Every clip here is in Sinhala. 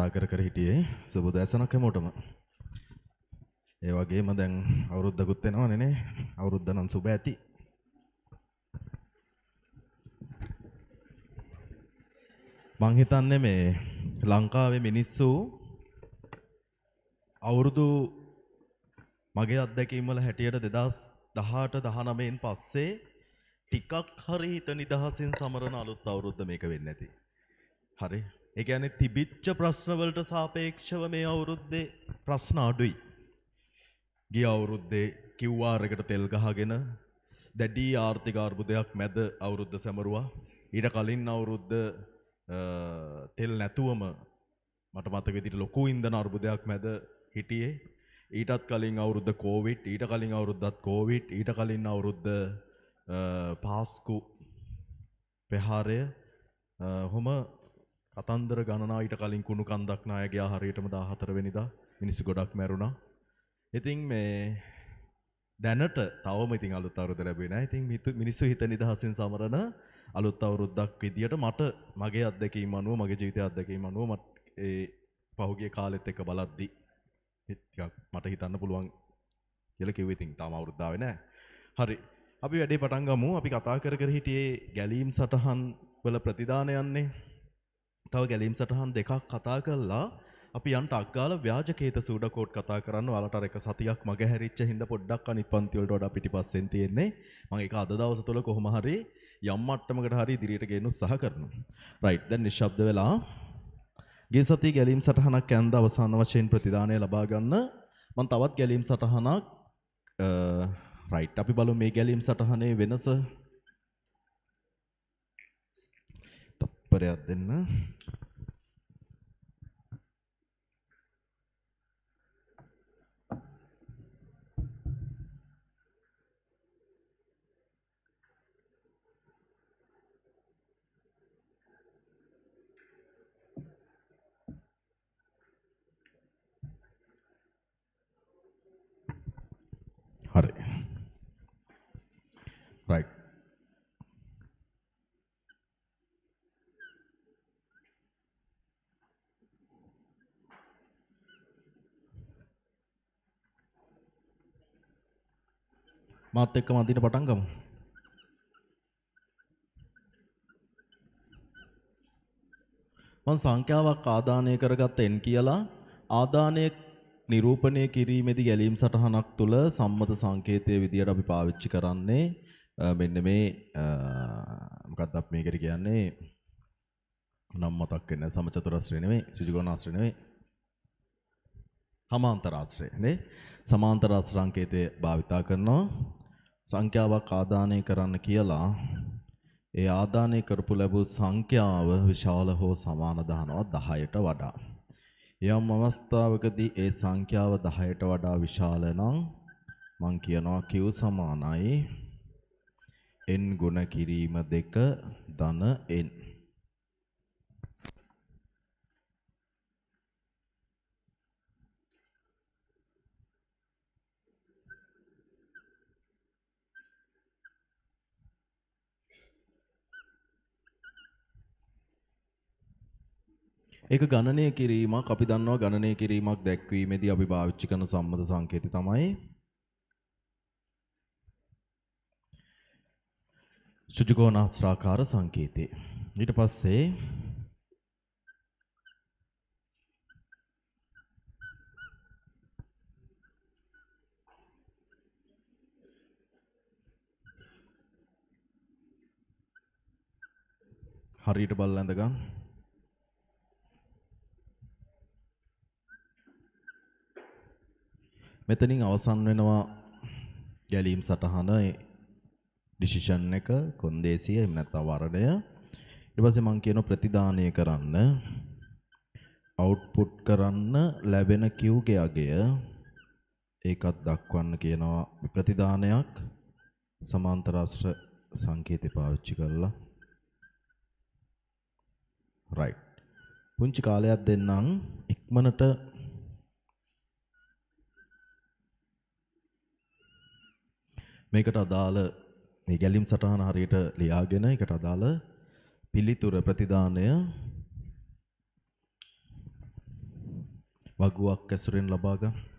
කතා කර කර හිටියේ සුබ දැසනක් හැමෝටම. ඒ වගේම දැන් අවුරුද්දකුත් වෙනවනේ නේ. අවුරුද්ද නම් සුබ ඇති. මං හිතන්නේ මේ ලංකාවේ මිනිස්සු අවුරුදු මගේ අත්දැකීම් වල හැටියට 2018 19න් පස්සේ ටිකක් හරි හිත නිදහසින් සමරන අලුත් අවුරුද්ද මේක වෙන්නේ නැති. හරි ඒ කියන්නේ තිබිච්ච ප්‍රශ්න වලට සාපේක්ෂව මේ අවුරුද්දේ ප්‍රශ්න අඩුයි. ගිය අවුරුද්දේ QR එකට තෙල් ගහගෙන දැඩි ආර්ථික අර්බුදයක් මැද අවුරුද්ද සැමරුවා. ඊට කලින් අවුරුද්ද තෙල් නැතුවම මට මතක විදිහට ලොකු ඉන්ධන අර්බුදයක් මැද හිටියේ. ඊටත් කලින් අවුරුද්ද කෝවිඩ්, ඊට කලින් අවුරුද්දත් කෝවිඩ්, ඊට කලින් අවුරුද්ද පාස්කු ප්‍රහාරය හොම කතන්දර ගණනා ඊට කලින් කුණු කන්දක් නායකයා හරියටම 14 වෙනිදා මිනිස්සු ගොඩක් මැරුණා. ඉතින් මේ දැනට තවම ඉතින් අලුත් අවුරුද්ද ලැබුණේ නැහැ. ඉතින් මිනිස්සු හිත නිදහසින් සමරන අලුත් අවුරුද්දක් විදියට මට මගේ අත්දැකීම් අනුව මගේ ජීවිතය අත්දැකීම් අනුව මට ඒ පහුගිය කාලෙත් එක බලද්දි ටිකක් මට හිතන්න පුළුවන් කියලා කිව්වේ ඉතින් තාම අවුරුද්දාවේ නැහැ. හරි. අපි වැඩේ පටන් ගමු. අපි කතා කර කර හිටියේ ගැලීම් සටහන් වල ප්‍රතිදානයන්නේ තව ගැලීම් සටහන් දෙකක් කතා කල්ලා අපි යන්ට අක්ගාල ව්‍යාජකේත සූඩකෝට් කතා කරන්න වලට එක සතියක් මග හැරිච්ච හිද පොඩ්ඩක් අනිත් පන්තිවලට වඩා පිටිපස්සෙන් තියෙන්නේ මම ඒක අද දවස තුල කොහොම හරි යම් මට්ටමකට හරි ඉදිරියට ගේන්න උත්සාහ කරනවා. රයිට් දැන් නිශ්ශබ්ද වෙලා ගිය සතිය ගැලීම් සටහනක් ඇන්ද අවසාන වශයෙන් ප්‍රතිදානය ලබා ගන්න මම තවත් ගැලීම් සටහනක් රයිට් අපි බලමු මේ ගැලීම් සටහනේ වෙනස උත්තරයක් දෙන්න මාත් එක්කම අඳින්න පටන් ගමු. මං සංඛ්‍යාවක් ආදානය කරගත්ත n කියලා ආදානය නිරූපණය කිරීමේදී ගැලීම් සටහනක් තුළ සම්මත සංකේතයේ විදියට අපි පාවිච්චි කරන්නේ මෙන්න මේ මොකක්ද අපි මේකට කියන්නේ නම් මතක් වෙන සමචතුරස්‍රය නෙමෙයි සුජිගෝනාස්‍රය නෙමෙයි සමාන්තරාශ්‍රය නේ සමාන්තරාශ්‍රංකේතය භාවිතා කරනවා සංඛ්‍යාවක් ආදානය කරන්න කියලා ඒ ආදානය කරපු ලැබූ සංඛ්‍යාව විශාල හෝ සමාන දහනවා 10ට වඩා. යම් අවස්ථාවකදී ඒ සංඛ්‍යාව 10ට වඩා විශාල නම් මං කියනවා Q සමානයි n ගුණ කිරීම 2 ධන n ඒක ගණනය කිරීමක් අපි දන්නවා ගණනය කිරීමක් දැක්වීමේදී අපි භාවිතා කරන සම්මත සංකේතය තමයි සුජුකෝනාස්ත්‍රාකාර සංකේතය. ඊට පස්සේ හරියට බලන්න ගන්න මෙතනින් අවසන් වෙනවා ගැලීම් සටහන ඩිසිෂන් එක කොන්දේසිය එහෙම නැත්නම් වරණය ඊට පස්සේ මම කියන ප්‍රතිදානය කරන්න අවුට්පුට් කරන්න ලැබෙන කිව්ගේ අගය ඒකත් දක්වන්න කියනවා ප්‍රතිදානයක් සමාන්තර අශ්‍ර සංකේතය පාවිච්චි කරලා right පුංචි කාලයක් දෙන්නම් ඉක්මනට මේකට අදාළ මේ ගැලීම් සටහන හරියට ලියාගෙන ඒකට අදාළ පිළිතුර ප්‍රතිදානය වගුවක් ඇසුරෙන් ලබා ගන්න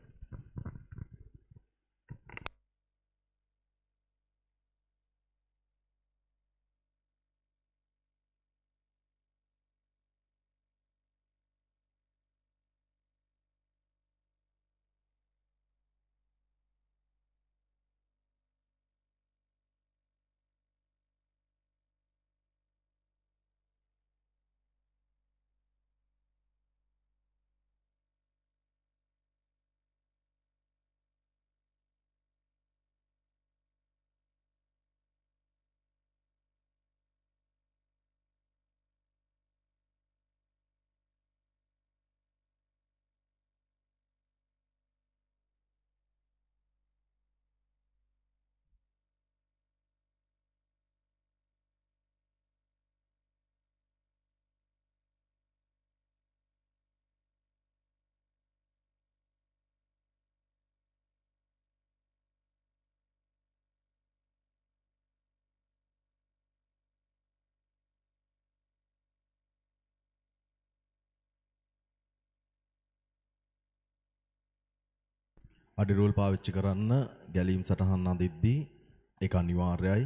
අඩිරෝල් පාවිච්චි කරන්න ගැලීම් සටහන් අඳිද්දී ඒක අනිවාර්යයි.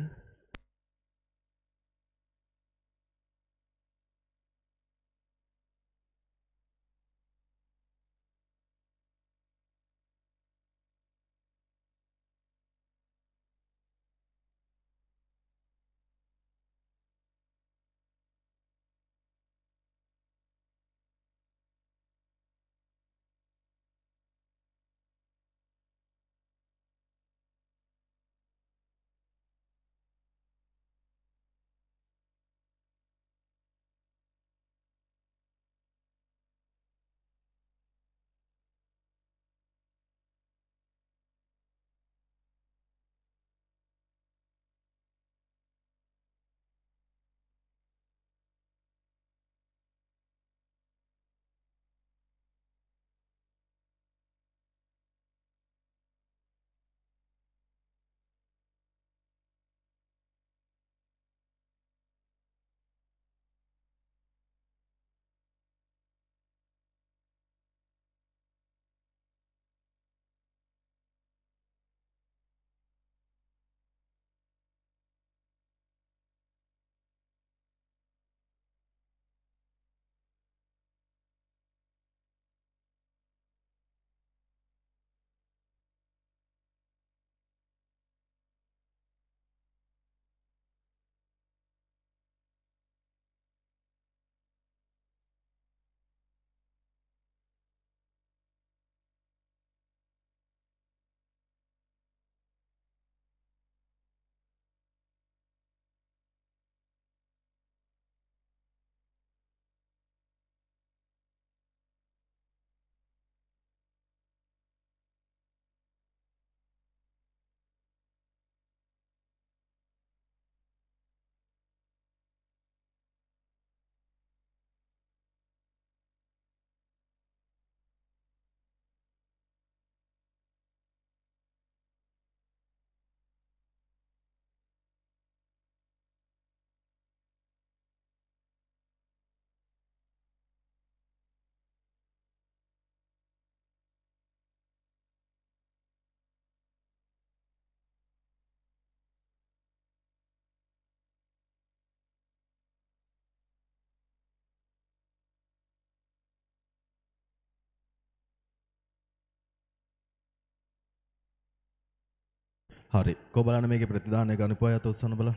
හරි කොබලන මේ ප්‍රතිධානය ගනිපුවා ඇත උත්සන්න බල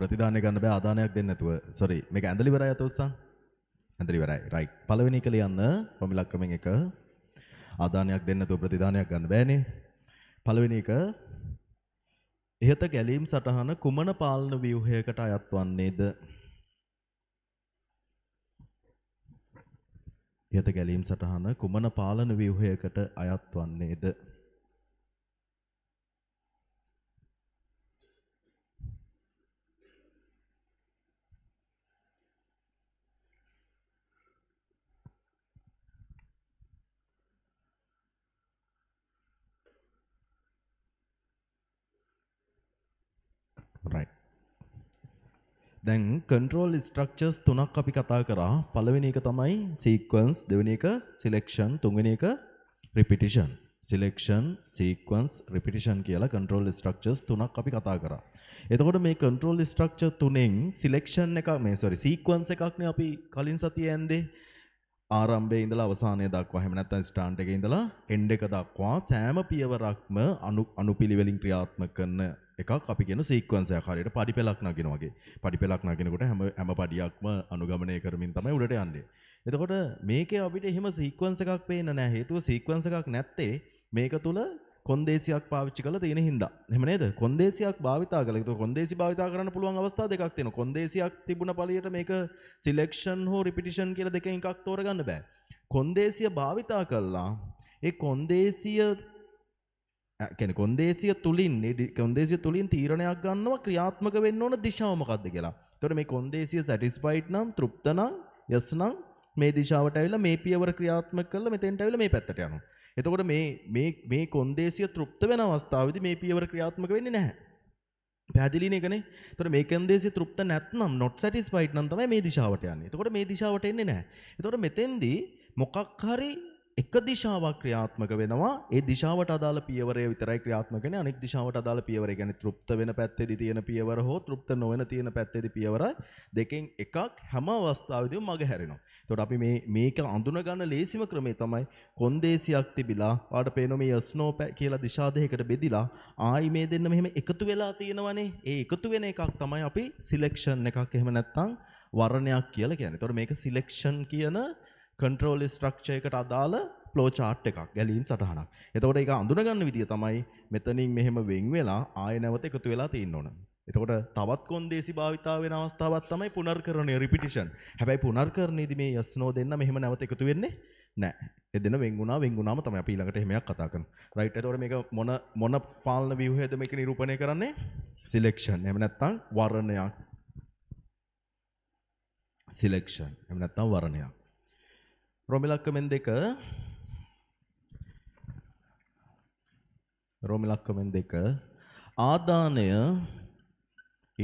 ප්‍රතිධානය ගන්න බෑ ආදානයක් දෙන්න නැතුව සොරි මේක ඇඳලිවරයි ඇත උත්සන් ඇඳලිවරයි රයිට් පළවෙනි එක ලියන්න ප්‍රමිලක්කමෙන් එක ආදානයක් දෙන්න නැතුව ප්‍රතිධානයක් ගන්න බෑනේ පළවෙනි එක ඉහත ගැලීම් සටහන කුමන පාලන ව්‍යුහයකට අයත් වන්නේද? ඉහත ගැලීම් සටහන කුමන පාලන ව්‍යුහයකට අයත් වන්නේද? දැන් කන්ට්‍රෝල් ස්ට්‍රක්චර්ස් තුනක් අපි කතා කරා. පළවෙනි එක තමයි sequence, දෙවෙනි එක selection, තුන්වෙනි එක repetition. selection, sequence, repetition කියලා control structures තුනක් අපි කතා කරා. එතකොට මේ control structure තුනෙන් selection එක මේ sorry sequence එකක්නේ අපි කලින් සතියේ ඇන්දේ ආරම්භයේ ඉඳලා අවසානය දක්වා එහෙම නැත්නම් ස්ටාන්ට් එකේ ඉඳලා එන්ඩ් එක දක්වා සෑම පියවරක්ම අනු අනුපිළිවෙලින් ක්‍රියාත්මක කරන එකක් අපි කියන සීක්වන්ස් ආකාරයට පඩි පෙලක් නගින වගේ. පඩි පෙලක් නගිනකොට හැම හැම පඩියක්ම අනුගමනය කරමින් තමයි උඩට යන්නේ. එතකොට මේකේ අපිට එහෙම සීක්වන්ස් එකක් පේන්න නෑ. හේතුව සීක්වන්ස් එකක් නැත්තේ මේක තුල කොන්දේසියක් පාවිච්චි කළ තියෙන හින්දා. එහෙම නේද? කොන්දේසියක් භාවිතා කළා. ඒක කොන්දේසි භාවිතා කරන්න පුළුවන් අවස්ථා දෙකක් තියෙනවා. කොන්දේසියක් තිබුණ පළියට මේක සිලෙක්ෂන් හෝ රිපිටිෂන් කියලා දෙකෙන් එකක් තෝරගන්න බෑ. කොන්දේසිය භාවිතා කළා. ඒ කොන්දේසිය කැන කොන්දේසිය තුළින් කොන්දේසිය තුළින් තීරණයක් ගන්නවා ක්‍රියාත්මක වෙන්න ඕන දිශාවමකක්ද කියලා තොට මේ කොන්දේසිය සැටිස්පයිට් නම් තෘප්තනම් යස්නම් මේ දිශාවට ඇවිල මේ පියවර ක්‍රියාත්ම කල මෙතෙන්ට ඇවිල මේ පැත්තට යනු. එතකොට මේ කොන්දේසිය තෘප්ත වෙන අවස්ථාවද මේ පියවර ක්‍රියාත්මක වෙන්නේ නැහැ. පැදිලිනකනේ තොට මේ කන්දේසි තෘප්ත නැත්නම් නොට සැටිස්පයිට් නම් තමයි මේ දිශාවට යන්නේ. එතකොට මේ දිශාවට එන්නේ නැහැ. එතකොට මෙතෙන්දී මොකක් හරි එක දිශාවක් ක්‍රියාත්මක වෙනවා ඒ දිශාවට අදාළ පියවරය විතරයි ක්‍රියාත්මක වෙන්නේ අනෙක් දිශාවට අදාළ පියවර කියන්නේ තෘප්ත වෙන පැත්තේදී තියෙන පියවර හෝ තෘප්ත නොවන තියෙන පැත්තේදී පියවරයි දෙකෙන් එකක් හැම අවස්ථාවෙදීම මග හැරෙනවා එතකොට අපි මේ මේක අඳුන ගන්න ලේසිම ක්‍රමය තමයි කොන්දේසියක් තිබිලා වාට පේනවා මේ yes no කියලා දිශා දෙකකට බෙදිලා ආයි මේ දෙන්න මෙහෙම එකතු වෙලා තියෙනවනේ ඒ එකතු වෙන එකක් තමයි අපි සිලෙක්ෂන් එකක් එහෙම නැත්නම් වර්ණයක් කියලා කියන්නේ. එතකොට මේක සිලෙක්ෂන් කියන කන්ට්‍රෝල් ස්ට්‍රක්චර් එකට අදාළ ෆ්ලෝ chart එකක් ගැලීම් සටහනක්. එතකොට ඒක අඳුනගන්න විදිය තමයි මෙතනින් මෙහෙම වෙන් වෙලා ආය නැවත එකතු වෙලා තියෙන්න ඕන. එතකොට තවත් කොන්දේසි භාවිතාව වෙන අවස්ථාවක් තමයි පුනර්කරණය රිපිටිෂන්. හැබැයි පුනර්කරණයේදී මේ yes no දෙන්න මෙහෙම නැවත එකතු වෙන්නේ නැහැ. එදෙන වෙන් වුණා වෙන් වුණාම තමයි අපි ඊළඟට එහෙමයක් කතා කරන්නේ. රයිට්. එතකොට මේක මොන මොන පාලන ව්‍යුහයද මේක නිරූපණය කරන්නේ? සිලෙක්ෂන්. එහෙම නැත්නම් වර්ණයක්. සිලෙක්ෂන්. එහෙම නැත්නම් වර්ණයක්. රොමිලක්කමෙන් දෙක රොමිලක්කමෙන් දෙක ආදානය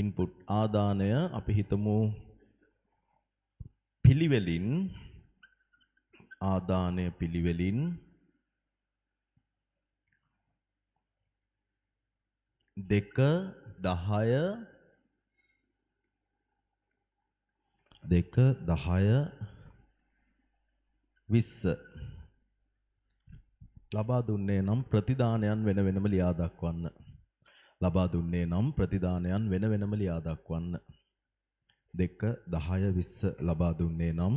ඉන්පුට් ආදානය අපි හිතමු පිළිවෙලින් ආදානය පිළිවෙලින් දෙක දහය දෙක දහය විස්ස ලබා දුන්නේ නම් ප්‍රතිදානයන් වෙන වෙනම ලියා දක්වන්න. ලබා දුන්නේ නම් ප්‍රතිදානයන් වෙන වෙනම ලියා දක්වන්න. 2 10 20 ලබා දුන්නේ නම්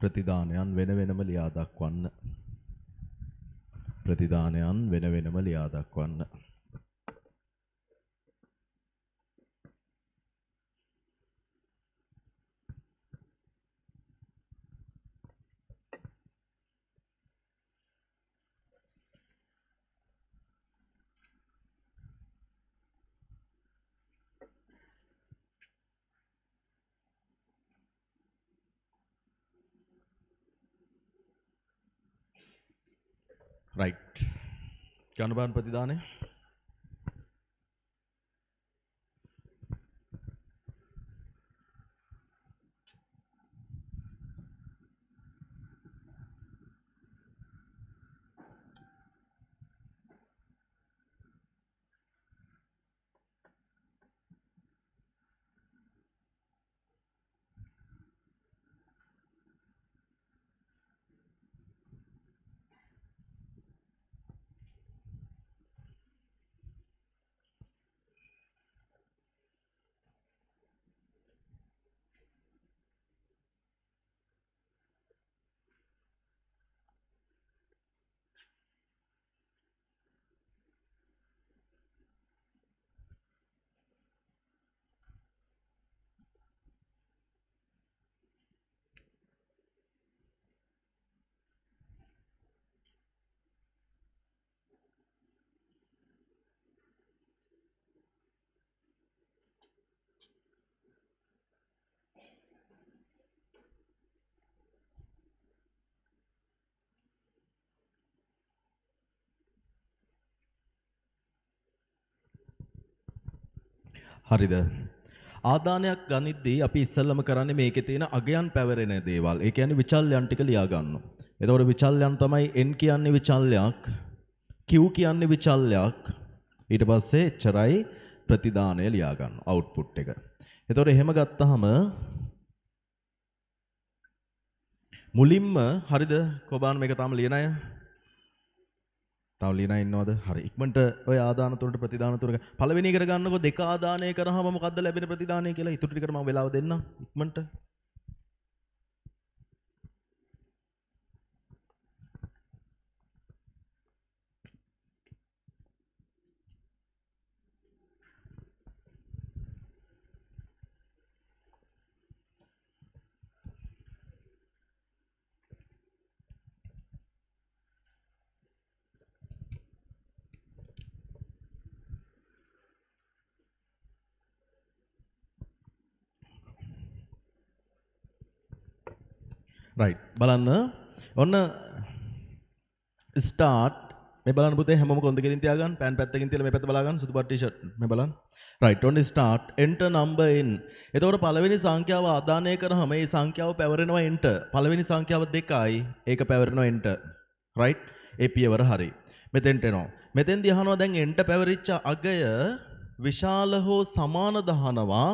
ප්‍රතිදානයන් වෙන වෙනම ලියා දක්වන්න. ප්‍රතිදානයන් වෙන වෙනම ලියා දක්වන්න. राइट क्या अनुमान प्रतिदान හරිද? ආදානයක් ගනිද්දී අපි ඉස්සෙල්ලම කරන්නේ මේකේ තියෙන අගයන් පැවරෙන දේවල්. ඒ කියන්නේ විචල්යන් ටික ලියා ගන්නවා. එතකොට විචල්යන් තමයි n කියන්නේ විචල්යක්, q කියන්නේ විචල්යක්. ඊට පස්සේ එච්චරයි ප්‍රතිදානය ලියා ගන්නවා output එක. එතකොට එහෙම ගත්තාම මුලින්ම හරිද කොබාන් මේක තාම ලියන අය තව ලියනා ඉන්නවද? හරි. ඉක්මනට ඔය ආදාන තුනට ප්‍රතිදාන තුනක පළවෙනි එකට ගන්නකො දෙක ආදානය කරාම මොකද්ද ලැබෙන ප්‍රතිදානය කියලා ඉතුරු ටිකට මම වෙලාව දෙන්නම්. ඉක්මනට රයිට් බලන්න ඔන්න ස්ටාර්ට් මේ බලන්න පුතේ හැමෝම කොන්දකින් තියාගන්න පෑන් පැත්තකින් තියලා මේ පැත්ත බලාගන්න සුදු පාට ටී-ෂර්ට් මේ බලන්න රයිට් ඔන්න ස්ටාර්ට් enter number in එතකොට පළවෙනි සංඛ්‍යාව ආදානය කරාම මේ සංඛ්‍යාව පැවරෙනවා enter පළවෙනි සංඛ්‍යාව දෙකයි ඒක පැවරෙනවා enter රයිට් ඒ පියවර හරි මෙතෙන්ට එනවා මෙතෙන්දී අහනවා දැන් enter පැවරිච්ච අගය විශාල හෝ සමාන දහනවා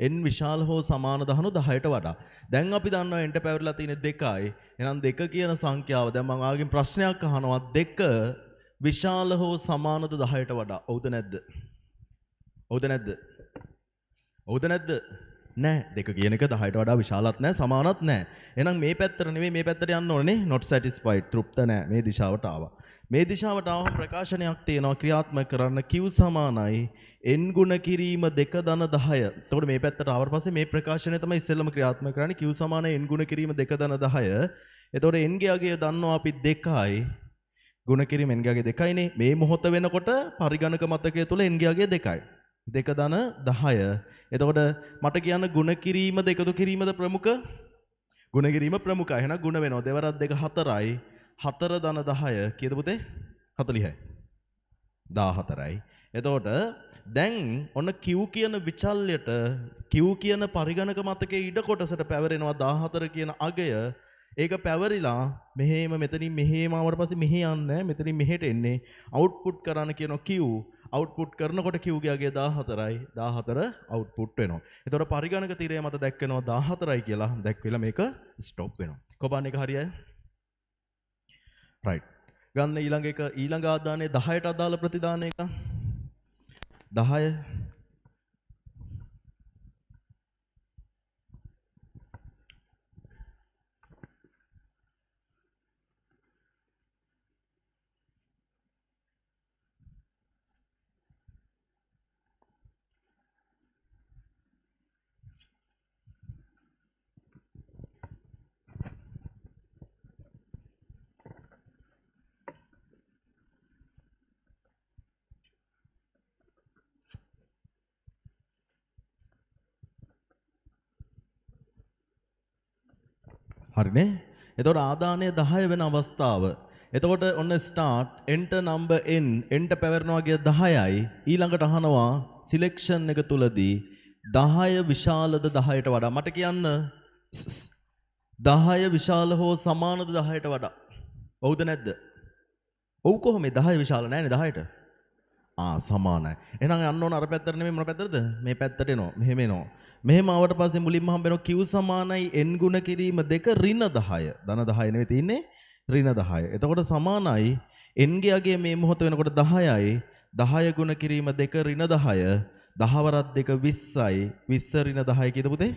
එන් විශාල හෝ සමාන දහනු 10ට වඩා. දැන් අපි දන්නවා එන්ට පැවරලා තියෙන 2යි. එහෙනම් 2 කියන සංඛ්‍යාව දැන් මම ආගෙන් ප්‍රශ්නයක් අහනවා 2 විශාල හෝ සමානද 10ට වඩා. ඔව්ද නැද්ද? ඔව්ද නැද්ද? ඔව්ද නැද්ද? නෑ දෙක කියනක දහයට වඩා විශාලත් නෑ සමානත් නෑ එනම් මේ පැත්තරනේ මේ පැත්තට යන්න ඕනේ නොට් සැටිස්ෆයිඩ් තෘප්ත නෑ මේ දිශාවට ආවා මේ දිශාවට ආවම ප්‍රකාශනයක් තියෙනවා ක්‍රියාත්මක කරන්න Q සමානයි n ගුණ කිරීම 2 ධන 10 එතකොට මේ පැත්තට ආවට පස්සේ මේ ප්‍රකාශනය තමයි ඉස්සෙල්ලම ක්‍රියාත්මක කරන්නේ Q සමානයි n ගුණ කිරීම 2 ධන 10 එතකොට n ගේ අගය දන්නවා අපි 2යි ගුණ කිරීම n ගේ අගය 2යිනේ මේ මොහොත වෙනකොට පරිගණක මතකය තුල n ගේ අගය 2යි දෙක දන දහය. එතකොට මට කියන්න ගුණ කිරීමද එකතු කිරීමද ප්‍රමුඛ ගුණ කිරීම ප්‍රමුඛ එහෙනම් ගුණ වෙනවා දෙවරක් දෙක හතරයි හතර දන දහය කියද පුතේ හතලිහයි. දා හතරයි. එතකොට දැන් ඔන්න කිව් කියන විචල්යට කිව් කියන පරිගණක මතකේ ඉඩ කොටසට පැවරෙනවා දාහතර කියන අගය ඒක පැවරිලා මෙහෙම මෙතනින් මෙහෙම ආවට පස්සේ මෙහෙ යන්නේ මෙතනින් මෙහෙට එන්නේ අවුට්පුට් කරන්න කියනවා කිව් අවුට්පුට් කරනකොට කිව්ගයාගේ 14යි 14 අවුට්පුට් වෙනවා. එතකොට පරිගණක තීරය මත දැක්වෙනවා 14යි කියලා දැක්විලා මේක ස්ටොප් වෙනවා. කොබන් එක හරියයි? රයිට්. ගන්න ඊළඟ එක ඊළඟ ආදානයේ 10ට අදාළ ප්‍රතිදාන එක 10 හරිනේ? එතකොට ආදානය 10 වෙන අවස්ථාව. එතකොට ඔන්න start enter number n enter පැවරනවා කිය 10යි ඊළඟට අහනවා selection එක තුලදී 10 විශාලද 10ට වඩා මට කියන්න 10 විශාල හෝ සමානද 10ට වඩා. ඔව්ද නැද්ද? ඔව් කොහොමද 10 විශාල නැහැ නේ 10ට? ආ සමානයි. එහෙනම් යන්න ඕන අර පැත්තට නෙමෙයි මොන පැත්තටද? මේ පැත්තට එනවා. මෙහෙම එනවා. මෙහෙම ආවට පස්සේ මුලින්ම හම්බෙනවා q සමානයි n ගුණ කිරීම දෙක ඍණ 10. ධන 10 නෙමෙයි තියෙන්නේ ඍණ 10. එතකොට සමානයි n ගේ අගය මේ මොහොත වෙනකොට 10යි. 10 ගුණ කිරීම දෙක ඍණ 10. 10 වරක් දෙක 20යි. 20 ඍණ 10 කියද පුතේ?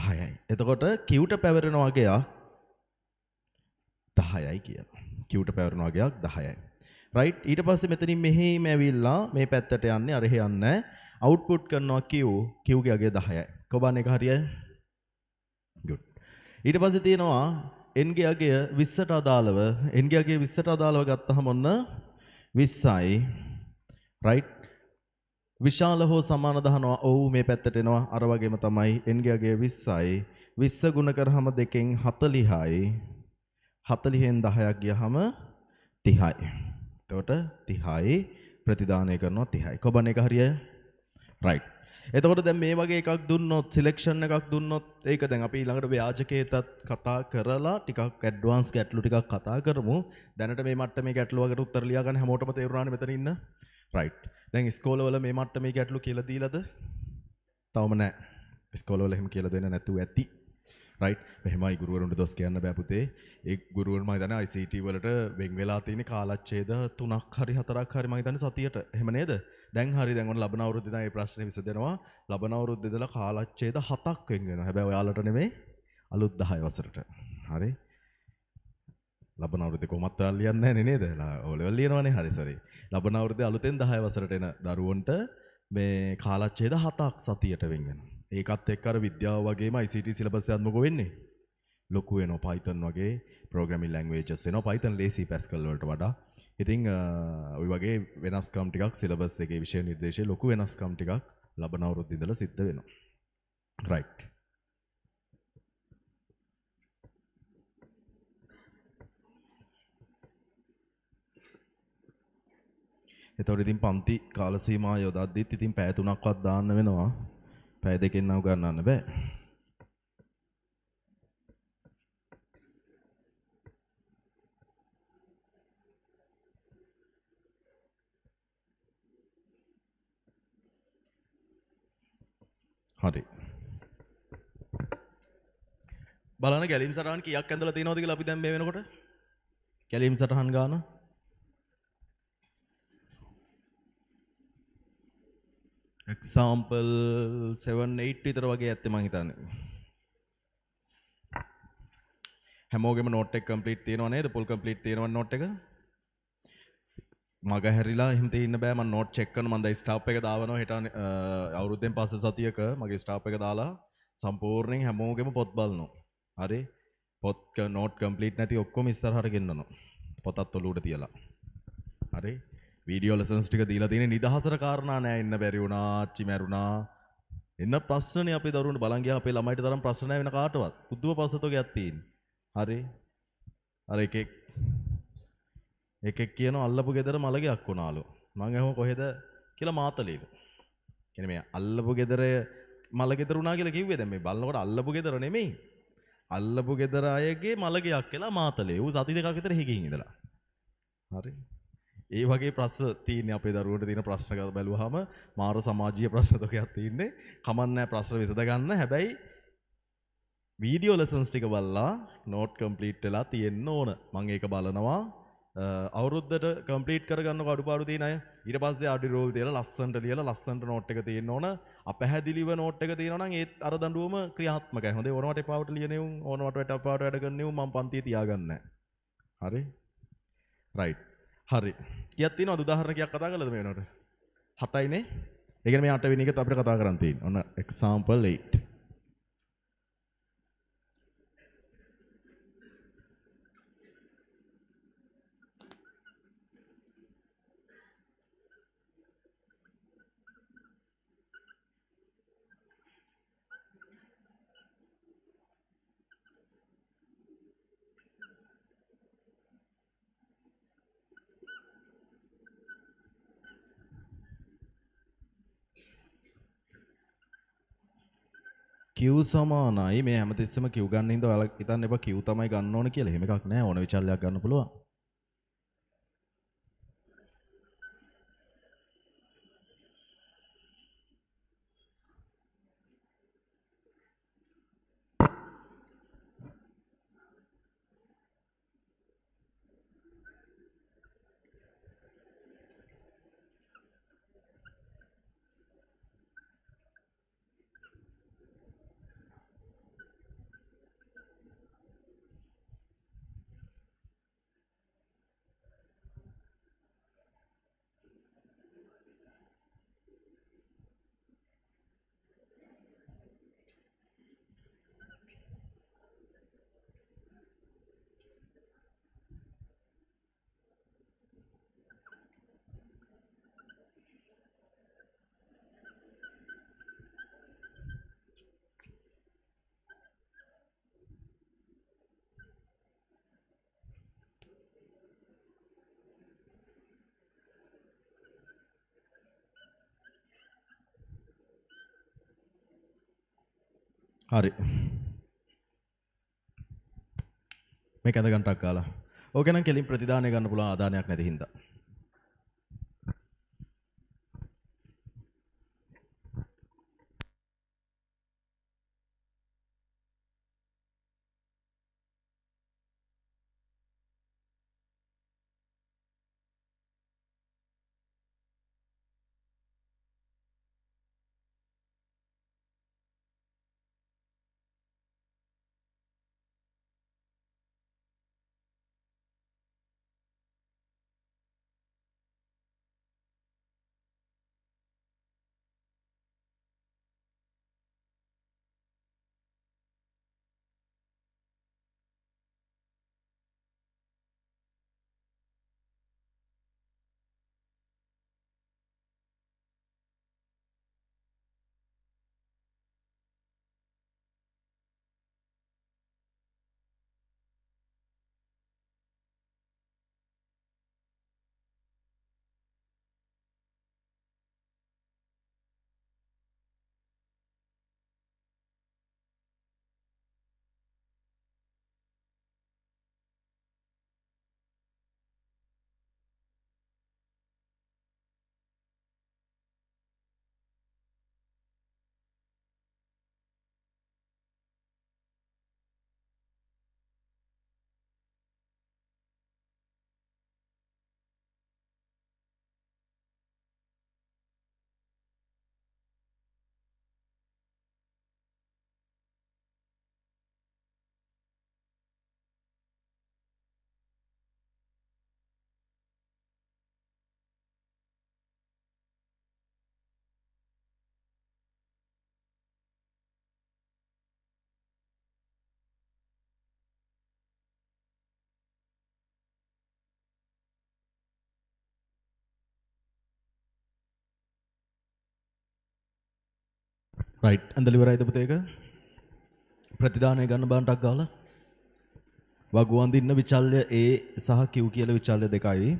10යි. එතකොට q ට පැවරෙන වගයක් 10යි කියලා. q ට පැවරෙන වගයක් 10යි. right ඊට පස්සේ මෙතනින් මෙහෙම ඇවිල්ලා මේ පැත්තට යන්නේ අර එහෙ යන්නේ output කරනවා q q ගේ අගය 10යි කොබන් එක හරියයි good ඊට පස්සේ තියෙනවා n ගේ අගය 20ට අදාළව n ගේ අගය 20ට අදාළව ගත්තහම ඔන්න 20යි right විශාල හෝ සමාන දහනවා ඔව් මේ පැත්තට එනවා අර වගේම තමයි n ගේ අගය 20යි 20 ගුණ කරාම දෙකෙන් 40යි 40ෙන් 10ක් ගියහම 30යි එතකොට 30යි ප්‍රතිදානය කරනවා 30යි. කොබන් එක හරියයි? right. එතකොට දැන් මේ වගේ එකක් දුන්නොත් සිලෙක්ෂන් එකක් දුන්නොත් ඒක දැන් අපි ඊළඟට ව්‍යාජකේතත් කතා කරලා ටිකක් ඇඩ්වාන්ස් ගැටලු ටිකක් කතා කරමු. දැනට මේ මට්ටමේ ගැටලුවකට උත්තර ලියා ගන්න හැමෝටම තේරුණානේ මෙතන ඉන්න. right. දැන් ඉස්කෝලවල මේ මට්ටමේ ගැටලු කියලා දීලාද? තවම නැහැ. ඉස්කෝලවල එහෙම කියලා දෙන්න නැතුව ඇති. රයිට් මෙහෙමයි ගුරුවරුන්ට දොස් කියන්න බෑ පුතේ. ඒ ගුරුවරුන් මම හිතන්නේ ICT වලට වෙන් වෙලා තියෙන කාලච්ඡේද තුනක් හරි හතරක් හරි මම හිතන්නේ සතියට. එහෙම නේද? දැන් හරි දැන් ඔන්න ලබන අවුරුද්දේ දැන් මේ ප්‍රශ්නේ විසඳනවා. ලබන අවුරුද්දේ ඉඳලා කාලච්ඡේද හතක් වෙන් වෙනවා. හැබැයි ඔයාලට නෙමෙයි අලුත් 10 වසරට. හරි? ලබන අවුරුද්දේ කොහොමත් ඔයාලා ලියන්නේ නැහැ නේද? ඔලෙවල් ලියනවනේ. හරි සරි. ලබන අවුරුද්දේ අලුතෙන් 10 වසරට එන දරුවන්ට මේ කාලච්ඡේද හතක් සතියට වෙන් වෙනවා. ඒකත් එක්ක අර විද්‍යාව වගේම ICT සිලබස් එකත් මොකෝ වෙන්නේ? ලොකු වෙනවා Python වගේ programming languages එනවා Python ලේසි Pascal වලට වඩා. ඉතින් ওই වගේ වෙනස්කම් ටිකක් සිලබස් එකේ විෂය නිර්දේශයේ ලොකු වෙනස්කම් ටිකක් ලබන අවුරුද්ද ඉඳලා සිද්ධ වෙනවා. right. එතකොට ඉතින් පන්ති කාලසීමා යොදද්දිත් ඉතින් පැය තුනක්වත් දාන්න වෙනවා. පැය දෙකෙන් නම් ගන්නන්න බෑ. හරි. බලන්න ගැලීම් සටහන් කීයක් ඇඳලා තියෙනවද කියලා අපි දැන් මේ වෙනකොට? ගැලීම් සටහන් ගාන 1 එක්සාම්පල් 7 8 විතර වගේ ඇත්තේ මං හිතන්නේ. හැමෝගෙම නෝට් එක කම්ප්ලීට් තියෙනව නේද? පුල් කම්ප්ලීට් තියෙනව නෝට් එක? මග හැරිලා එහෙම තියෙන්න බෑ මම නෝට් චෙක් කරන මම දැන් ස්ටාප් එක දාවනවා හෙට අවුරුද්දෙන් පස්සේ සතියක මගේ ස්ටාප් එක දාලා සම්පූර්ණයෙන් හැමෝගෙම පොත් බලනවා. හරි. පොත් නෝට් කම්ප්ලීට් නැති ඔක්කොම ඉස්සරහට ගෙන්නනවා. පොතත් ඔලුවට තියලා. හරි. වීඩියෝ ලෙසන්ස් ටික දීලා තියෙන නිදහසට කාරණා නෑ එන්න බැරි වුණා ආච්චි මැරුණා එන්න ප්‍රශ්නනේ අපේ දරුවන්ට බලන් ගියා අපේ ළමයිට තරම් ප්‍රශ්න නෑ වෙන කාටවත් පුදුම පසතෝගයක් තියෙන හරි අර එකෙක් එකෙක් කියන අල්ලපු ගෙදර මළගයක් වුණාලු මං ඇහුව කොහෙද කියලා මාතලේව කියන්නේ මේ අල්ලපු ගෙදර මළ ගෙදර වුණා කියලා කිව්වේ දැන් මේ බලනකොට අල්ලපු ගෙදර නෙමෙයි අල්ලපු ගෙදර අයගේ මළගයක් කියලා මාතලේ ඌ සති දෙකක් විතර හිගින් ඉඳලා හරි ඒ වගේ ප්‍රස්ස තියන අපේ දරුවට තින ප්‍රශ්න බැලුවහම මාර සමාජය ප්‍රශ්නතකයක් තියන්නේ කමන්නෑ ප්‍රශ්න විසඳගන්න හැබැයි වීඩියෝ ලෙසන්ස් ටික බල්ලා නෝට් කම්පලීට් වෙලා තියෙන්න්න ඕන මං ඒක බලනවා අවුරුද්දට කම්පලීට් කරගන්න වඩුපාඩු තියෙන අය ඊට පස්සේ අඩි රෝල් දාලා ලස්සනට ලියලා ලස්සනට නෝට් එක තියෙන්න ඕන අපැහැදිලිව නෝට් එක තියෙනවා නම් ඒත් අර දඬුවම ක්‍රියාත්මකයි හොඳේ ඕනවට එපාවට ලියන උන් ඕනවට එපාවට වැඩ කරන උන් මම පන්තියේ තියාගන්නේ හරි රයිට් හරි කියක් තියෙනවද උදාහරණයක් කතා කළද මේ වෙනකොට හතයිනේ ඒ කියන්නේ මේ 8 වෙනි එකත් අපිට කතා කරන් තියෙන. ඔන්න example 8. කිව් සමානයි මේ හැමතිස්සම කිව් ගන්න හින්දා ඔයාලා හිතන්න එපා කිව් තමයි ගන්න ඕන කියලා. එහෙම එකක් නෑ. ඕන විචල්යක් ගන්න පුළුවන්. හරි මේ කැඳ ගන්ටක් කාලා ඕකනම් කෙලින් ප්‍රතිදානය ගන්න පුළුවන් ආදානයක් නැති හින්දා රයිට් ඇඳල ඉවරයිද පුතේක ප්‍රතිදානය ගන්න බාන්ටක් ගාලා වගුවන් දින්න විචල්්‍ය ඒ සහ කිව් කියලා විචල්්‍ය දෙකයි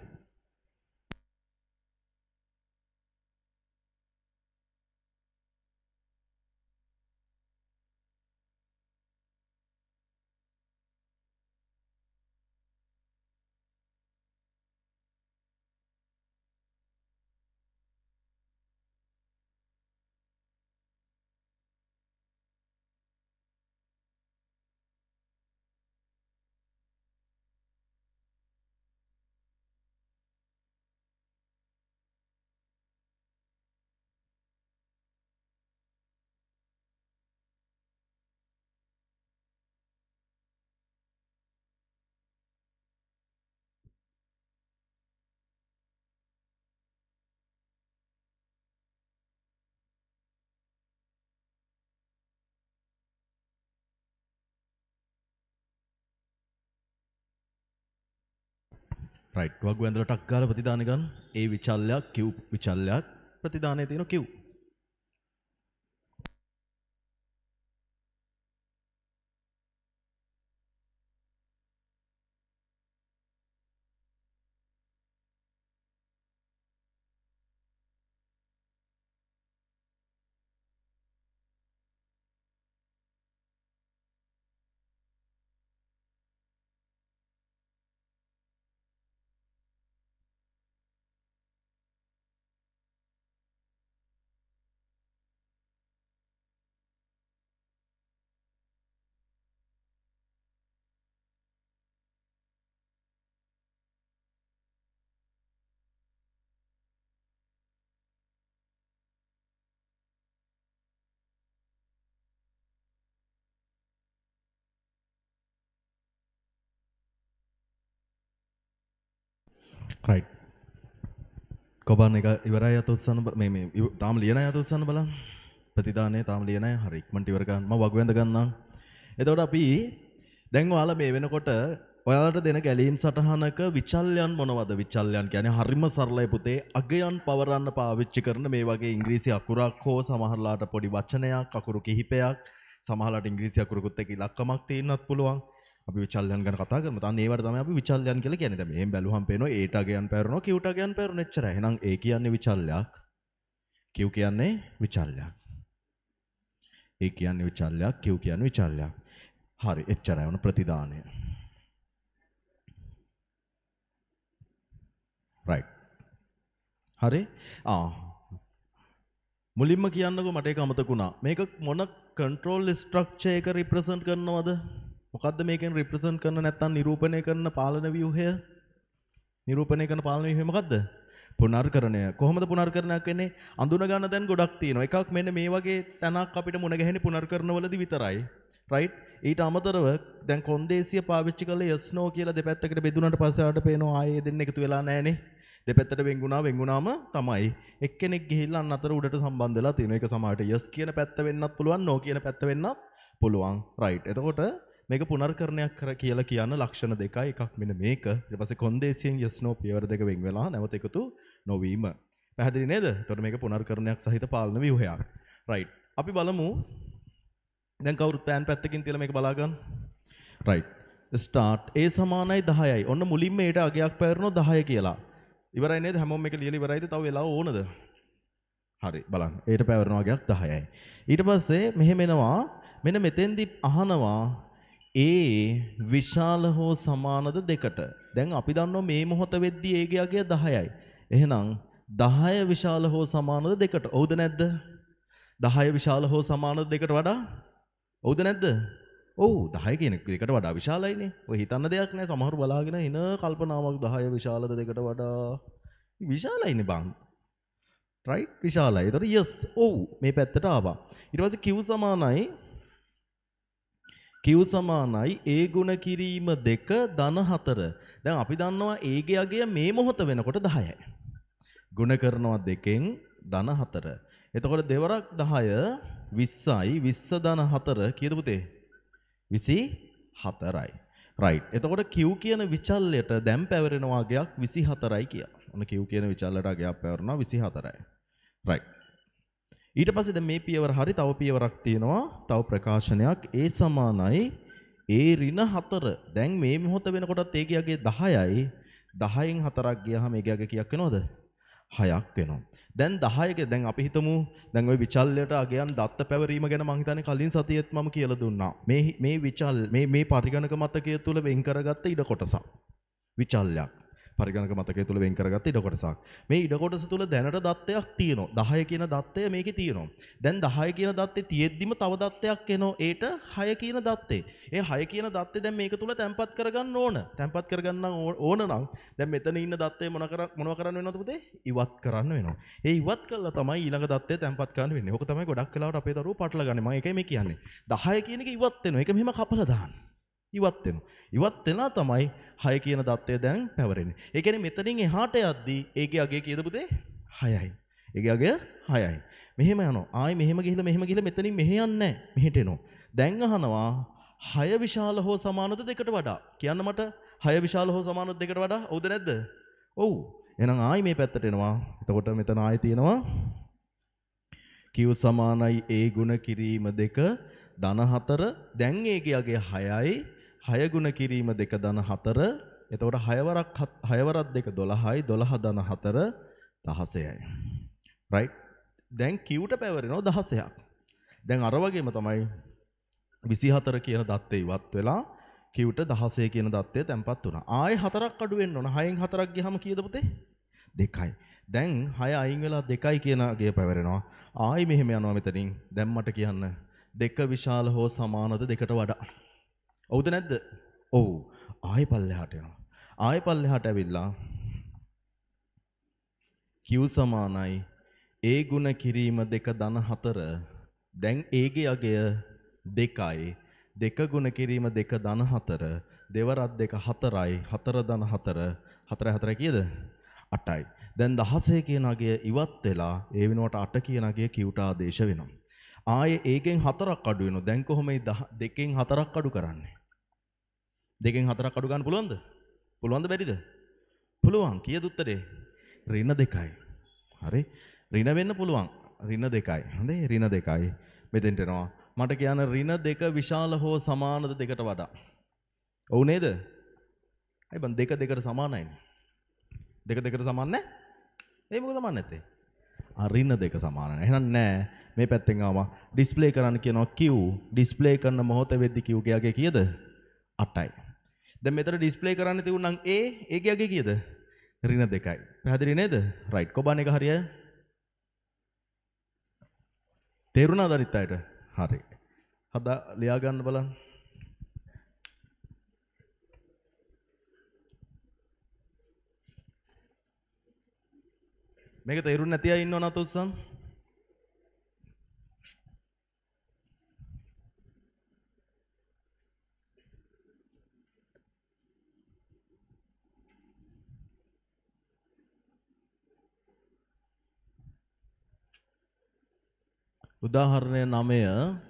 රයිට් වගු ඇඳලටක් ගාල ප්‍රතිදාන ගන්න ඒ විචල්ලයක් කිව් විචල්ලයක් ප්‍රතිදානය තියෙන කිව් රයිට් කොබන් එක ඉවරයි අත උස්සන්න මේ මේ තාම ලියන අය අත උස්සන්න බලන්න ප්‍රතිදානේ තාම ලියන අය හරි ඉක්මනට ඉවර ගන්න මම වග වෙන්ද ගන්නම් එතකොට අපි දැන් ඔයාලා මේ වෙනකොට ඔයාලට දෙන ගැලීම් සටහනක විචල්යන් මොනවද විචල්යන් කියන්නේ හරිම සරලයි පුතේ අගයන් පවරන්න පාවිච්චි කරන මේ වගේ ඉංග්‍රීසි අකුරක් හෝ සමහරලාට පොඩි වචනයක් අකුරු කිහිපයක් සමහරලාට ඉංග්‍රීසි අකුරකුත් එක්ක ඉලක්කමක් තියෙන්නත් පුළුවන් අපි විචල්යන් ගැන කතා කරමු. තන ඒවට තමයි අපි විචල්යන් කියලා කියන්නේ. දැන් මෙහෙන් බැලුවහම පේනවා ඒට ගයන් පැරනවා, කිව්ට ගයන් පැරන එච්චරයි. එහෙනම් ඒ කියන්නේ විචල්යක්. කිව් කියන්නේ විචල්යක්. ඒ කියන්නේ විචල්යක්, කිව් කියන්නේ විචල්යක්. හරි, එච්චරයි වුණ ප්‍රතිදානය. right. හරි? ආ මුලින්ම කියන්නකෝ මට ඒක අමතකුණා. මේක මොන control structure එක represent කරනවද? මොකක්ද මේකෙන් රිප්‍රසන්ට් කරන නැත්නම් නිරූපණය කරන පාලන ව්‍යුහය? නිරූපණය කරන පාලන ව්‍යුහය මොකක්ද? පුනර්කරණය. කොහොමද පුනර්කරණයක් වෙන්නේ? අඳුන ගන්න දැන් ගොඩක් තියෙනවා. එකක් මෙන්න මේ වගේ තැනක් අපිට මුණ ගැහෙන්නේ පුනර්කරණවලදී විතරයි. රයිට්? ඊට අමතරව දැන් කොන්දේසිය පාවිච්චි කළේ yes no කියලා දෙපැත්තකට බෙදුනට පස්සේ ආට පේනවා ආයේ දෙන්න එකතු වෙලා නැහනේ. දෙපැත්තට වෙන්ගුණා වෙන්ගුණාම තමයි එක්කෙනෙක් ගිහිල්ලා අතර උඩට සම්බන්ධ වෙලා තියෙනවා. ඒක සමහරට yes කියන පැත්ත වෙන්නත් පුළුවන් no කියන පැත්ත වෙන්නත් පුළුවන්. රයිට්. එතකොට මේක පුනර්කරණයක් කර කියලා කියන ලක්ෂණ දෙකයි එකක් මෙන්න මේක ඊට පස්සේ කොන්දේසියෙන් යස්නෝ පියවර දෙක වෙන් වෙලා නැවත එකතු නොවීම පැහැදිලි නේද? එතකොට මේක පුනර්කරණයක් සහිත පාලන ව්‍යුහයක්. රයිට්. අපි බලමු දැන් කවුරුත් පෑන් පැත්තකින් තියලා මේක බලා ගන්න. රයිට්. ස්ටාර්ට් A සමානයි 10යි. ඔන්න මුලින්ම ඒට අගයක් පැවරනවා 10 කියලා. ඉවරයි නේද? හැමෝම මේක ලියලා ඉවරයිද? තව වෙලාව ඕනද? හරි බලන්න. ඒට පැවරන අගයක් 10යි. ඊට පස්සේ මෙහෙම එනවා. මෙන්න මෙතෙන්දි අහනවා ඒ විශාල හෝ සමානද දෙකට. දැන් අපි දන්නවා මේ මොහොත වෙද්දී ඒගේ අගය 10යි. එහෙනම් 10 විශාල හෝ සමානද දෙකට. ඔව්ද නැද්ද? 10 විශාල හෝ සමානද දෙකට වඩා? ඔව්ද නැද්ද? ඔව් 10 කියන දෙකට වඩා විශාලයිනේ. ඔය හිතන්න දෙයක් නෑ. සමහර බලාගෙන එන කල්පනාවක් 10 විශාලද දෙකට වඩා විශාලයිනේ බං. right විශාලයි. ඒතර yes ඔව් මේ පැත්තට ආවා. ඊට පස්සේ q සමානයි කිව් සමානයි ඒ ගුණ කිරීම දෙක ධන හතර. දැන් අපි දන්නවා ඒගේ අගය මේ මොහොත වෙනකොට 10යි. ගුණ කරනවා දෙකෙන් ධන හතර. එතකොට දෙවරක් 10 20යි 20 ධන හතර කීයද පුතේ? 24යි. right. එතකොට Q කියන විචල්යට දැන් පැවරෙන වගයක් 24යි කියලා. ඔන්න Q කියන විචල්ලට අගයක් පැවරනවා 24යි. right. ඊට පස්සේ මේ පියවර හරි තව පියවරක් තියෙනවා තව ප්‍රකාශනයක් ඒ සමානයි ඒ ඍණ 4 දැන් මේ මොහොත වෙනකොටත් ඒකගේ 10යි 10න් 4ක් ගියාම ඒකගේ කීයක් වෙනවද 6ක් වෙනවා. දැන් 10ක දැන් අපි හිතමු දැන් ওই විචල්්‍යයට අගයන් දත්ත පැවරීම ගැන මම හිතන්නේ කලින් සතියේත් මම කියලා දුන්නා. මේ මේ විචල් මේ මේ පරිගණක මතකය තුළ වෙන් කරගත්ත ඉඩ කොටසක්. විචල්්‍යයක්. පරිගණක මතකය තුළ වෙන් කරගත්ත ඉඩ කොටසක්. මේ ඉඩ කොටස තුළ දැනට දත්තයක් තියෙනවා. 10 කියන දත්තය මේකේ තියෙනවා. දැන් 10 කියන දත්තේ තියෙද්දිම තව දත්තයක් එනවා. ඒට 6 කියන දත්තේ. ඒ 6 කියන දත්තේ දැන් මේක තුළ තැම්පත් කරගන්න ඕන. තැම්පත් කරගන්න ඕන නම් දැන් මෙතන ඉන්න දත්තේ මොන කර මොනව කරන්න වෙනවද පුතේ? ඉවත් කරන්න වෙනවා. ඒ ඉවත් කළා තමයි ඊළඟ දත්තේ තැම්පත් කරන්න වෙන්නේ. ඕක තමයි ගොඩක් වෙලාවට අපේ දරුවෝ පටලගන්නේ. මම ඒකයි මේ කියන්නේ. 10 කියන එක ඉවත් වෙනවා. ඒක මෙහෙම කපලා දාන්න. ඉවත් වෙනවා. ඉවත් වෙලා තමයි 6 කියන தත්ත්වය දැන් පැවරෙන්නේ. ඒ කියන්නේ මෙතනින් එහාට යද්දී ඒකේ අගය කියදපු දේ 6යි. ඒකේ අගය 6යි. මෙහෙම යනවා. ආයි මෙහෙම ගිහිල්ලා මෙහෙම ගිහිල්ලා මෙතනින් මෙහෙ යන්නේ නැහැ. මෙහෙට එනවා. දැන් අහනවා 6 විශාල හෝ සමානද දෙකට වඩා. කියන්න මට 6 විශාල හෝ සමානද දෙකට වඩා ඔව්ද නැද්ද? ඔව්. එහෙනම් ආයි මේ පැත්තට එනවා. එතකොට මෙතන ආයි තියෙනවා කිව් සමානයි ඒ ගුණ කිරීම දෙක ධන හතර දැන් ඒකේ අගේ 6යි 6 ගුණ කිරීම 2 ධන 4 එතකොට 6 වරක් 6 වරක් 2 12යි 12 ධන 4 16යි right දැන් Qට පැවරෙනවා 16ක් දැන් අර වගේම තමයි 24 කියන දත්තේ ඉවත් වෙලා Qට 16 කියන දත්තේ තැම්පත් වුණා ආයේ 4ක් අඩු වෙන්න ඕන 6න් 4ක් ගියහම කීයද පුතේ 2යි දැන් 6 අයින් වෙලා 2යි කියන අගය පැවරෙනවා ආයි මෙහෙම යනවා මෙතනින් දැන් මට කියන්න දෙක විශාල හෝ සමානද දෙකට වඩා ඔව්ද නැද්ද? ඔව්. ආයෙ පල්ලෙහාට යනවා. ආයෙ පල්ලෙහාට ඇවිල්ලා කිව් සමානයි ඒ ಗುಣ කිරීම දෙක ධන හතර දැන් ඒගේ අගය දෙකයි දෙක ಗುಣ කිරීම දෙක ධන හතර දෙවරත් දෙක හතරයි හතර ධන හතර හතර හතර කීයද 8යි දැන් 16 කියන අගය ඉවත් වෙලා ඒ වෙනුවට 8 කියන අගය කිව්ට ආදේශ වෙනවා ආයේ ඒකෙන් හතරක් අඩු වෙනවා දැන් කොහොමයි දෙකෙන් හතරක් අඩු කරන්නේ දෙකෙන් හතරක් අඩු ගන්න පුළුවන්ද? පුළුවන්ද බැරිද? පුළුවන්. කීයද උත්තරේ? ඍණ දෙකයි. හරි. ඍණ වෙන්න පුළුවන්. ඍණ දෙකයි. හොඳේ ඍණ දෙකයි. මෙතෙන්ට එනවා. මට කියන්න ඍණ දෙක විශාල හෝ සමානද දෙකට වඩා. ඔව් නේද? අයි බං දෙක දෙකට සමානයිනේ. දෙක දෙකට සමාන නැහැ. ඒ මොකද සමාන නැත්තේ? අරින්න දෙක සමානන එහෙනම් නෑ මේ පැත්තෙන් ආවා ඩිස්ප්ලේ කරන්න කියනවා Q ඩිස්ප්ලේ කරන මොහොත වෙද්දි Q ගේ කීයද 8යි දැන් මෙතන ඩිස්ප්ලේ කරන්න තිබුණනම් A ඒකේ යගේ කීයද? ඍණ 2යි. පැහැදිලි නේද? රයිට්. කොබන් එක හරියයි. තේරුණාද අනිත් අයට? හරි. හදා ලියා ගන්න බලන්න. මේක තේරුම් නැති අය ඉන්නව නත් උස්සම් උදාහරණය 9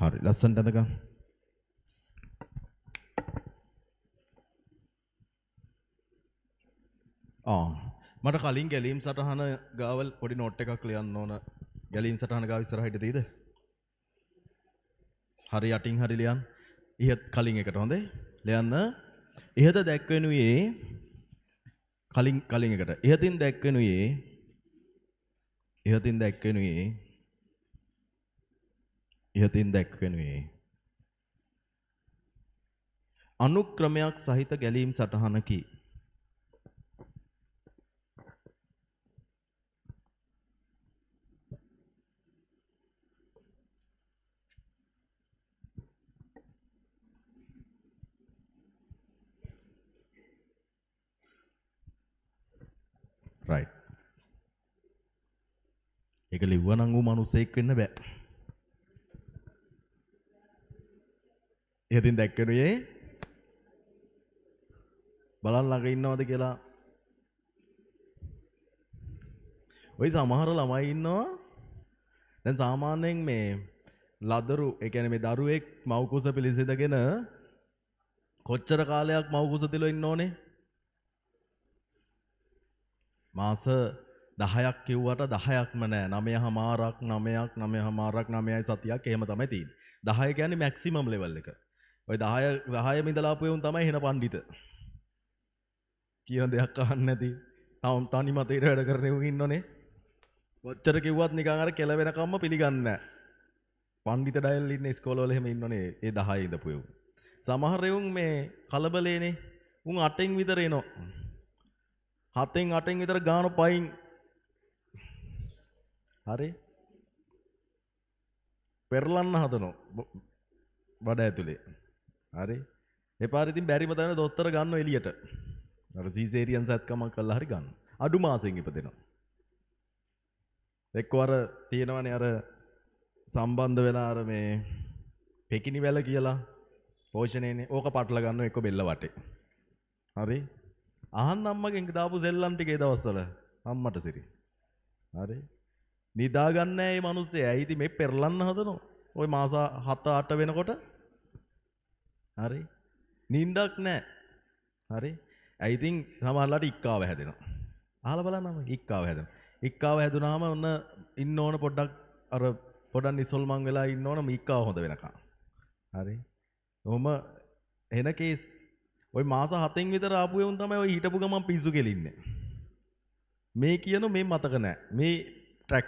හරි ලස්සනට අදගම්. ආ මට කලින් ගැලීම් සටහන ගාවල් පොඩි නෝට් එකක් ලියන්න ඕන. ගැලීම් සටහන ගාව ඉස්සරහිට දෙයිද? හරි යටින් හරි ලියන්න. ඉහත් කලින් එකට හොඳේ. ලියන්න. ඉහත දැක්වෙනුයේ කලින් කලින් එකට. ඉහතින් දැක්වෙනුයේ ඉහතින් දැක්වෙනුයේ ඉහතින් දැක්වෙනුයේ අනුක්‍රමයක් සහිත ගැලීම් සටහනකි රයිට් ඒක ලිව්වනම් ඌ මිනිසෙක් වෙන්න බෑ ඉහතින් දැක්කනුයේ බලන් ළඟ ඉන්නවද කියලා ඔයි සමහර ළමයි ඉන්නවා දැන් සාමාන්‍යයෙන් මේ ලදරු ඒ කියන්නේ මේ දරුවෙක් මව්කුස පිළිසෙදගෙන කොච්චර කාලයක් මව්කුස තිල ඉන්න ඕනේ මාස 10ක් කිව්වට 10ක්ම නෑ 9හමාරක් 9ක් 9හමාරක් 9යි සතියක් එහෙම තමයි තියෙන්නේ 10 කියන්නේ මැක්සිමම් ලෙවල් එක ඔය දහය දහය මිදලාපයවුන් තමයි හෙන පණ්ඩිත කියන දෙයක් අහන්න ඇති තවම් තනි මතේට වැඩ කරනයු ඉන්නනේ වච්චර කිව්වත් නිකාර කෙලවෙනකම්ම පිළිගන්න පණ්ඩිත ඩයිල්ලින්න ස්කෝලෝල හෙම ඉන්නනේ ඒ දහය ඉඳපුයවු සමහරයවුන් මේ කලබලේනේ උන් අටෙන් විතර එනෝ හතෙන් අටෙන් විතර ගාන පයින් හරි පෙරලන්න හදනෝ වඩ ඇතුළේ හරි එපාරිතින් බැරිම තැන දොස්තර ගන්න එළියට. අර සීසේරියන් සත්කමක් කළා හරි ගන්න. අඩු මාසෙන් ඉපදෙනවා. එක්කෝ අර තියෙනවනේ අර සම්බන්ධ වෙලා අර මේ පෙකිනි වැල කියලා පෝෂණයනේ ඕක පටල ගන්න එක්ක බෙල්ල වටේ. හරි. අහන්න අම්මගෙන් දාපු සෙල්ලම් ටික ඒ දවස්වල අම්මට සිරි. හරි. නිදාගන්නේ මේ මිනිස්සේ ඇයි ඉතින් මේ පෙරලන්න හදනෝ. ওই මාස 7 8 වෙනකොට හරි නින්දක් නෑ හරි ඇයිතින් සමහරලාට ඉක්කාව හැදෙනවා අහලා බලන්නම ඉක්කාව හැදෙනවා ඉක්කාව හැදුනාම ඔන්න ඉන්න ඕන පොඩ්ඩක් අර පොඩක් නිසල්මන් වෙලා ඉන්න ඕන ඉක්කාව හොඳ වෙනකම් හරි ඔහොම එන කේස් ඔය මාස හතෙන් විතර ආපු එවුන් තමයි ඔය හිටපු ගමන් පිස්සු කෙලින්නේ. මේ කියන මේ මතක නෑ. මේ ට්‍රැක්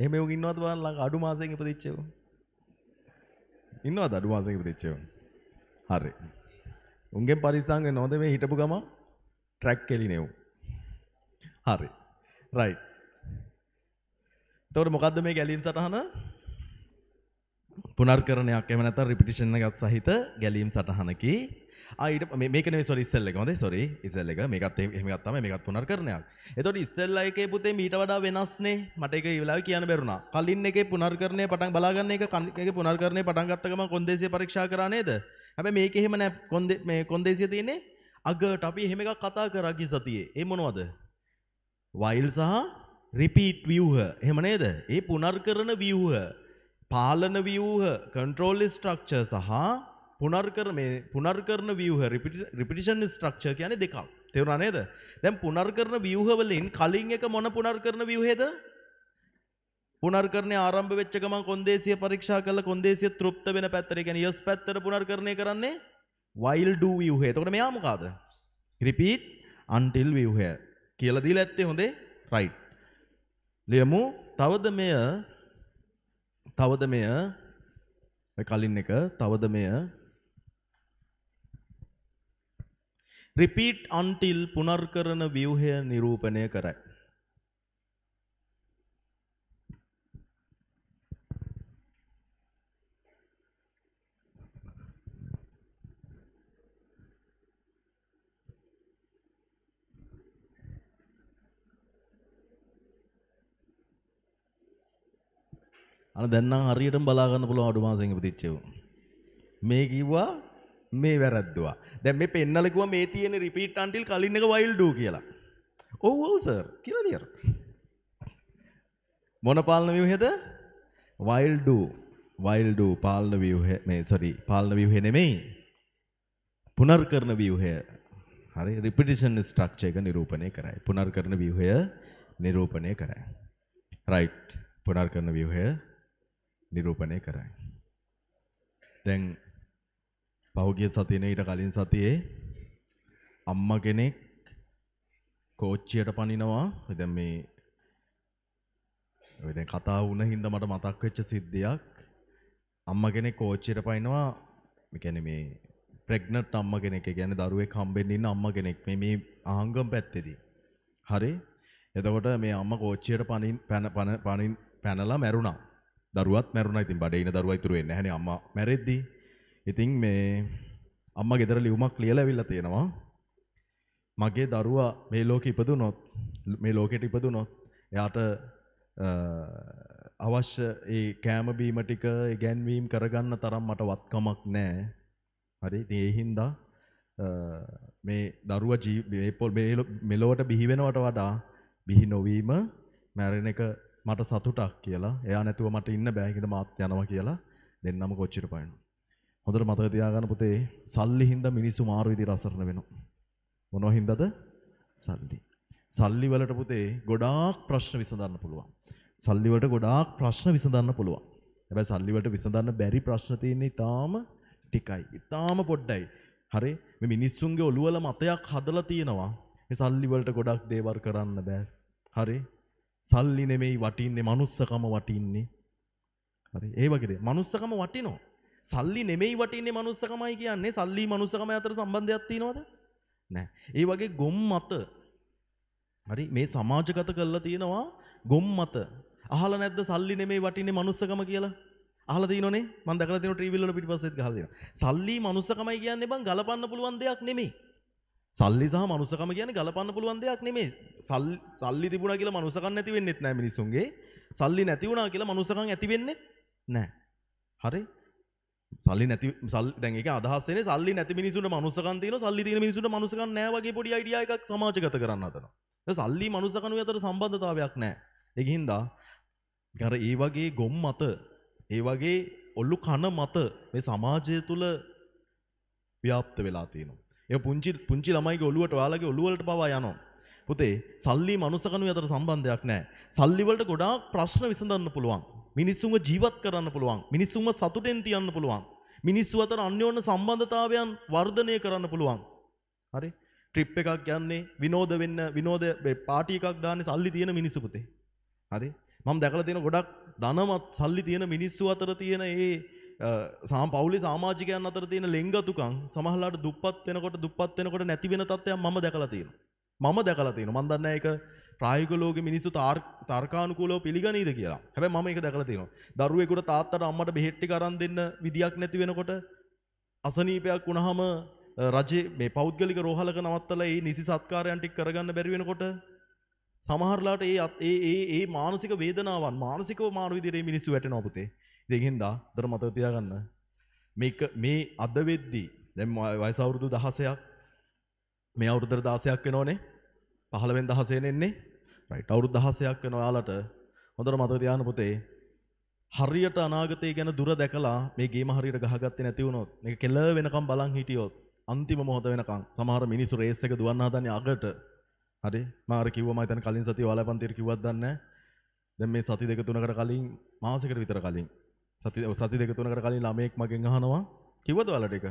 එහෙම එවුන් ඉන්නවද බලන්න අඩු මාසයෙන් ඉපදිච්ච එවුන්. ඉන්නවද අඩු මාසයෙන් ඉපදිච්ච එවුන්? හරි. උන්ගෙන් පරිස්සම් වෙන්න හොඳ මේ හිටපු ගම ට්‍රැක් කෙලි නෙව්. හරි. රයිට්. එතකොට මොකද්ද මේ ගැලීම් සටහන? පුනර්කරණයක් එහෙම නැත්නම් රිපිටිෂන් එකක් සහිත ගැලීම් සටහනකි. ආ ඊට මේක නෙවෙයි සෝරි ඉස්සෙල් එක හොඳයි සෝරි ඉස්සෙල් එක මේකත් එහෙම එකක් තමයි මේකත් පුනර්කරණයක්. එතකොට ඉස්සෙල් එකේ පුතේ මීට වඩා වෙනස්නේ. මට ඒක ඊවලාවේ කියන්න බැරුණා. කලින් එකේ පුනර්කරණය පටන් බලාගන්න එක එකේ පුනර්කරණය පටන් ගත්ත ගමන් කොන්දේසිය පරීක්ෂා කරා නේද? හැබැ මේක එහෙම නෑ කොන්ද මේ කොන්දේසිය තියෙන්නේ අගට අපි එහෙම එකක් කතා කරා ගිය සතියේ. ඒ මොනවද? වයිල් සහ රිපීට් ව්‍යුහ. එහෙම නේද? ඒ පුනර්කරන ව්‍යුහ, පාලන ව්‍යුහ, කන්ට්‍රෝල් ස්ට්‍රක්චර් සහ පුනර්කර මේ පුනර්කරන ව්‍යුහ රිපිටිෂන් ස්ට්‍රක්චර් කියන්නේ දෙකක්. තේරුණා නේද? දැන් පුනර්කරන ව්‍යුහ වලින් කලින් එක මොන පුනර්කරන ව්‍යුහේද? පුනර්කරණය ආරම්භ වෙච්ච ගමන් කොන්දේසිය පරීක්ෂා කරලා කොන්දේසිය තෘප්ත වෙන පැත්තට, ඒ කියන්නේ යස් පැත්තට පුනර්කරණය කරන්නේ while do ව්‍යුහය. එතකොට මෙයා මොකද? repeat until ව්‍යුහය. කියලා දීලා ඇත්තේ හොඳේ right. ලියමු තවද මෙය තවද මෙය ඔය කලින් එක තවද මෙය repeat until පුනර්කරන ව්‍යුහය නිරූපණය කරයි. අනේ දැන් නම් හරියටම බලා ගන්න පුළුවන් අඩු මාසෙන් ඉපදිච්චව. මේ කිව්වා මේ වැරද්දුවා. දැන් මේ පෙන්නල කිව්වා මේ තියෙන රිපීට් අන්ටිල් කලින් එක වයිල් ඩූ කියලා. ඔව් ඔව් සර් කියලා දියර. මොන පාලන ව්‍යුහෙද? While do. වයිල් ඩූ පාලන ව්‍යුහය මේ සෝරි පාලන ව්‍යුහය නෙමෙයි. පුනර්කරන ව්‍යුහය. හරි රිපිටිෂන් ස්ට්‍රක්චර් එක නිරූපණය කරයි. පුනර්කරන ව්‍යුහය නිරූපණය කරයි. රයිට්. පුනර්කරන ව්‍යුහය නිරූපණය කරයි. දැන් පහුගිය සතියේ ඊට කලින් සතියේ අම්මා කෙනෙක් කෝච්චියට පනිනවා. දැන් මේ ඔය දැන් කතා වුණ හින්දා මට මතක් වෙච්ච සිද්ධියක්. අම්මා කෙනෙක් කෝච්චියට පනිනවා. මේ කියන්නේ මේ ප්‍රෙග්නන්ට් අම්මා කෙනෙක්. ඒ කියන්නේ දරුවෙක් හම්බෙන්න ඉන්න අම්මා කෙනෙක්. මේ මේ ආංගම් පැත්තේදී. හරි. එතකොට මේ අම්මා කෝච්චියට පනින් පැන පැනලා මැරුණා. දරුවත් මැරුණා. ඉතින් බඩේ ඉන දරුවා ඉතුරු වෙන්නේ නැහනේ අම්මා මැරෙද්දී. ඉතින් මේ අම්මා ගෙදර ලියුමක් ලියලා ඇවිල්ලා තියෙනවා. මගේ දරුවා මේ ලෝකෙ ඉපදුනොත් මේ ලෝකෙට ඉපදුනොත් එයාට අවශ්‍ය ඒ කෑම බීම ටික ඉගැන්වීම් කරගන්න තරම් මට වත්කමක් නැහැ. හරි. ඉතින් ඒ හින්දා මේ දරුවා ජී මේ මෙලොවට බිහි වෙනවට වඩා බිහි නොවීම මැරෙන එක මට සතුටක් කියලා එයා නැතුව මට ඉන්න බෑ හින්දා මාත් යනවා කියලා දෙන්නම කොච්චිට පයනවා. හොඳට මතක තියාගන්න පුතේ සල්ලි හින්දා මිනිස්සු මාරු විදිහට අසරණ වෙනවා. මොනවා හින්දාද? සල්ලි. සල්ලි වලට පුතේ ගොඩාක් ප්‍රශ්න විසඳන්න පුළුවන්. සල්ලි වලට ගොඩාක් ප්‍රශ්න විසඳන්න පුළුවන්. හැබැයි සල්ලි වලට විසඳන්න බැරි ප්‍රශ්න තියෙන්නේ ඊටාම ටිකයි. ඊටාම පොඩ්ඩයි. හරි මේ මිනිස්සුන්ගේ ඔළුවල මතයක් හදලා තියෙනවා. මේ සල්ලි වලට ගොඩක් දේවල් කරන්න බෑ. හරි සල්ලි නෙමෙයි වටින්නේ manussකම වටින්නේ. හරි. ඒ වගේ දේ. manussකම වටිනවා. සල්ලි නෙමෙයි වටින්නේ manussකමයි කියන්නේ. සල්ලි manussකම අතර සම්බන්ධයක් තියෙනවද? නැහැ. ඒ වගේ ගොම් මත හරි මේ සමාජගත කරලා තියෙනවා ගොම් මත. අහලා නැද්ද සල්ලි නෙමෙයි වටින්නේ manussකම කියලා? අහලා තියෙනවනේ. මම දැකලා තියෙනවා ටීවී වල පිටිපස්සෙත් ගහලා තියෙනවා. සල්ලි manussකමයි කියන්නේ බං ගලපන්න පුළුවන් දෙයක් නෙමෙයි. සල්ලි සහ මනුසකම කියන ගලපන්න පුළුවන් දෙයක් නෙමේ සල්ලි තිබුණා කියලා මනුසකම් නැති වෙන්නෙත් නෑ මිනිසුන්ගේ සල්ලි නැති වුණා කියලා මනුසකම් ඇති වෙන්නෙත් නෑ හරි සල්ලි නැති සල්ලි දැන් ඒක අදහස් වෙන්නේ සල්ලි නැති මිනිසුන්ට මනුසකම් තියෙනවා සල්ලි තියෙන මිනිසුන්ට මනුසකම් නෑ වගේ පොඩි අයිඩියා එකක් සමාජගත කරන්න හදනවා ඒ සල්ලි මනුසකණු අතර සම්බන්ධතාවයක් නෑ ඒක හින්දා අර ඒ වගේ ගොම් මත ඒ වගේ ඔල්ලු කන මත මේ සමාජය තුල ව්‍යාප්ත වෙලා තියෙනවා ඒ පුංචි පුංචි ළමයිගේ ඔළුවට ඔයාලගේ ඔළුවලට පවා යනවා. පුතේ සල්ලි මනුස්සකණුයි අතර සම්බන්ධයක් නැහැ. සල්ලි වලට ගොඩාක් ප්‍රශ්න විසඳන්න පුළුවන්. මිනිස්සුන්ව ජීවත් කරන්න පුළුවන්. මිනිස්සුන්ව සතුටෙන් තියන්න පුළුවන්. මිනිස්සු අතර අන්‍යෝන්‍ය සම්බන්ධතාවයන් වර්ධනය කරන්න පුළුවන්. හරි? ට්‍රිප් එකක් යන්නේ විනෝද වෙන්න විනෝද පාටි එකක් දාන්නේ සල්ලි තියෙන මිනිස්සු පුතේ. හරි? මම දැකලා තියෙන ගොඩක් ධනවත් සල්ලි තියෙන මිනිස්සු අතර තියෙන ඒ සාම පවුලි සාමාජිකයන් අතර තියෙන ලෙංගතුකං සමහලාට දුප්පත් වෙනකොට දුප්පත් වෙනකොට නැති වෙන තත්ත්වයක් මම දැකලා තියෙනවා. මම දැකලා තියෙනවා. මම දන්නේ ඒක ප්‍රායෝගික ලෝකෙ මිනිස්සු තර්කානුකූලව පිළිගනීද කියලා. හැබැයි මම ඒක දැකලා තියෙනවා. දරුවෙකුට තාත්තට අම්මට බෙහෙත් ටික අරන් දෙන්න විදියක් නැති වෙනකොට අසනීපයක් වුණාම රජේ මේ පෞද්ගලික රෝහලක නවත්තලා ඒ නිසි සත්කාරයන් ටික කරගන්න බැරි වෙනකොට සමහරලාට ඒ ඒ ඒ ඒ මානසික වේදනාවන් මානසිකව මාන විදිහට මේ මිනිස්සු වැටෙනවා පුතේ. දෙගින්ද දර මතව තියාගන්න මේක මේ අද වෙද්දී දැන් වයස අවුරුදු 16ක් මේ අවුරුදු 16ක් වෙනෝනේ 15 වෙනි 16 නෙන්නේ රයිට් අවුරුදු 16ක් වෙන ඔයාලට හොඳට මතක තියාගන්න පුතේ හරියට අනාගතය ගැන දුර දැකලා මේ ගේම හරියට ගහගත්තේ නැති වුණොත් මේක කෙල වෙනකම් බලන් හිටියොත් අන්තිම මොහොත වෙනකම් සමහර මිනිස්සු රේස් එක දුවන්න හදන්නේ අගට හරි මම අර කිව්වා මම හිතන්නේ කලින් සතිය ඔයාලා පන්තියට කිව්වත් දන්නේ නැහැ දැන් මේ සති දෙක තුනකට කලින් මාසෙකට විතර කලින් සති සති දෙක තුනකට කලින් ළමයෙක් මගෙන් අහනවා කිව්වද ඔයාලට ඒක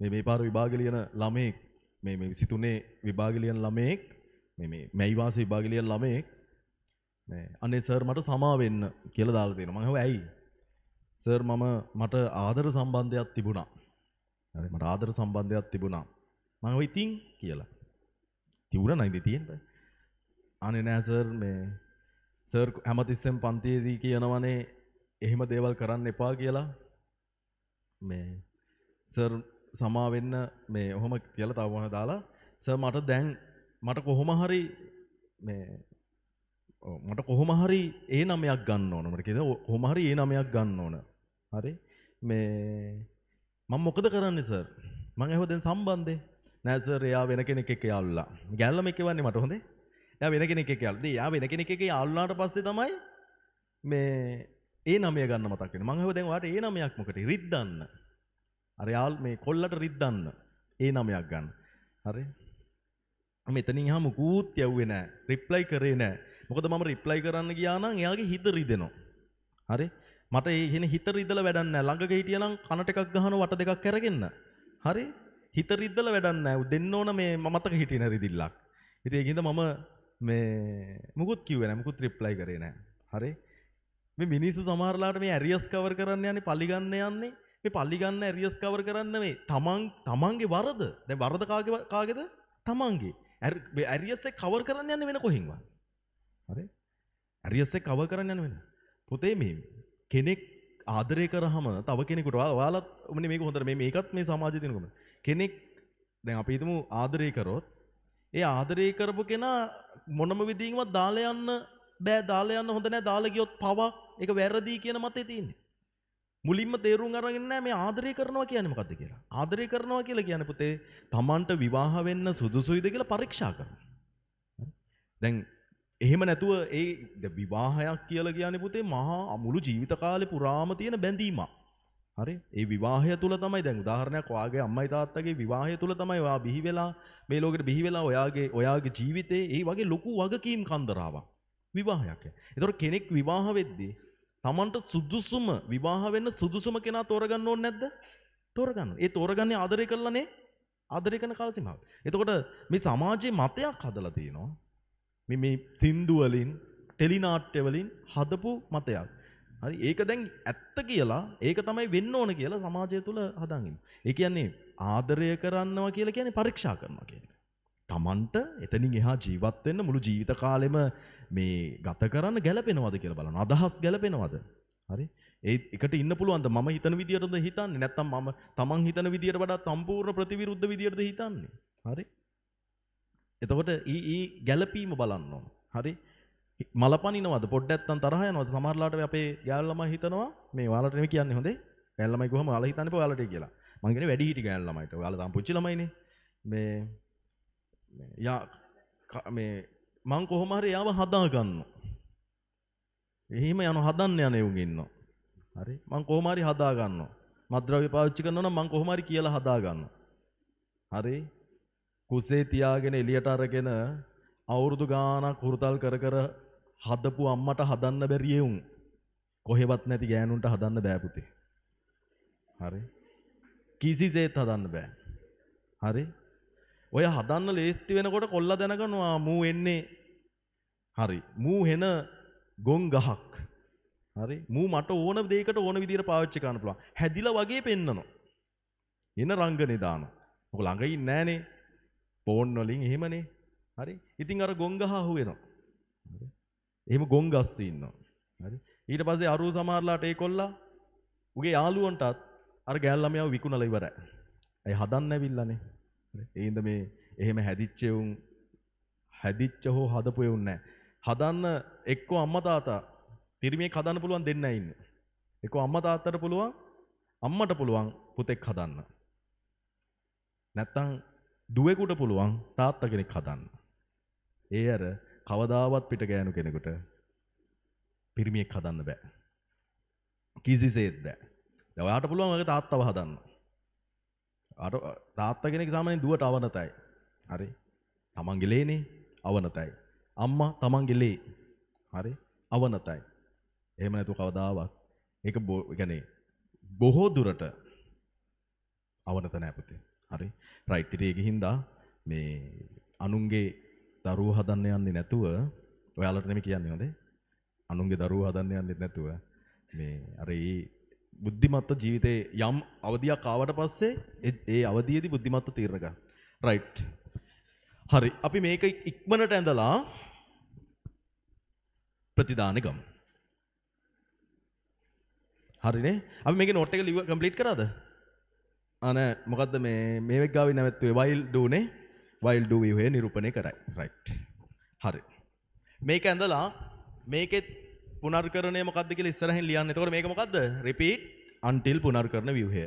මේ මේ පාර විභාග ලියන ළමයෙක් මේ මේ 23 විභාග ලියන ළමයෙක් මේ මේ මැයි මාසේ විභාග ලියන ළමයෙක් මේ අනේ සර් මට සමා වෙන්න කියලා දාලා දෙනවා මම ඇයි සර් මම මට ආදර සම්බන්ධයක් තිබුණා හරි මට ආදර සම්බන්ධයක් තිබුණා මම ඉතින් කියලා තිබුණා නයිද තියෙන්නේ අනේ නෑ සර් මේ සර් හැමතිස්සෙම පන්තියේදී කියනවනේ එහෙම දේවල් කරන්න එපා කියලා මේ සර් සමාවෙන්න මේ ඔහොම කියලා තවහන දාලා සර් මට දැන් මට කොහොම හරි මේ මට කොහොම හරි ඒ නමයක් ගන්න ඕන මට කියද කොහොම හරි ඒ නමයක් ගන්න ඕන හරි මේ මම මොකද කරන්නේ සර් මං ඇහුවා දැන් සම්බන්ධේ නෑ සර් එයා වෙන කෙනෙක් එක්ක යාළුලා ගැල්ලම එක්ක වන්නේ මට හොඳේ එයා වෙන කෙනෙක් එක්ක යාළුවා. ඉතින් එයා වෙන කෙනෙක් එක්ක යාළුවාට පස්සේ තමයි මේ ඒ නමය ගන්න මතක් වෙනවා. මම හිතුවා දැන් ඔයාලට ඒ නමයක් මොකටද? රිද්දන්න. අර යාල් මේ කොල්ලට රිද්දන්න. ඒ නමයක් ගන්න. හරි? මම එතනින් එහා මුකුත් යව්වේ නැහැ. රිප්ලයි කරේ නැහැ. මොකද මම රිප්ලයි කරන්න ගියා නම් එයාගේ හිත රිදෙනවා. හරි? මට ඒ කියන්නේ හිත රිදලා වැඩක් නැහැ. ළඟක හිටියනම් කනට එකක් ගහන වට දෙකක් අරගෙන. හරි? හිත රිද්දලා වැඩක් නැහැ. දෙන්න ඕන මේ මමතක හිටින රිදිල්ලක්. ඉතින් ඒකින්ද මම මේ මුකුත් කිව්වේ නැහැ. මුකුත් රිප්ලයි කරේ නැහැ. හරි? මේ මිනිස්සු සමහරලාට මේ ඇරියස් කවර් කරන්න යන්නේ පල්ලිගන්න යන්නේ මේ පල්ලිගන්න ඇරියස් කවර් කරන්න මේ තමන් තමන්ගේ වරද දැන් වරද කාගේ කාගේද තමන්ගේ ඇරියස් එක කවර් කරන්න යන්නේ වෙන කොහෙන්වත් හරි ඇරියස් එක කවර් කරන්න යන්නේ වෙන පුතේ මේ කෙනෙක් ආදරය කරාම තව කෙනෙකුට ඔයාලත් මෙන්න මේක හොඳට මේ මේකත් මේ සමාජයේ තියෙන කොහොමද කෙනෙක් දැන් අපි හිතමු ආදරය කරොත් ඒ ආදරය කරපු කෙනා මොනම විදිහකින්වත් දාලා යන්න බෑ දාලා යන්න හොඳ නෑ දාලා ගියොත් පවක් ඒක වැරදි කියන මතේ තියෙන්නේ. මුලින්ම තේරුම් අරගෙන නැහැ මේ ආදරය කරනවා කියන්නේ මොකද්ද කියලා. ආදරය කරනවා කියලා කියන්නේ පුතේ තමන්ට විවාහ වෙන්න සුදුසුයිද කියලා පරීක්ෂා කරනවා. දැන් එහෙම නැතුව ඒ විවාහයක් කියලා කියන්නේ පුතේ මහා අමුළු ජීවිත කාලේ පුරාම තියෙන බැඳීමක්. හරි? ඒ විවාහය තුල තමයි දැන් උදාහරණයක් ඔයාගේ අම්මයි තාත්තගේ විවාහය තුල තමයි ඔයා බිහි වෙලා මේ ලෝකෙට බිහි වෙලා ඔයාගේ ඔයාගේ ජීවිතේ ඒ වගේ ලොකු වගකීම් කන්දරාවක්. විවාහයක්. ඒතකොට කෙනෙක් විවාහ වෙද්දී තමන්ට සුදුසුම විවාහ වෙන්න සුදුසුම කෙනා තෝරගන්න ඕනේ නැද්ද? තෝරගන්න. ඒ තෝරගන්නේ ආදරය කළානේ. ආදරය කරන කාල සීමාව. එතකොට මේ සමාජයේ මතයක් හදලා තියෙනවා. මේ මේ සින්දු වලින්, ටෙලි නාට්‍ය වලින් හදපු මතයක්. හරි ඒක දැන් ඇත්ත කියලා ඒක තමයි වෙන්න ඕන කියලා සමාජය තුල හදාගන්න. ඒ කියන්නේ ආදරය කරනවා කියලා කියන්නේ පරීක්ෂා කරනවා කියන්නේ. තමන්ට එතනින් එහා ජීවත් වෙන්න මුළු ජීවිත කාලෙම මේ ගත කරන්න ගැළපෙනවද කියලා බලන්න. අදහස් ගැළපෙනවද? හරි. ඒ එකට ඉන්න පුළුවන්ද? මම හිතන විදියටද හිතන්නේ? නැත්නම් මම තමන් හිතන විදියට වඩා සම්පූර්ණ ප්‍රතිවිරුද්ධ විදියටද හිතන්නේ? හරි. එතකොට ඊ ඊ ගැළපීම බලන්න ඕන. හරි. මලපනිනවද? පොඩ්ඩක් නැත්තම් තරහ යනවද? සමහරලාට අපේ ගෑල් ළමයි හිතනවා මේ ඔයාලට නෙමෙයි කියන්නේ හොඳේ. ගෑල් ළමයි කොහම ඔයාලා හිතන්නේ ඔයාලට කියලා. මං කියන්නේ වැඩි හිටි ගෑල් ළමයිට. ඔයාලා තාම පුංචි ළමයිනේ. මේ යා මේ මං කොහොම හරි යාව හදා ගන්නවා. එහෙම යන හදන්න යන එවුන් ඉන්නවා. හරි මං කොහොම හරි හදා ගන්නවා. මත්ද්‍රව්‍ය පාවිච්චි කරනවා නම් මං කොහොම හරි කියලා හදා ගන්නවා. හරි කුසේ තියාගෙන එළියට අරගෙන අවුරුදු ගාණක් හුරුතල් කර කර හදපු අම්මට හදන්න බැරි එවුන්. කොහෙවත් නැති ගෑනුන්ට හදන්න බෑ පුතේ. හරි. කිසිසේත් හදන්න බෑ. හරි. ඔය හදන්න ලේස්ති වෙනකොට කොල්ලා දැනගනවා මූ එන්නේ. හරි. මූ හෙන ගොන් ගහක්. හරි. මූ මට ඕන දෙයකට ඕන විදිහට පාවිච්චි කරන්න පුළුවන්. හැදිලා වගේ පෙන්නනවා. එන රංගනේ දානවා. මොක ළඟ ඉන්නේ නැහනේ. ෆෝන් වලින් එහෙමනේ. හරි. ඉතින් අර ගොන් ගහ අහු වෙනවා. හරි. එහෙම ගොන් ගස්සී ඉන්නවා. හරි. ඊට පස්සේ අරූ සමහරලාට ඒ කොල්ලා උගේ යාළුවන්ටත් අර ගෑල් ළමයාව විකුණලා ඉවරයි. ඇයි හදන්න ඇවිල්ලානේ. ඒද මේ එහෙම හැදිච්චවුන් හැදිච්ච හෝ හදපු එවුන් නෑ. හදන්න එක්කෝ අම්මා තාතා පිරිමියෙක් හදන්න පුළුවන් දෙන්න ඉන්න. එක්කෝ අම්මා තාත්තට පුළුවන් අම්මට පුළුවන් පුතෙක් හදන්න. නැත්තම් දුවෙකුට පුළුවන් තාත්තා කෙනෙක් හදන්න. ඒ අර කවදාවත් පිට ගෑනු කෙනෙකුට පිරිමියෙක් හදන්න බෑ. කිසිසේත් බෑ. දැන් ඔයාට පුළුවන් ඔයාගේ තාත්තව හදන්න. අර තාත්තා කෙනෙක් සාමාන්‍යයෙන් දුවට අවනතයි. හරි. තමන්ගේ ලේනේ අවනතයි. අම්මා තමන්ගේ ලේ. හරි. අවනතයි. එහෙම නැතු කවදාවත් ඒක يعني බොහෝ දුරට අවනත නැහැ පුතේ. හරි. රයිට් ඉතින් ඒක හින්දා මේ අනුන්ගේ දරුවෝ හදන්න යන්නේ නැතුව ඔයාලට නෙමෙයි කියන්නේ හොඳේ. අනුන්ගේ දරුවෝ හදන්න යන්නේ නැතුව මේ අර ඒ බුද්ධිමත්ව ජීවිතේ යම් අවධියක් ආවට පස්සේ ඒ අවධියේදී බුද්ධිමත්ව තීරණ ගන්න. රයිට්. හරි. අපි මේක ඉක්මනට ඇඳලා ප්‍රතිදානෙ ගමු. හරිනේ. අපි මේකේ නෝට් එක ලිව කම්ප්ලීට් කරාද? අන මොකද්ද මේ මේ වෙග්ගාවේ නැවැත්තුවේ while do නේ. while do we නිරූපණය කරයි. රයිට්. හරි. මේක ඇඳලා මේකෙත් පුනර්කරණය මොකක්ද කියලා ඉස්සරහින් ලියන්න. එතකොට මේක මොකද්ද? repeat until පුනර්කරණ ව්‍යුහය.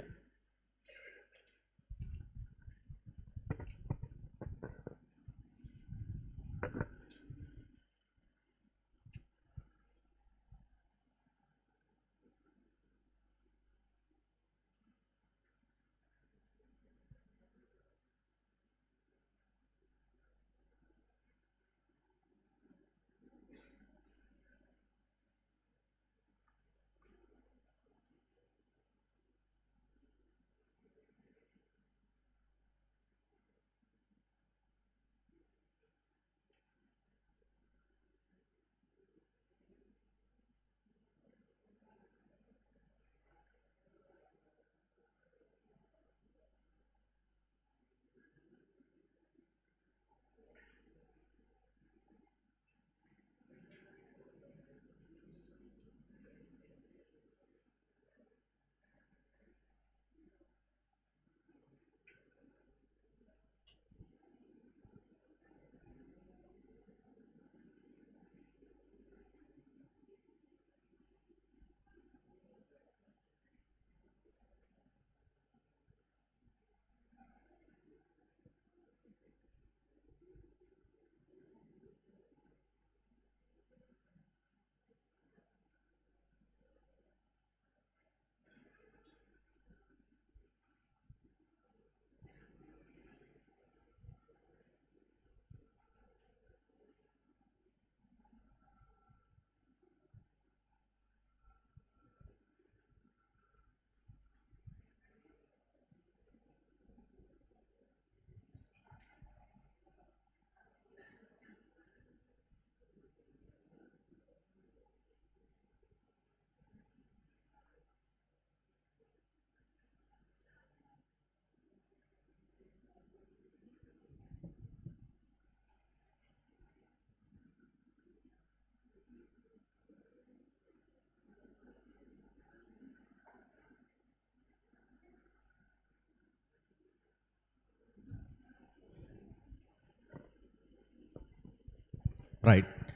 රයිට්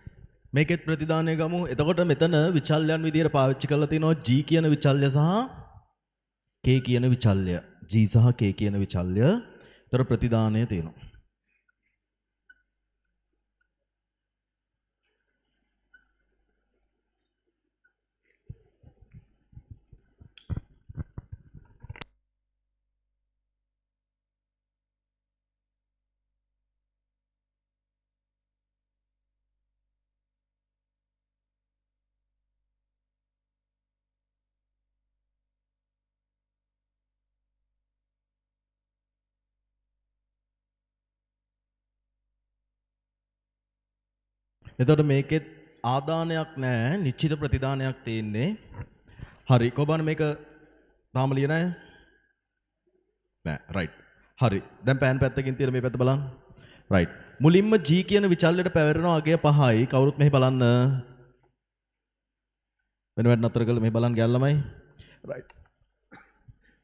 මේකෙත් ප්‍රතිධානය ගමු එතකොට මෙතන විචල්යන් විදිර පාවිච්චි කල තිනවා ජී කියන විචල්ය සහ කේ කියන විචල්ය ජී සහ කේ කියන විචල්ය තොර ප්‍රතිධානය තියෙනවා. එතකොට මේකෙත් ආදානයක් නැහැ නිශ්චිත ප්‍රතිදානයක් තියෙන්නේ. හරි කොබන් මේක තාම ලියන අය? නෑ රයිට්. හරි. දැන් පෑන් පැත්තකින් තියලා මේ පැත්ත බලන්න. රයිට්. මුලින්ම G කියන විචල්යට පැවරෙන අගය පහයි. කවුරුත් මෙහි බලන්න. වෙනුවට නතර කළා මෙහි බලන්න ගැල්ලමයි. රයිට්.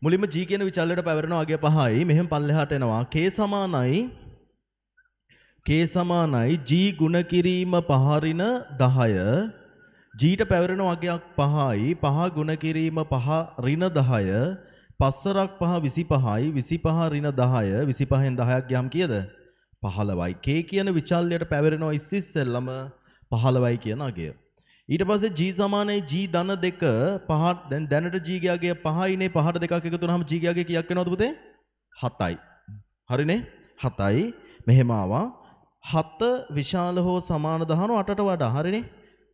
මුලින්ම G කියන විචල්යට පැවරෙන අගය පහයි. මෙහෙම පල්ලෙහාට එනවා. K සමානයි කේ සමානයි G ගුණ කිරීම පහරින 10 G ට පැවරෙන වගයක් 5යි 5 ගුණ කිරීම 5 ඍණ 10 පස්සරක් 5 25යි 25 ඍණ 10 25ෙන් 10ක් ගියම් කීයද 15යි K කියන විචල්්‍යයට පැවරෙනවා ඉස්සෙල්ලම 15යි කියන අගය ඊට පස්සේ G සමානයි G ධන 2 5 දැන් දැනට G ගේ අගය 5යිනේ 5ට 2ක් එකතු වුනහම G ගේ අගය කීයක් වෙනවද පුතේ 7යි හරිනේ 7යි මෙහෙම ආවා 7 විශාල හෝ සමාන දහන 8ට වඩා. හරිනේ?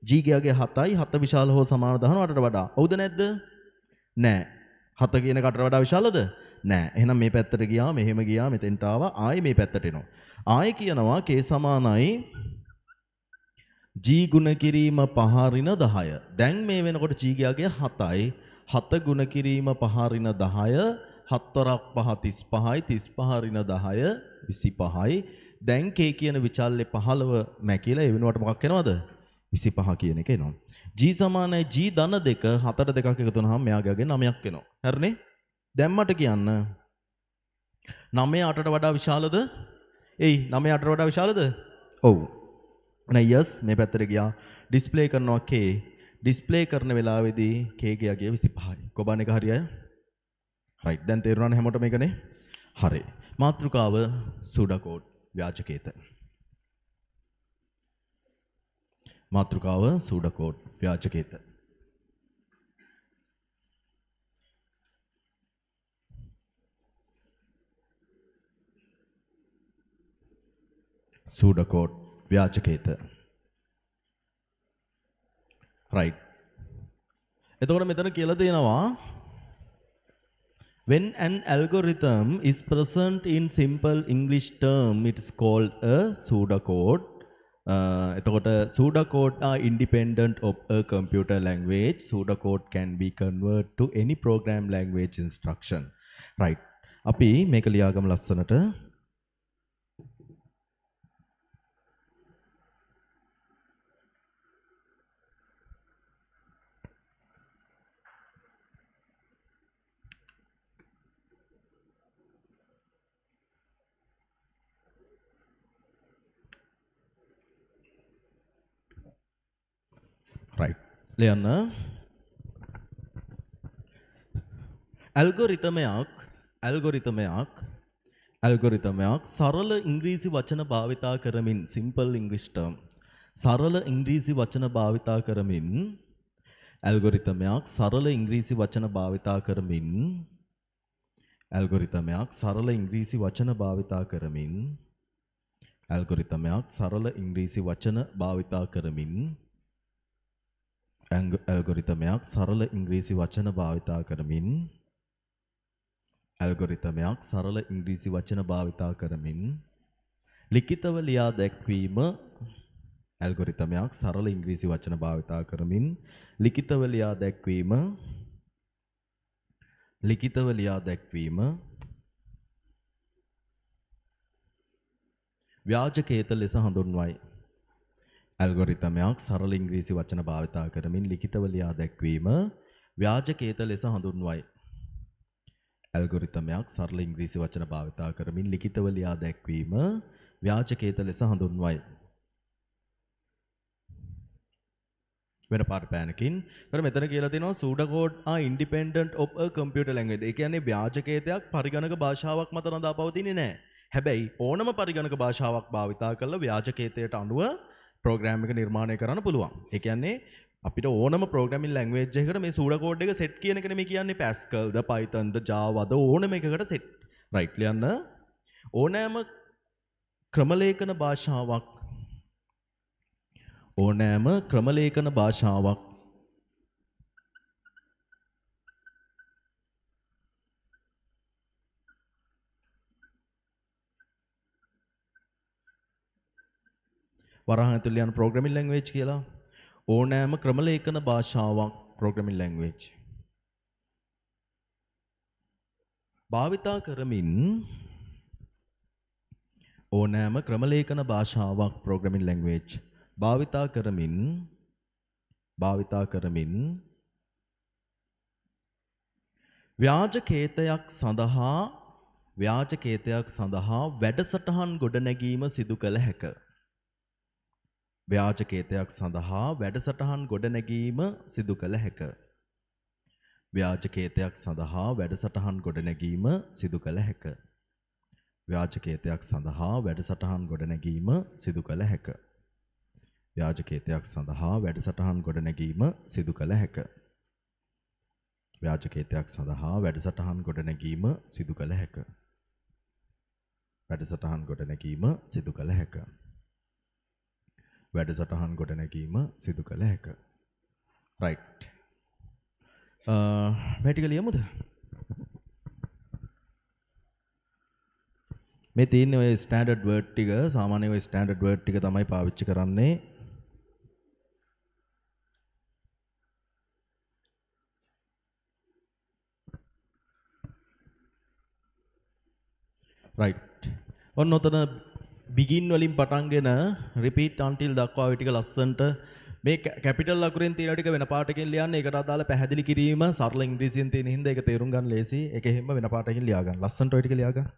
G ගේ 7යි 7 විශාල හෝ සමාන දහන 8ට වඩා. ඔව්ද නැද්ද? නෑ. 7 කියන කටට වඩා විශාලද? නෑ. එහෙනම් මේ පැත්තට ගියා, මෙහෙම ගියා, මෙතෙන්ට ආවා, ආයේ මේ පැත්තට එනවා. ආයේ කියනවා K සමානයි G ගුණ කිරීම පහරින 10. දැන් මේ වෙනකොට G ගයාගේ 7යි 7 ගුණ කිරීම පහරින 10 හතරක් පහ 35යි 35 රින 10 25යි දැන්කේ කියන විචල්ලේ 15 මැකිලා ඒ වෙනුවට මොකක් වෙනවද? 25 කියන එක එනවා. G සමානයි G ධන 2 4 දෙකක් එකතු වුනහම මෙයාගේ 9ක් වෙනවා. හරිනේ? දැම්මට කියන්න 9 8ට වඩා විශාලද? එයි 9 8ට වඩා විශාලද? ඔව්. එහෙනම් yes මේ පැත්තට ගියා. display කරනවා K. display කරන වෙලාවේදී K ගේ යගේ 25යි. කොබන් එක හරියයි? right. දැන් තේරුණානේ හැමෝටම මේකනේ? හරි. මාතෘකාව සුඩකෝඩ්. ව්‍යාජකේත මාත්‍රකාව සූඩකෝට් ව්‍යාජකේත සූඩකෝට් ව්‍යාජකේත රයිට් එතකොට මෙතන කියලා දෙනවා When an algorithm is present in simple English term, it's called a pseudocode. Uh, එතකොට pseudocode are independent of a computer language. Pseudocode can be converted to any program language instruction. Right. අපි මේක ලියාගමු ලස්සනට. ලියන්න ඇල්ගොරිතමයක් ඇල්ගොරිතමයක් ඇල්ගොරිතමයක් සරල ඉංග්‍රීසි වචන භාවිතා කරමින් සිම්පල් ඉංග්‍රිෂ්ටම් සරල ඉංග්‍රීසි වචන භාවිතා කරමින් ඇල්ගොරිතමයක් සරල ඉංග්‍රීසි වචන භාවිතා කරමින් ඇල්ගොරිතමයක් සරල ඉංග්‍රීසි වචන භාවිතා කරමින් ඇල්ගොරිතමයක් සරල ඉංග්‍රීසි වචන භාවිතා කරමින් ඇල්ගොරිතමයක් සරල ඉංග්‍රීසි වචන භාවිතා කරමින් ඇල්ගොරිතමයක් සරල ඉංග්‍රීසි වචන භාවිතා කරමින් ලිඛිතව ලියා දැක්වීම ඇල්ගොරිතමයක් සරල ඉංග්‍රීසි වචන භාවිතා කරමින් ලිඛිතව ලියා දැක්වීම ලිඛිතව ලියා දැක්වීම ව්‍යාජකේත ලෙස හඳුන්වයි ඇල්ගොරිතමයක් සරල ඉංග්‍රීසි වචන භාවිතා කරමින් ලිඛිතව ලියා දැක්වීම ව්‍යාජකේත ලෙස හඳුන්වයි. ඇල්ගොරිතමයක් සරල ඉංග්‍රීසි වචන භාවිතා කරමින් ලිඛිතව ලියා දැක්වීම ව්‍යාජකේත ලෙස හඳුන්වයි. වෙන පාර්පෑනකින් තර මෙතන කියලා තිනවා pseudocode are independent of a computer language. ඒ කියන්නේ ව්‍යාජකේතයක් පරිගණක භාෂාවක් මත රඳා පවතින්නේ නැහැ. හැබැයි ඕනම පරිගණක භාෂාවක් භාවිතා කරලා ව්‍යාජකේතයට අනුව ප්‍රෝග්‍රෑම් එක නිර්මාණය කරන්න පුළුවන් එකන්නේ අපිට ඕනම ප්‍රෝග්‍රමින් ලැංවේජ් එකට මේ සූඩකෝඩ් එක සෙට් කියන එකන මේ කියන්නේ පැස්කල්ද පයිතන්ද ජාවද ඕනම එකකට සෙට් රයිට් ලියන්න ඕනෑම ක්‍රමලේඛන භාෂාවක් ඕනෑම ක්‍රමලේඛන භාෂාවක් වරහන් ඇතුළේ යන programming language කියලා ඕනෑම ක්‍රමලේඛන භාෂාවක් programming language. භාවිතා කරමින් ඕනෑම ක්‍රමලේඛන භාෂාවක් programming language භාවිතා කරමින් භාවිතා කරමින් ව්‍යාජකේතයක් සඳහා ව්‍යාජකේතයක් සඳහා වැඩසටහන් ගොඩනැගීම සිදු කළ හැකිය. ව්‍යාජකේතයක් සඳහා වැඩසටහන් ගොඩනැගීම සිදු කළ හැක. ව්‍යාජකේතයක් සඳහා වැඩසටහන් ගොඩනැගීම සිදු කළ හැක. ව්‍යාජකේතයක් සඳහා වැඩසටහන් ගොඩනැගීම සිදු කළ හැක. ව්‍යාජකේතයක් සඳහා වැඩසටහන් ගොඩනැගීම සිදු කළ හැක. ව්‍යාජකේතයක් සඳහා වැඩසටහන් ගොඩනැගීම සිදු කළ හැක. වැඩසටහන් ගොඩනැගීම සිදු කළ හැක. වැඩසටහන් ගොඩ නැගීම සිදු කළ හැක. රයිට්. වැටික uh, ලියමුද? මේ තියෙන ඔය ස්ටෑන්ඩඩ් වර්ඩ් ටික සාමාන්‍ය ඔය ස්ටෑන්ඩඩ් වර්ඩ් ටික තමයි පාවිච්චි කරන්නේ. right. ඔන්න ඔතන බිගින් වලින් පටන්ගෙන රිපීට් අන්ටිල් දක්වා විටික ලස්සන්ට මේ කැපිටල් ලකුරෙන් තියෙන ටික වෙන පාටකින් ලියන්න ඒකට අදාළ පැහැදිලි කිරීම සරල ඉංග්‍රීසියෙන් තියෙන හින්දා ඒක තේරුම් ගන්න ලේසි ඒක හැම වෙන පාටකින් ලියා ගන්න ලස්සන්ට ඔය ටික ලියා ගන්න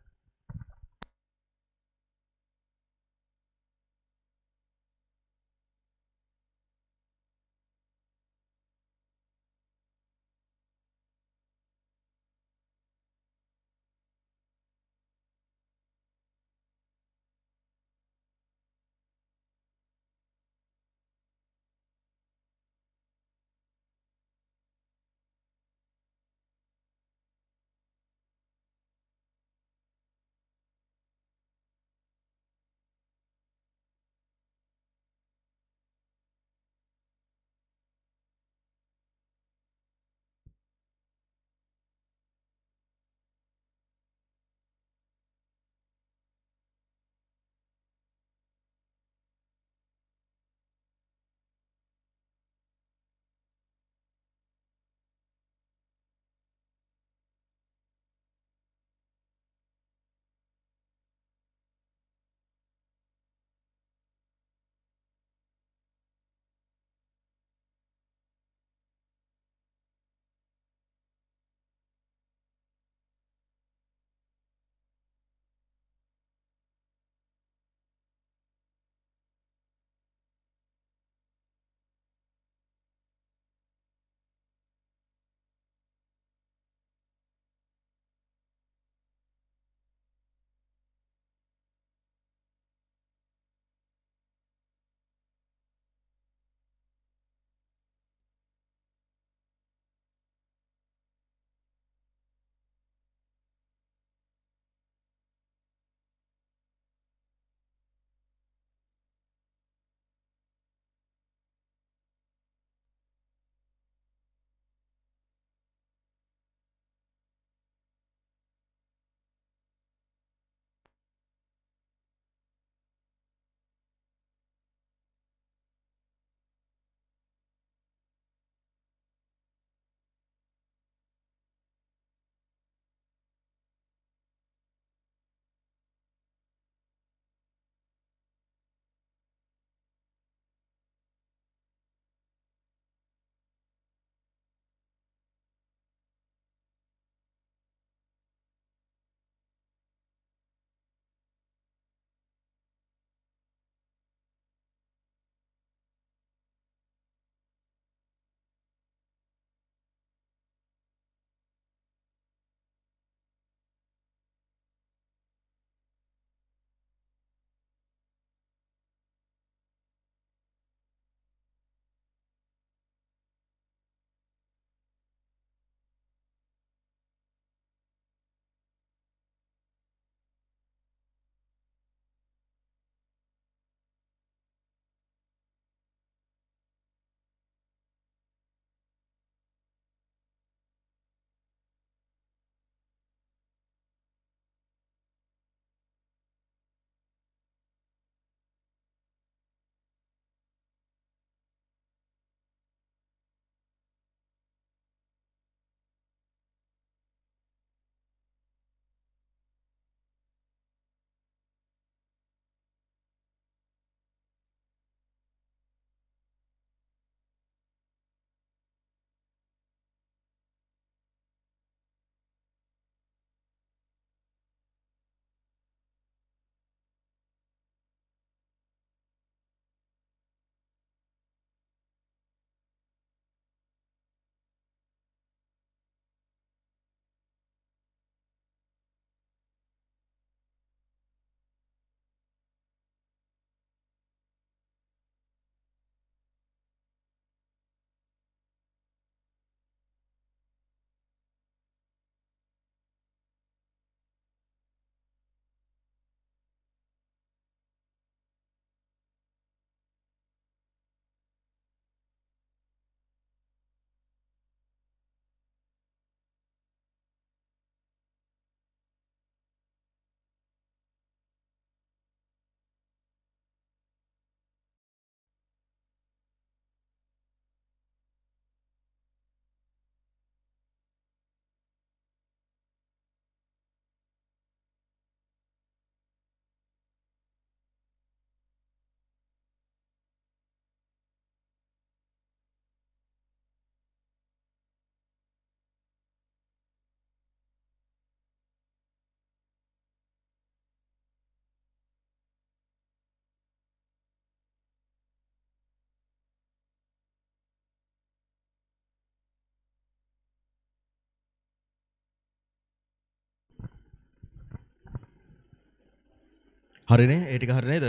හරිනේ ඒ ටික හරි නේද?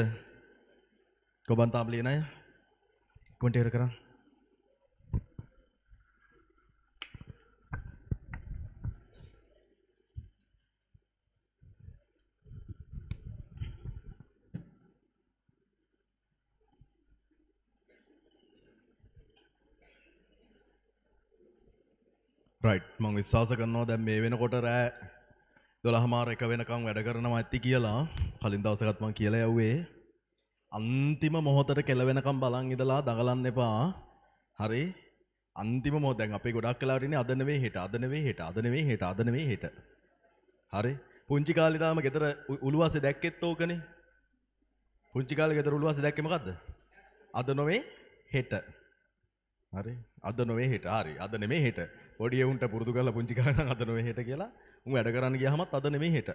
කොබන් තාම ලියන අය කොමෙන්ට් එක කරන්න. රයිට් මං විශ්වාස කරනවා දැන් මේ වෙනකොට රෑ දොළහමාර එක වෙනකං වැඩ කරනවා ඇති කියලා කලින් දවසකත්ම කියල යව්වේ අන්තිම මොහොතට කෙලවෙනකම් බලන් ඉදලා දගලන්න එපා හරි අන්තිම මොදැන් අපේ ගොඩක් කලාටන අදනවේ හිට අදනවේ හිට අදනවේ හිට අදනවේ හිට හරි පුංචි කාලිදාම ගෙතර උළුවස දැක්කෙත් ඕකන පුංචි කාල ගෙතර උළුවස දැක්කමකක්ද අද නොවේ හෙට හරි අද නොවේ හිට හරි අද නෙමේ හිට පොඩිය උන්ට පුරදු කරලා පුංචි කාලන අද නොවේ හිට කියලා උන් වැඩ කරන්න ගියාමත් අද නෙමෙයි හෙට.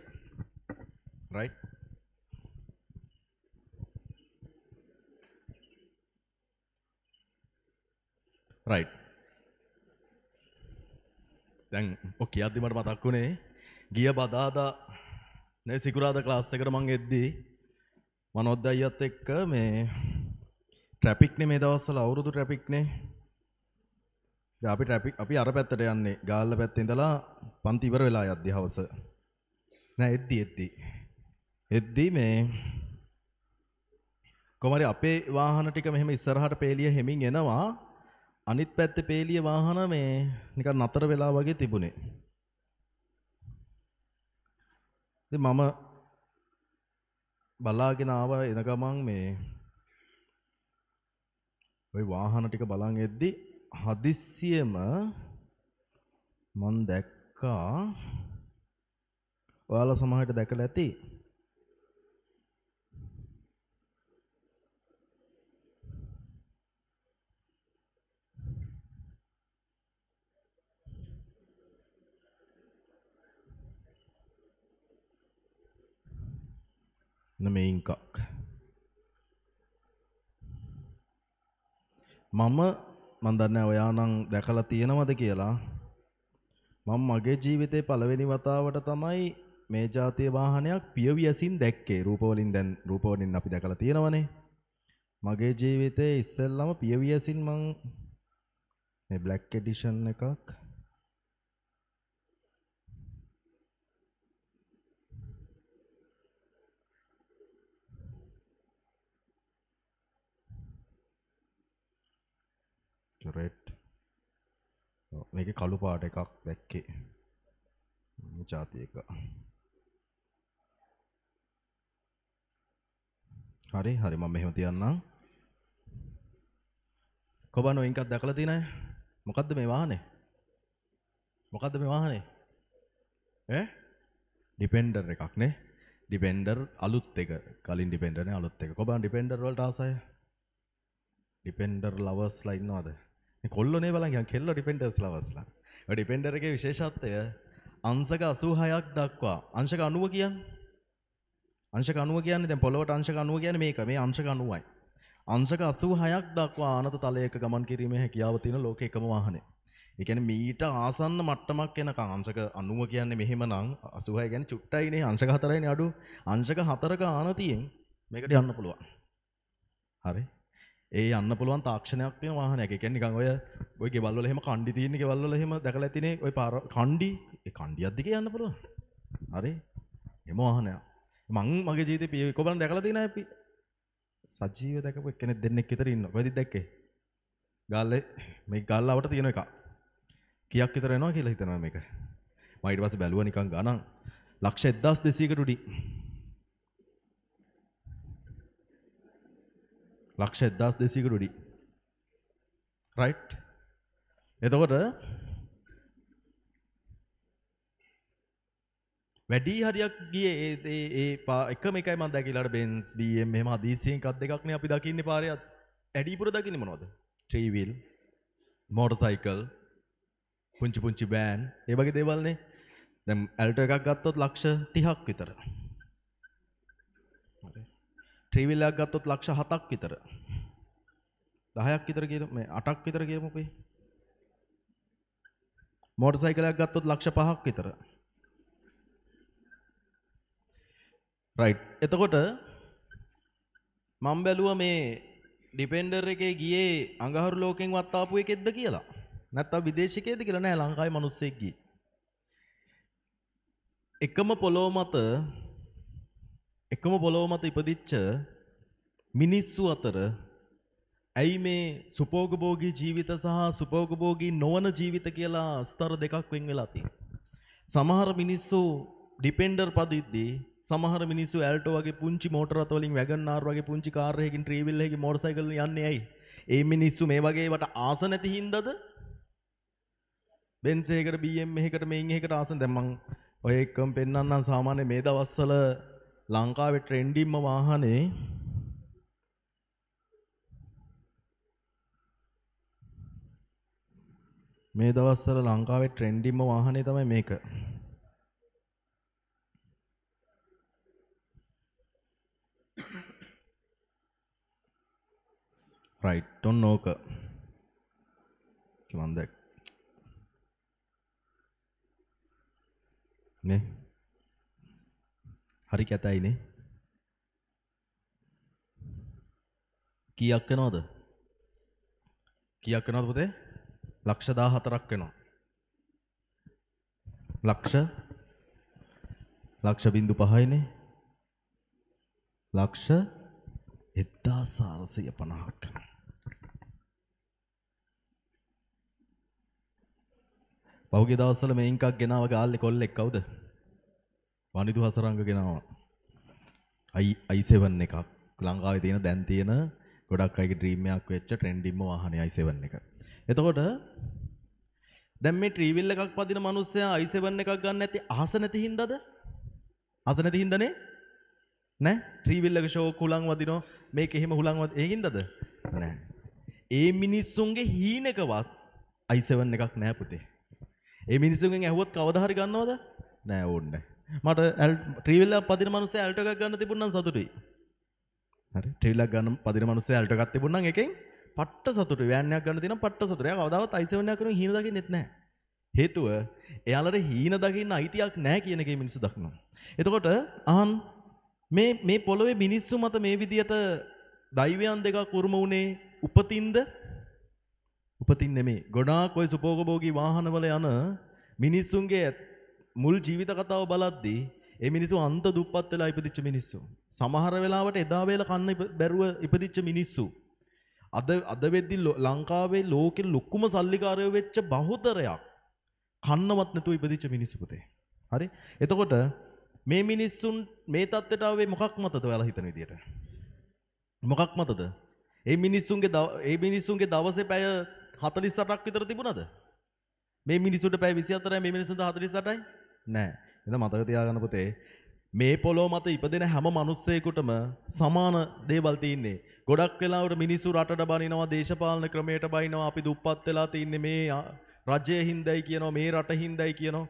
right? right. දැන් ඔක කියද්දි මට මතක් වුණේ ගිය බදාදා නේ සිකුරාදා ක්ලාස් එකට මං එද්දී මනෝද්ද අයියත් එක්ක මේ ට්‍රැෆික් නේ මේ දවස්වල අවුරුදු ට්‍රැෆික් නේ දැන් අපි ට්‍රැෆික් අපි අර පැත්තට යන්නේ ගාල්ල පැත්තේ ඉඳලා පන්ති ඉවර වෙලා යද්දි හවස. නෑ එද්දි එද්දි. එද්දි මේ කොමරි අපේ වාහන ටික මෙහෙම ඉස්සරහට පේලිය හෙමින් එනවා අනිත් පැත්තේ පේලිය වාහන මේ නිකන් නතර වෙලා වගේ තිබුණේ. ඉතින් මම බලාගෙන ආවා එන ගමන් මේ ওই වාහන ටික බලන් එද්දි හදිස්සියම මම දැක්කා ඔයාලා සමහරට දැකලා ඇති na main cock. මම මම දන්නේ ඔයා නම් දැකලා තියෙනවද කියලා. මම මගේ ජීවිතේ පළවෙනි වතාවට තමයි මේ જાතිය වාහනයක් පියවි ඇසින් දැක්කේ. රූපවලින් දැන් රූපවලින් අපි දැකලා තියෙනවනේ. මගේ ජීවිතේ ඉස්සෙල්ලම පියවි ඇසින් මං මේ බ්ලැක් එඩිෂන් එකක් මේක කළු පාට එකක් දැක්කේ ජාති එක හරි හරි මම මෙහෙම තියන්නම් කොබනෝ ඉන්කක් දැකලා තියෙන අය මොකද්ද මේ වාහනේ මොකද්ද මේ වාහනේ ඈ ඩිපෙන්ඩර් එකක් නේ ඩිපෙන්ඩර් අලුත් එක කලින් ඩිපෙන්ඩර් නේ අලුත් එක කොබන් ඩිපෙන්ඩර් වලට ආසය ඩිපෙන්ඩර් ලවර්ස්ලා ඉන්නවද කොල්ලොනේ බලන් කෙල්ල ඩිපෙන්ඩර්ස් ලවස්ලා. ඩිපෙන්ඩරගේ විශේෂත්වය අංශක 86ක් දක්වා අංශක 90 කියන්නේ අංශක 90 කියන්නේ දැන් පොළවට අංශක 90 කියන්නේ මේක මේ අංශක 90යි. අංශක 86ක් දක්වා අනත තලයක ගමන් කිරීමේ හැකියාව තියෙන ලෝකේ එකම වාහනය. ඒ කියන්නේ මීට ආසන්න මට්ටමක් එනකන් අංශක 90 කියන්නේ මෙහෙමනම් 86 කියන්නේ චුට්ටයිනේ අංශක 4යිනේ අඩු. අංශක 4ක ආනතියෙන් මේකට යන්න පුළුවන්. හරි. ඒ යන්න පුළුවන් තාක්ෂණයක් තියෙන වාහනයක්. ඒ කියන්නේ නිකන් ඔය ඔය ගෙවල් වල එහෙම කණ්ඩි තියෙන ගෙවල් වල එහෙම දැකලා තිනේ ඔය පාර කණ්ඩි ඒ කණ්ඩියක් දිගේ යන්න පුළුවන්. හරි. එහෙම වාහනයක්. මං මගේ ජීවිතේ පිය කොබලන් දැකලා තියෙන අපි සජීව දැකපු එක්කෙනෙක් දෙන්නෙක් විතර ඉන්නවා. කොහෙද දැක්කේ? ගාල්ලේ මේ ගාල්ලාවට තියෙන එකක්. කීයක් විතර වෙනවා කියලා හිතනවා මේක. මම ඊට පස්සේ බැලුවා නිකන් ගණන් ලක්ෂ 1200කට උඩින්. ලක්ෂ එද්දස් දෙසීකට වැඩි රයිට් එතකොට වැඩි හරියක් ගියේ ඒ ඒ ඒ එකම එකයි මම දැකීලාට බෙන්ස් BM මෙහෙම හදිසියෙන් එකක් දෙකක් නේ අපි දකින්නේ පාරේ ඇඩිපුර දකින්නේ මොනවද? ත්‍රී wheel motor cycle පුංචි පුංචි van ඒ වගේ දේවල්නේ. දැන් ඇල්ටෝ එකක් ගත්තොත් ලක්ෂ 30ක් විතර. ට්‍රීවිල්ලක් ගත්තොත් ලක්ෂ 7ක් විතර. 10ක් විතර කියන මේ 8ක් විතර කියමු අපි. මෝටර් සයිකලයක් ගත්තොත් ලක්ෂ 5ක් විතර. රයිට්. එතකොට මම බැලුවා මේ ඩිපෙන්ඩර් එකේ ගියේ අඟහරු ලෝකෙන් වත් ආපු එකෙක්ද කියලා. නැත්තම් විදේශිකයේද කියලා නෑ ලංකාවේ මිනිස්සෙක් ගියේ. එකම පොළොව මත එකම පොළොව මත ඉපදිච්ච මිනිස්සු අතර ඇයි මේ සුපෝගභෝගී ජීවිත සහ සුපෝගභෝගී නොවන ජීවිත කියලා ස්තර දෙකක් වෙන් වෙලා තියෙනවා. සමහර මිනිස්සු ඩිපෙන්ඩර් පදිද්දී සමහර මිනිස්සු ඇල්ටෝ වගේ පුංචි මෝටර රථ වලින් වැගන් ආර් වගේ පුංචි කාර් එකකින් ට්‍රේවිල් එකකින් මෝටර් සයිකල් යන්නේ ඇයි? ඒ මිනිස්සු මේ වගේ වට ආස නැති හින්දාද? බෙන්ස් එකකට BM එකකට මේන් එකකට ආස දැන් මං ඔය එක්කම පෙන්නන්නම් සාමාන්‍ය මේ දවස්වල ලංකාවේ ට්‍රෙන්ඩින්ම වාහනේ මේ දවස්වල ලංකාවේ ට්‍රෙන්ඩින්ම වාහනේ තමයි මේක. රයිට් ඔන්න ඕක. කිමන්ද? මේ හරි කැතයිනේ. කීයක් වෙනවද? කීයක් වෙනවද පුතේ? ලක්ෂ 14ක් වෙනවා. ලක්ෂ ලක්ෂ බින්දු 5යිනේ. ලක්ෂ 1450ක්. පහුගිය දවස්වල මේක ගෙනාව ගාල්ලේ කොල්ලෙක් කවුද? වනිදු හසරංග කෙනාව. i7 එකක් ලංකාවේ තියෙන දැන් තියෙන ගොඩක් අයගේ ඩ්‍රීම් එකක් වෙච්ච ට්‍රෙන්ඩින්ම වාහනේ i7 එක. එතකොට දැන් මේ ට්‍රීවිල් එකක් පදින මිනිස්සයා i7 එකක් ගන්න නැති අහස නැති හින්දාද? අහස නැති හින්දානේ? නෑ ට්‍රීවිල් එක ෂෝක් හුලං වදිනවා මේක එහෙම හුලං වද ඒ හින්දාද? නෑ. ඒ මිනිස්සුන්ගේ හීනකවත් i7 එකක් නෑ පුතේ. ඒ මිනිස්සුන්ගෙන් ඇහුවොත් කවදා හරි ගන්නවද? නෑ ඕන්නේ නෑ. මට ඇල් ට්‍රීවිල්ල පදින මනුස්සේ ඇල්ට එකක් ගන්න තිබුණනම් සතුටුයි. හරි ට්‍රීවිල්ලක් ගන්න පදින මනුස්සේ ඇල්ට එකක් තිබුණනම් එකෙන් පට්ට සතුටුයි. වෑන්නයක් ගන්න තියෙනම් පට්ට සතුටුයි. එයා කවදාවත් අයිසෙවන්නයක් කරන හීන දකින්නෙත් නැහැ. හේතුව එයාලට හීන දකින්න අයිතියක් නැහැ කියන එකේ මිනිස්සු දක්නවා. එතකොට අහන් මේ මේ පොළොවේ මිනිස්සු මත මේ විදියට දෛවයන් දෙකක් උරුම වුණේ උපතින්ද උපතින් නෙමේ ගොඩාක් ඔය සුපෝගභෝගී වාහනවල යන මිනිස්සුන්ගේ මුල් ජීවිත කතාව බලද්දී ඒ මිනිස්සු අන්ත දුප්පත් වෙලා ඉපදිච්ච මිනිස්සු. සමහර වෙලාවට එදා වේල කන්න බැරුව ඉපදිච්ච මිනිස්සු. අද අද වෙද්දි ලංකාවේ ලෝකෙ ලොකුම සල්ලිකාරයෝ වෙච්ච බහුතරයක් කන්නවත් නැතුව ඉපදිච්ච මිනිස්සු පුතේ. හරි? එතකොට මේ මිනිස්සුන් මේ තත්ත්වයට ආවේ මොකක් මතද ඔයාලා හිතන විදියට? මොකක් මතද? ඒ මිනිස්සුන්ගේ ඒ මිනිස්සුන්ගේ දවසේ පැය 48ක් විතර තිබුණද? මේ මිනිසුන්ට පැය 24යි මේ මිනිසුන්ට 48යි නෑ. එඳ මතක තියාගන්න පුතේ මේ පොළොව මත ඉපදෙන හැම මිනිස්සෙකුටම සමාන දේවල් තියෙන්නේ. ගොඩක් වෙලාවට මිනිස්සු රටට බනිනවා, දේශපාලන ක්‍රමයට බනිනවා, අපි දුප්පත් වෙලා තින්නේ මේ රජය හින්දායි කියනවා, මේ රට හින්දායි කියනවා.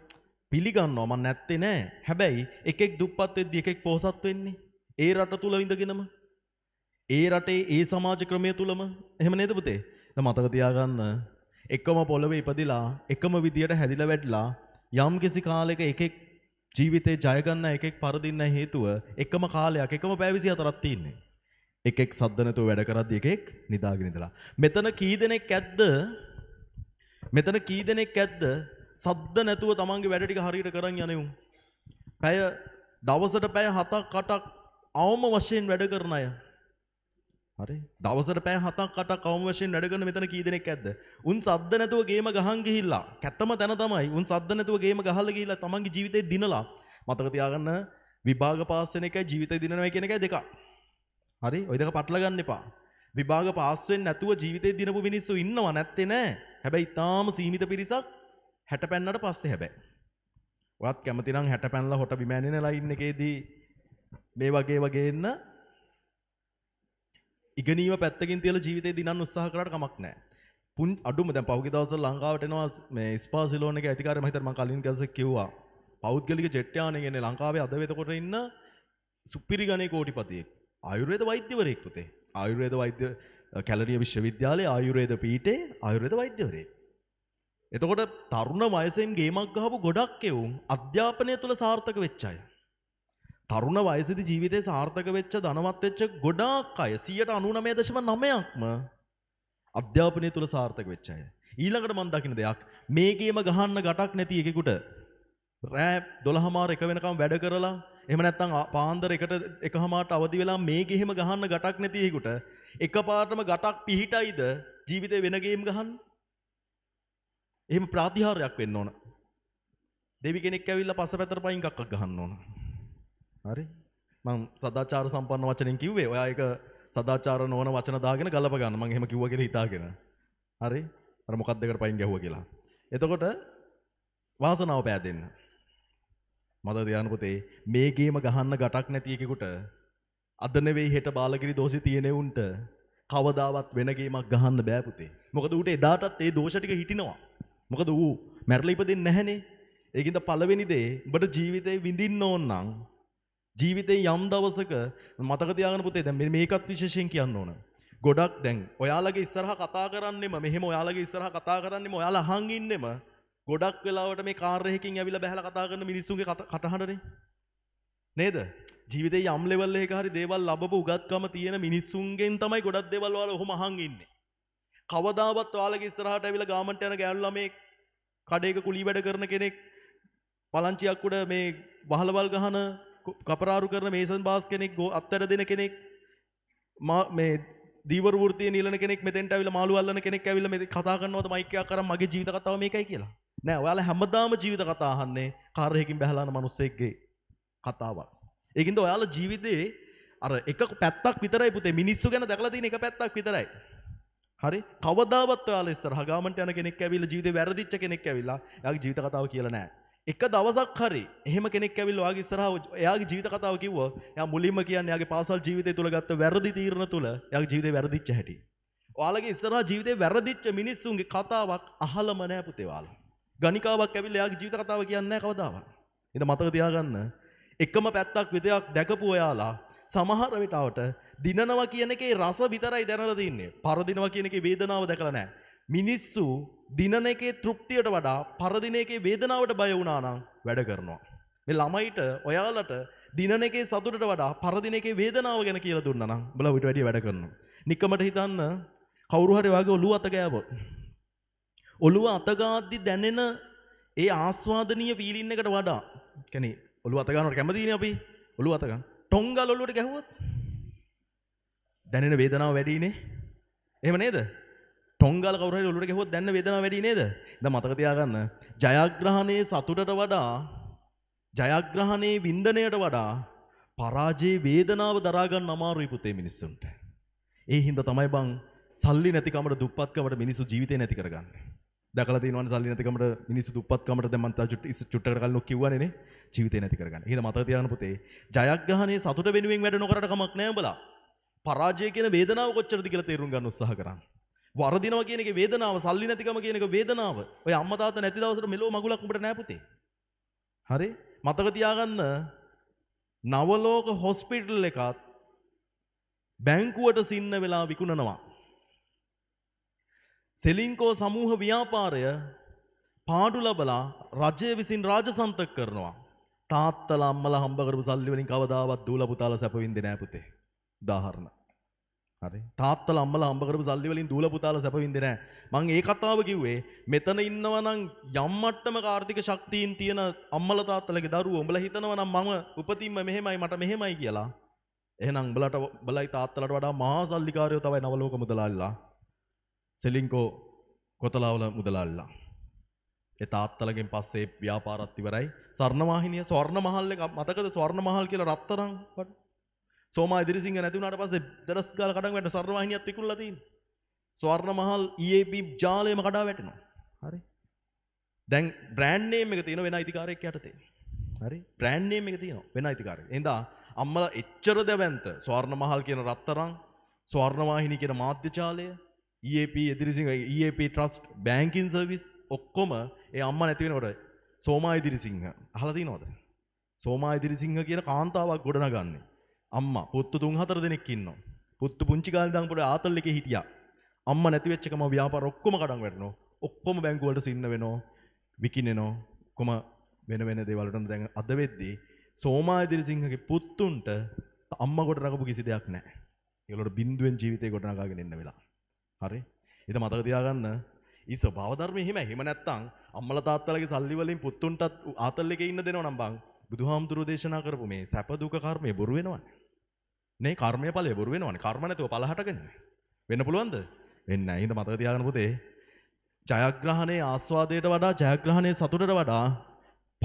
පිළිගන්නවා මම නැත්තේ නෑ. හැබැයි එකෙක් දුප්පත් වෙද්දි එකෙක් පොහසත් වෙන්නේ. ඒ රට තුල විඳගෙනම ඒ රටේ ඒ සමාජ ක්‍රමය තුලම එහෙම නේද පුතේ? මතක තියාගන්න එකම පොළවේ ඉපදිලා එකම විදියට හැදිලා වැඩිලා යම් කිසි කාලෙක එකෙක් ජීවිතේ ජයගන්න එකෙක් පරදින්න හේතුව එකම කාලයක් එකම පැය 24ක් තියෙන්නේ. එකෙක් සද්ද නැතුව වැඩ කරද්දී එකෙක් නිදාගෙන ඉඳලා. මෙතන කී දෙනෙක් ඇද්ද? මෙතන කී දෙනෙක් ඇද්ද? සද්ද නැතුව තමන්ගේ වැඩ ටික හරියට කරන් යනෙමු. පැය දවසට පැය 7ක් 8ක් අවම වශයෙන් වැඩ කරන අය. හරි දවසට පෑ හතක් කට කවම වශයෙන් වැඩගන්න මෙතන කී දෙනෙක් ඇද්ද උන් සද්ද නැතුව ගේම ගහන් ගිහිල්ලා කැත්තම තැන තමයි උන් සද්ද නැතුව ගේම ගහලා ගිහිල්ලා තමන්ගේ ජීවිතේ දිනලා මතක තියාගන්න විභාග පාස් වෙන එකයි ජීවිතේ දිනනවා කියන එකයි දෙකක් හරි ඔය දෙක පටල ගන්න එපා විභාග පාස් වෙන්නේ නැතුව ජීවිතේ දිනපු මිනිස්සු ඉන්නව නැත්තේ නෑ හැබැයි ඊටාම සීමිත පිරිසක් 60 පැන්නට පස්සේ හැබැයි ඔයත් කැමතිනම් 60 පැනලා හොට බිම ඇනිනලා ඉන්න එකේදී මේ වගේ වගේ ඉන්න ඉගනීම පැත්තකින් තියල ජීවිතේ දිනන්න උත්සාහ කරට කමක් නෑ. පුන් අඩුම දැන් පහුගිය දවසවල ලංකාවටනවා මේ ස්පාසිලෝන එකේ අධිකාරිය මම හිතර මම කලින් කල්ස කිව්වා. පෞද්ගලික ජෙට් යානෙ කියන්නේ ලංකාවේ අද වෙතකොට ඉන්න සුපිරි ගණේ කෝටිපතියෙක්. ආයුර්වේද වෛද්‍යවරයෙක් පුතේ. ආයුර්වේද වෛද්‍ය කැලරිය විශ්වවිද්‍යාලයේ ආයුර්වේද පීඨේ ආයුර්වේද වෛද්‍යවරයෙක්. එතකොට තරුණ වයසෙන් ගේමක් ගහපු ගොඩක් එවුන් අධ්‍යාපනය තුළ සාර්ථක වෙච්ච අය. තරුණ වයසිදි ජීවිතය සාර්ථක වෙච්ච ධනවත් වෙච්ච ගොඩාක් අය 99.9%ක්ම අධ්‍යාපනය තුල සාර්ථක වෙච්ච අය. ඊළඟට මම දකින දෙයක් මේකේම ගහන්න ගටක් නැති එකෙකුට රෑ 12 මාර එක වෙනකම් වැඩ කරලා එහෙම නැත්නම් පාන්දර එකට එකහමාරට අවදි වෙලා මේකේ එහෙම ගහන්න ගටක් නැති එකෙකුට එකපාරටම ගටක් පිහිටයිද ජීවිතේ වෙන ගේම් ගහන්නේ? එහෙම ප්‍රාතිහාර්යක් වෙන්න ඕන. දෙවි කෙනෙක් ඇවිල්ලා පස්සපැතර පයින් එකක් ගහන්න ඕන. හරි මං සදාචාර සම්පන්න වචනින් කිව්වේ ඔයා ඒක සදාචාර නොවන වචන දාගෙන ගලප ගන්න මං එහෙම කිව්වා කියලා හිතාගෙන හරි අර මොකක් දෙකට පයින් ගැහුවා කියලා එතකොට වාසනාව පෑදෙන්න මද දයන් පුතේ මේ ගේම ගහන්න ගටක් නැති එකෙකුට අද නෙවෙයි හෙට බාලගිරි දෝෂේ තියෙන උන්ට කවදාවත් වෙන ගේමක් ගහන්න බෑ පුතේ මොකද ඌට එදාටත් ඒ දෝෂ ටික හිටිනවා මොකද ඌ මැරලා ඉපදෙන්නේ නැහනේ ඒකින්ද පළවෙනි දේ ඔබට ජීවිතේ විඳින්න ඕන නම් ජීවිතේ යම් දවසක මතක තියාගන්න පුතේ දැන් මේකත් විශේෂයෙන් කියන්න ඕන. ගොඩක් දැන් ඔයාලගේ ඉස්සරහා කතා කරන්නෙම මෙහෙම ඔයාලගේ ඉස්සරහා කතා කරන්නෙම ඔයාලා අහන් ඉන්නෙම ගොඩක් වෙලාවට මේ කාර් එකකින් ඇවිල්ලා බැහැලා කතා කරන මිනිස්සුන්ගේ කටහඬනේ. නේද? ජීවිතේ යම් ලෙවල් එකක හරි දේවල් ලැබපු උගත්කම තියෙන මිනිස්සුන්ගෙන් තමයි ගොඩක් දේවල් ඔයාලා ඔහොම අහන් ඉන්නේ. කවදාවත් ඔයාලගේ ඉස්සරහාට ඇවිල්ලා ගාමන්ට යන ගෑනු ළමෙක් කඩේක කුලී වැඩ කරන කෙනෙක් පලංචියක් උඩ මේ වහලවල් ගහන කපරාරු කරන මේසන් බාස් කෙනෙක් අත්තට දෙන කෙනෙක් මේ දීවර වෘතිය නිලන කෙනෙක් මෙතෙන්ට ඇවිල්ලා මාළු අල්ලන කෙනෙක් ඇවිල්ලා මේ කතා කරනවද මයික් එකක් අරන් මගේ ජීවිත කතාව මේකයි කියලා නෑ ඔයාලා හැමදාම ජීවිත කතා අහන්නේ කාර් එකකින් බහලා යන මිනිස්සෙක්ගේ කතාවක් ඒකින්ද ඔයාලා ජීවිතේ අර එක පැත්තක් විතරයි පුතේ මිනිස්සු ගැන දැකලා තියෙන එක පැත්තක් විතරයි හරි කවදාවත් ඔයාලා ඉස්සරහ ගාමන්ට යන කෙනෙක් ඇවිල්ලා ජීවිතේ වැරදිච්ච කෙනෙක් ඇවිල්ලා එයාගේ ජීවිත කතාව කියලා නෑ එක දවසක් හරි එහෙම කෙනෙක් ඇවිල් වාගේ ඉස්සරහා එයාගේ ජීවිත කතාව කිව්වා. එයා මුලින්ම කියන්නේ එයාගේ පාසල් ජීවිතය තුල ගත්ත වැරදි තීරණ තුල එයාගේ ජීවිතේ වැරදිච්ච හැටි. ඔයාලගේ ඉස්සරහා ජීවිතේ වැරදිච්ච මිනිස්සුන්ගේ කතාවක් අහලම නෑ පුතේ ඔයාලා. ගණිකාවක් ඇවිල්ලා එයාගේ ජීවිත කතාව කියන්නේ නෑ කවදාවත්. ඉතින් මතක තියාගන්න. එකම පැත්තක් විදයක් දැකපු ඔයාලා සමහර වෙලාවට දිනනවා කියන එකේ රස විතරයි දැනලා තින්නේ. පරදිනවා කියන එකේ වේදනාව දැකලා නෑ. මිනිස්සු දිනන එකේ තෘප්තියට වඩා පරදින එකේ වේදනාවට බය වුණා නම් වැඩ කරනවා. මේ ළමයිට ඔයාලට දිනන එකේ සතුටට වඩා පරදින එකේ වේදනාව ගැන කියලා දුන්නා නම් උඹලා ඊට වැඩිය වැඩ කරනවා. নিকමට හිතන්න කවුරු හරි වාගේ ඔළුව අත ගෑවොත් ඔළුව අත ගාද්දි දැනෙන ඒ ආස්වාදනීය ෆීලින් එකට වඩා කියන්නේ ඔළුව අත ගන්නවට කැමතිනේ අපි ඔළුව අත ගන්න. ටොංගල් ඔළුවට ගැහුවොත් දැනෙන වේදනාව වැඩිනේ. එහෙම නේද? ටොංගල් කවුරුහරි ඔලුවට ගැහුවොත් දැන්න වේදනාව වැඩි නේද? දැන් මතක තියාගන්න. ජයග්‍රහණයේ සතුටට වඩා ජයග්‍රහණයේ වින්දනයට වඩා පරාජයේ වේදනාව දරා ගන්න අමාරුයි පුතේ මිනිස්සුන්ට. ඒ හින්දා තමයි බං සල්ලි නැතිකමට දුප්පත්කමට මිනිස්සු ජීවිතේ නැති කරගන්නේ. දැකලා තියෙනවනේ සල්ලි නැතිකමට මිනිස්සු දුප්පත්කමට දැන් මම චුට්ටකට කලින් ඔක් කිව්වනේ නේ ජීවිතේ නැති කරගන්න. හිඳ මතක තියාගන්න පුතේ ජයග්‍රහණයේ සතුට වෙනුවෙන් වැඩ නොකරට කමක් නැහැ උඹලා. පරාජය කියන වේදනාව කොච්චරද කියලා තේරුම් ගන්න උත්සාහ කරන්න. වරදිනවා කියන එක වේදනාව, සල්ලි නැතිකම කියන එක වේදනාව. ඔය අම්මා තාත්තා නැති දවසට මෙලෝ මගුලක් උඹට නෑ පුතේ. හරි? මතක තියාගන්න නවලෝක හොස්පිටල් එකත් බැංකුවට සින්න වෙලා විකුණනවා. සෙලින්කෝ සමූහ ව්‍යාපාරය පාඩු ලබලා රජය විසින් රාජසන්තක කරනවා. තාත්තලා අම්මලා හම්බ කරපු සල්ලි වලින් කවදාවත් දූලා පුතාලා සැප වින්දේ නෑ පුතේ. උදාහරණ. හරි තාත්තල අම්මලා හම්බ කරපු සල්ලි වලින් දූල පුතාලා සැප විඳින්නේ නැහැ. මං ඒ කතාව කිව්වේ මෙතන ඉන්නවා නම් යම් මට්ටමක ආර්ථික ශක්තියින් තියෙන අම්මලා තාත්තලගේ දරුවෝ උඹලා හිතනවා නම් මම උපතින්ම මෙහෙමයි මට මෙහෙමයි කියලා. එහෙනම් උඹලට බලයි තාත්තලට වඩා මහා සල්ලිකාරයෝ තමයි නවලෝක මුදලාලිලා. සෙලින්කෝ කොතලාවල මුදලාලිලා. ඒ තාත්තලගෙන් පස්සේ ව්‍යාපාරත් ඉවරයි. ස්වර්ණවාහිනිය ස්වර්ණ මහල් එක මතකද ස්වර්ණ මහල් කියලා රත්තරන් වට සෝමා ඉදිරිසිංහ නැති වුණාට පස්සේ දරස් ගාල කඩන් වැටෙන ස්වර්ණවාහිනියත් විකුණලා තියෙන්නේ. ස්වර්ණ මහල් EAP ජාලයම කඩා වැටෙනවා. හරි. දැන් බ්‍රෑන්ඩ් නේම් එක තියෙන වෙන අයිතිකාරයෙක් යටතේ. හරි. බ්‍රෑන්ඩ් නේම් එක තියෙනවා වෙන අයිතිකාරයෙක්. එඳා අම්මලා එච්චර දැවැන්ත ස්වර්ණ මහල් කියන රත්තරන් ස්වර්ණවාහිනී කියන මාධ්‍ය ජාලය EAP Edirisinghe EAP trust banking service ඔක්කොම ඒ අම්මා නැති වෙනකොට සෝමා ඉදිරිසිංහ අහලා තියෙනවද? සෝමා ඉදිරිසිංහ කියන කාන්තාවක් ගොඩනගන්නේ අම්මා පුත්තු තුන් හතර දෙනෙක් ඉන්නවා. පුත්තු පුංචි කාලේ ඉඳන් පොඩි ආතල් එකේ හිටියා. අම්මා නැති වෙච්ච එකම ව්‍යාපාර ඔක්කොම කඩන් වැටෙනවා. ඔක්කොම බැංකු වලට සින්න වෙනවා. විකිනෙනවා. ඔක්කොම වෙන වෙන දේවල් වලට දැන් අද වෙද්දී සෝමාදිරිසිංහගේ පුත්තුන්ට අම්මා කොට රකපු කිසි දෙයක් නැහැ. ඒගොල්ලෝ බින්දුවෙන් ජීවිතේ ගොඩනගාගෙන ඉන්න වෙලා. හරි? ඉතින් මතක තියාගන්න ඊ ස්වභාව ධර්ම එහෙමයි. එහෙම නැත්තම් අම්මලා තාත්තලාගේ සල්ලි වලින් පුත්තුන්ටත් ආතල් එකේ ඉන්න දෙනව නම් බං බුදුහාමුදුරු දේශනා කරපු මේ සැප දුක කර්මය බොරු වෙනවනේ. නේ කර්මය ඵලය බොරු වෙනවනේ. කර්ම නැතුව පලහට ගන්නේ. වෙන්න පුළුවන්ද? වෙන්නේ නැහැ. හින්දා මතක තියාගන්න පුතේ. ජයග්‍රහණයේ ආස්වාදයට වඩා ජයග්‍රහණයේ සතුටට වඩා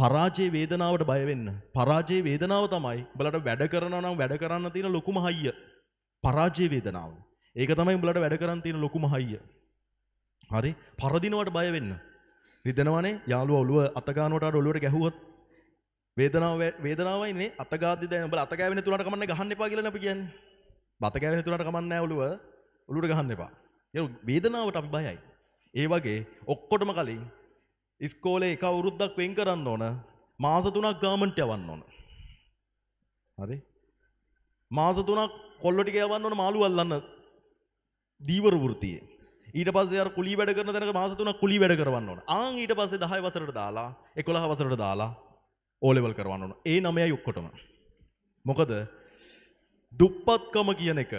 පරාජයේ වේදනාවට බය වෙන්න. පරාජයේ වේදනාව තමයි උඹලට වැඩ කරනවා නම් වැඩ කරන්න තියෙන ලොකුම හයිය. පරාජයේ වේදනාව. ඒක තමයි උඹලට වැඩ කරන්න තියෙන ලොකුම හයිය. හරි? පරදිනවට බය වෙන්න. රිදෙනවනේ යාළුවා ඔළුව අත ගන්නවට අර ඔළුවට ගැහුවොත් වේදනාව වේදනාවයි නේ අතගාද්දි දැන් උඹලා අතගෑවෙන තුනට කමන්නේ ගහන්න එපා කියලානේ අපි කියන්නේ. බතගෑවෙන තුනට කමන්නේ නැහැ ඔළුව. ඔළුවට ගහන්න එපා. ඒක වේදනාවට අපි බයයි. ඒ වගේ ඔක්කොටම කලින් ඉස්කෝලේ එක අවුරුද්දක් වෙන් කරන්න ඕන මාස තුනක් ගාමන්ට යවන්න ඕන. හරි? මාස තුනක් කොල්ල ටික යවන්න ඕන මාළු අල්ලන්න දීවර වෘත්තියේ. ඊට පස්සේ අර කුලී වැඩ කරන තැනක මාස තුනක් කුලී වැඩ කරවන්න ඕන. ආන් ඊට පස්සේ 10 වසරට දාලා 11 වසරට දාලා ඕලෙවල් කරවන්න ඕන. ඒ නමයයි ඔක්කොටම. මොකද දුප්පත්කම කියන එක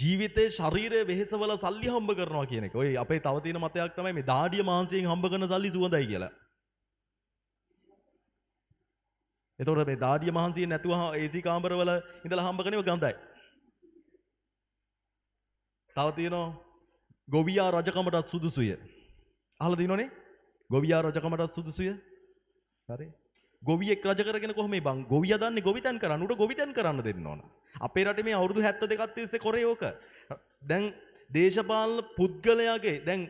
ජීවිතේ ශරීරය වෙහෙසවල සල්ලි හම්බ කරනවා කියන එක. ඔය අපේ තව තියෙන මතයක් තමයි මේ දාඩිය මාංශයෙන් හම්බ කරන සල්ලි සුවඳයි කියලා. එතකොට මේ දාඩිය මහන්සියෙන් නැතුව AC කාමරවල ඉඳලා හම්බ කරනව ගඳයි. තව තියෙනවා ගොවියා රජකමටත් සුදුසුය. අහලා දිනෝනේ? ගොවියා රජකමටත් සුදුසුය. හරි ගොවියෙක් රජ කරගෙන කොහොමද බං ගොවියා දන්නේ ගොවිතැන් කරන්න උඩ ගොවිතැන් කරන්න දෙන්න ඕන අපේ රටේ මේ අවුරුදු 72ක් තිස්සේ කරේ ඕක දැන් දේශපාලන පුද්ගලයාගේ දැන්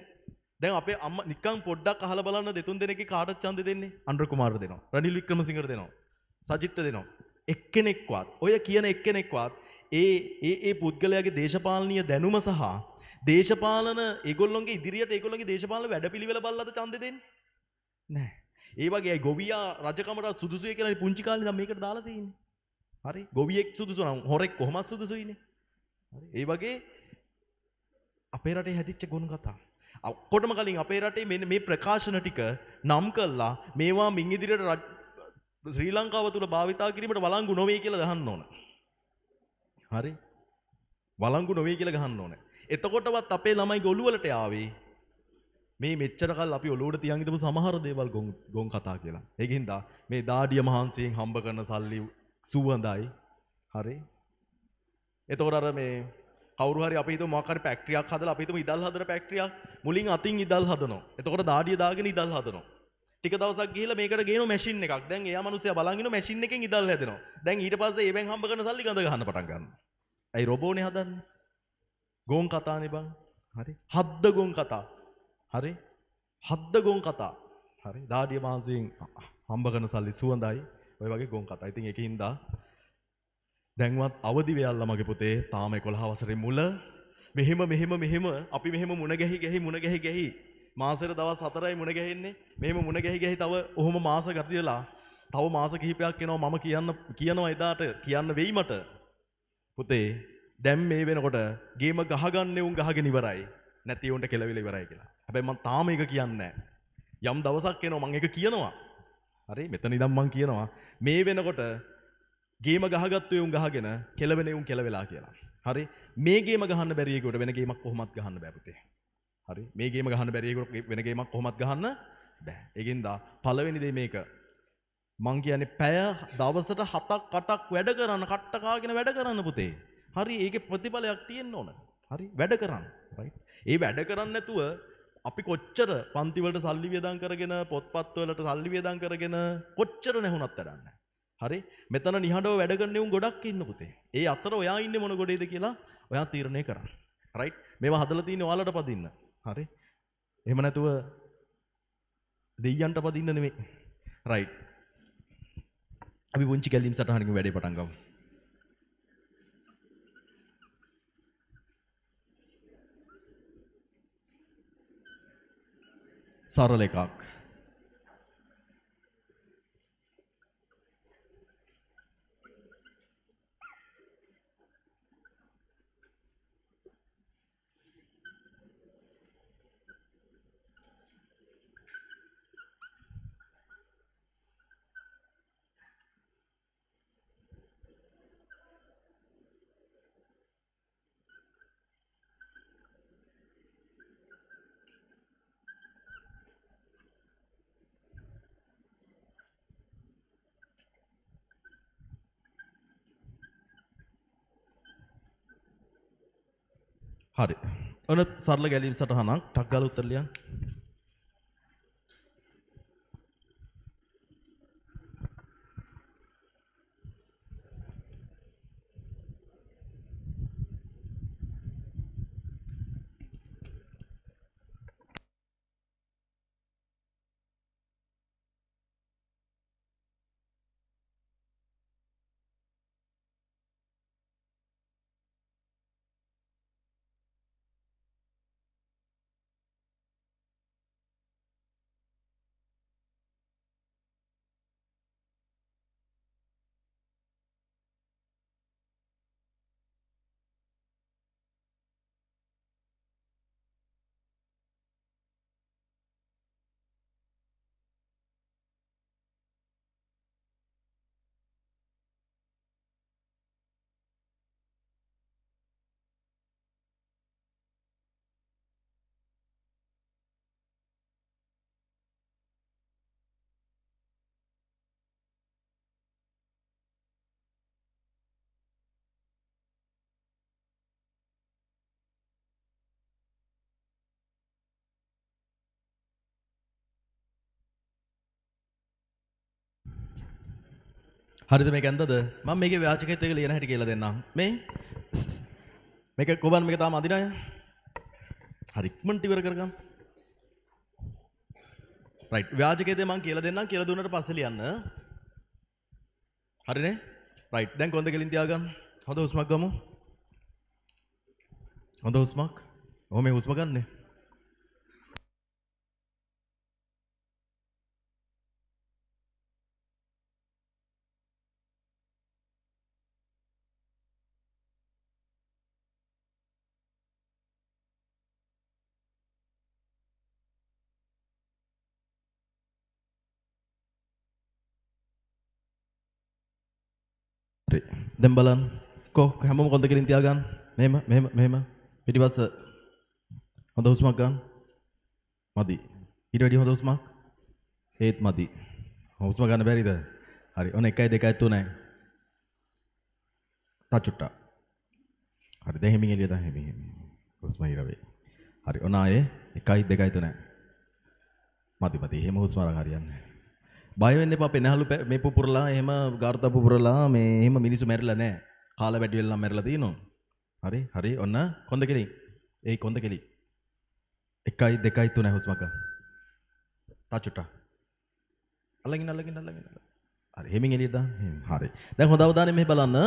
දැන් අපේ අම්ම නිකන් පොඩ්ඩක් අහලා බලන්න දෙතුන් දෙනෙක්ගේ කාටද ඡන්ද දෙන්නේ අනුර කුමාරට දෙනවා රනිල් වික්‍රමසිංහට දෙනවා සජිත්ට දෙනවා එක්කෙනෙක්වත් ඔය කියන එක්කෙනෙක්වත් ඒ ඒ ඒ පුද්ගලයාගේ දේශපාලනීය දැනුම සහ දේශපාලන ඒගොල්ලොන්ගේ ඉදිරියට ඒගොල්ලොන්ගේ දේශපාලන වැඩපිළිවෙල බලලාද ඡන්ද දෙන්නේ නැහැ ඒ වගේ ගොවියා රජකමට සුදුසුය කියලා පුංචි කාලේ නම් මේකට දාලා තියෙන්නේ. හරි ගොවියෙක් සුදුසු නම් හොරෙක් කොහොමද සුදුසුයිනේ. හරි ඒ වගේ අපේ රටේ හැදිච්ච ගුණ කතා. ඔක්කොටම කලින් අපේ රටේ මෙන්න මේ ප්‍රකාශන ටික නම් කළා මේවා මින් ඉදිරියට ශ්‍රී ලංකාව තුළ භාවිතා කිරීමට වළංගු නොවේ කියලා ගහන්න ඕන. හරි. වළංගු නොවේ කියලා ගහන්න ඕන. එතකොටවත් අපේ ළමයි ගොළුවලට ආවේ මේ මෙච්චර කල් අපි ඔලුවට තියන් හිටපු සමහර දේවල් ගොන් ගොන් කතා කියලා. ඒකින්ද මේ දාඩිය මහන්සියෙන් හම්බ කරන සල්ලි සුවඳයි. හරි. එතකොට අර මේ කවුරු හරි අපි හිතමු මොකක් හරි ෆැක්ටරියක් හදලා අපි හිතමු ඉදල් හදන ෆැක්ටරියක් මුලින් අතින් ඉදල් හදනවා. එතකොට දාඩිය දාගෙන ඉදල් හදනවා. ටික දවසක් ගිහිල්ලා මේකට ගේන මැෂින් එකක්. දැන් එයා මිනිස්සයා බලන් ඉන්න මැෂින් එකෙන් ඉදල් හැදෙනවා. දැන් ඊට පස්සේ ඒවෙන් හම්බ කරන සල්ලි ගඳ ගන්න පටන් ගන්නවා. ඇයි රොබෝනේ හදන්නේ? ගොන් කතානේ බං. හරි. හද්ද ගොන් කතා. හරි හද්ද ගොන් කතා හරි දාඩිය මහන්සියෙන් හම්බ කරන සල්ලි සුවඳයි ඔය වගේ ගොන් කතා. ඉතින් ඒක හින්දා දැන්වත් අවදි වෙයල්ලා මගේ පුතේ තාම 11 වසරේ මුල මෙහෙම මෙහෙම මෙහෙම අපි මෙහෙම මුණ ගැහි ගැහි මුණ ගැහි ගැහි මාසෙට දවස් 4යි මුණ ගැහෙන්නේ. මෙහෙම මුණ ගැහි ගැහි තව ඔහොම මාස ගත වෙලා තව මාස කිහිපයක් එනවා මම කියන්න කියනවා එදාට කියන්න වෙයි මට. පුතේ දැන් මේ වෙනකොට ගේම ගහගන්නේ උන් ගහගෙන ඉවරයි. නැති උන්ට කෙලවිලා ඉවරයි කියලා. හැබැයි මම තාම ඒක කියන්නේ නැහැ. යම් දවසක් එනවා මම ඒක කියනවා. හරි මෙතන ඉඳන් මම කියනවා මේ වෙනකොට ගේම ගහගත්තු උන් ගහගෙන කෙලවෙන උන් කෙලවෙලා කියලා. හරි මේ ගේම ගහන්න බැරි එකකට වෙන ගේමක් කොහොමත් ගහන්න බෑ පුතේ. හරි මේ ගේම ගහන්න බැරි එකකට වෙන ගේමක් කොහොමත් ගහන්න බෑ. ඒකින්දා පළවෙනි දේ මේක මං කියන්නේ පැය දවසට හතක් අටක් වැඩ කරන්න කට්ට කාගෙන වැඩ කරන්න පුතේ. හරි ඒකේ ප්‍රතිඵලයක් තියෙන්න ඕන. හරි වැඩ කරන්න. රයිට්. ඒ වැඩ කරන්නේ නැතුව අපි කොච්චර පන්තිවලට සල්ලි වියදම් කරගෙන පොත්පත්වලට සල්ලි වියදම් කරගෙන කොච්චර නැහුණත් තරන්නේ. හරි? මෙතන නිහඬව වැඩ කරන උන් ගොඩක් ඉන්න පුතේ. ඒ අතර ඔයා ඉන්නේ මොන ගොඩේද කියලා ඔයා තීරණය කරන්න. රයිට්? මේවා හදලා තියෙන්නේ ඔයාලට පදින්න. හරි? එහෙම නැතුව දෙයියන්ට පදින්න නෙමෙයි. රයිට්. අපි පුංචි ගැලීම් සටහනකින් වැඩේ පටන් ගමු. සරල එකක්. හරි. ඔන්න සරල ගැලීම් සටහනක් ටක් ගාලා උත්තර ලියන්න. හරිද මේක ඇන්දද මම මේකේ ව්‍යාජකෙත් එක ලියන හැටි කියලා දෙන්නම් මේ මේක කොබන් මේක තාම අදින අය හරි ඉක්මනට ඉවර කරගමු රයිට් ව්‍යාජකයේදී මම කියලා දෙන්නම් කියලා දුන්නට පස්සේ ලියන්න හරිනේ රයිට් දැන් කොන්ද ගෙලින් තියාගන්න හොඳ හුස්මක් ගමු හොඳ හුස්මක් ඔහොම හුස්ම ගන්නනේ දැන් බලන්න. කො හැමෝම කොන්ද කෙලින් තියාගන්න. මෙහෙම මෙහෙම මෙහෙම පිටිපස්ස හොඳ හුස්මක් ගන්න. මදි. ඊට වැඩි හොඳ හුස්මක්. ඒත් මදි. හුස්ම ගන්න බැරිද? හරි. ඔන්න 1යි 2යි 3යි. තචුට්ටා. හරි. දැන් හිමින් එළිය දාන්න හිමින්. හුස්ම ඉරවේ. හරි. ඔන්න ආයේ 1යි 2යි 3යි. මදි මදි. එහෙම හුස්ම අරන් හරියන්නේ නැහැ. බයවෙන්න එපා පෙනහළු මේ පුපුරලා එහෙම ගාර්ථ පුපුරලා මේ එහෙම මිනිස්සු මැරිලා නැහැ. කාලා වැටි වෙලා මැරිලා තියෙනවා. හරි හරි ඔන්න කොන්ද කෙලින්. ඒ කොන්ද කෙලින්. 1 2 3 හුස්ම ගන්න. තාචුට්ටා. අල්ලගෙන අල්ලගෙන අල්ලගෙන හරි හෙමින් එළියට දාන්න හරි දැන් හොඳ අවධානය මෙහි බලන්න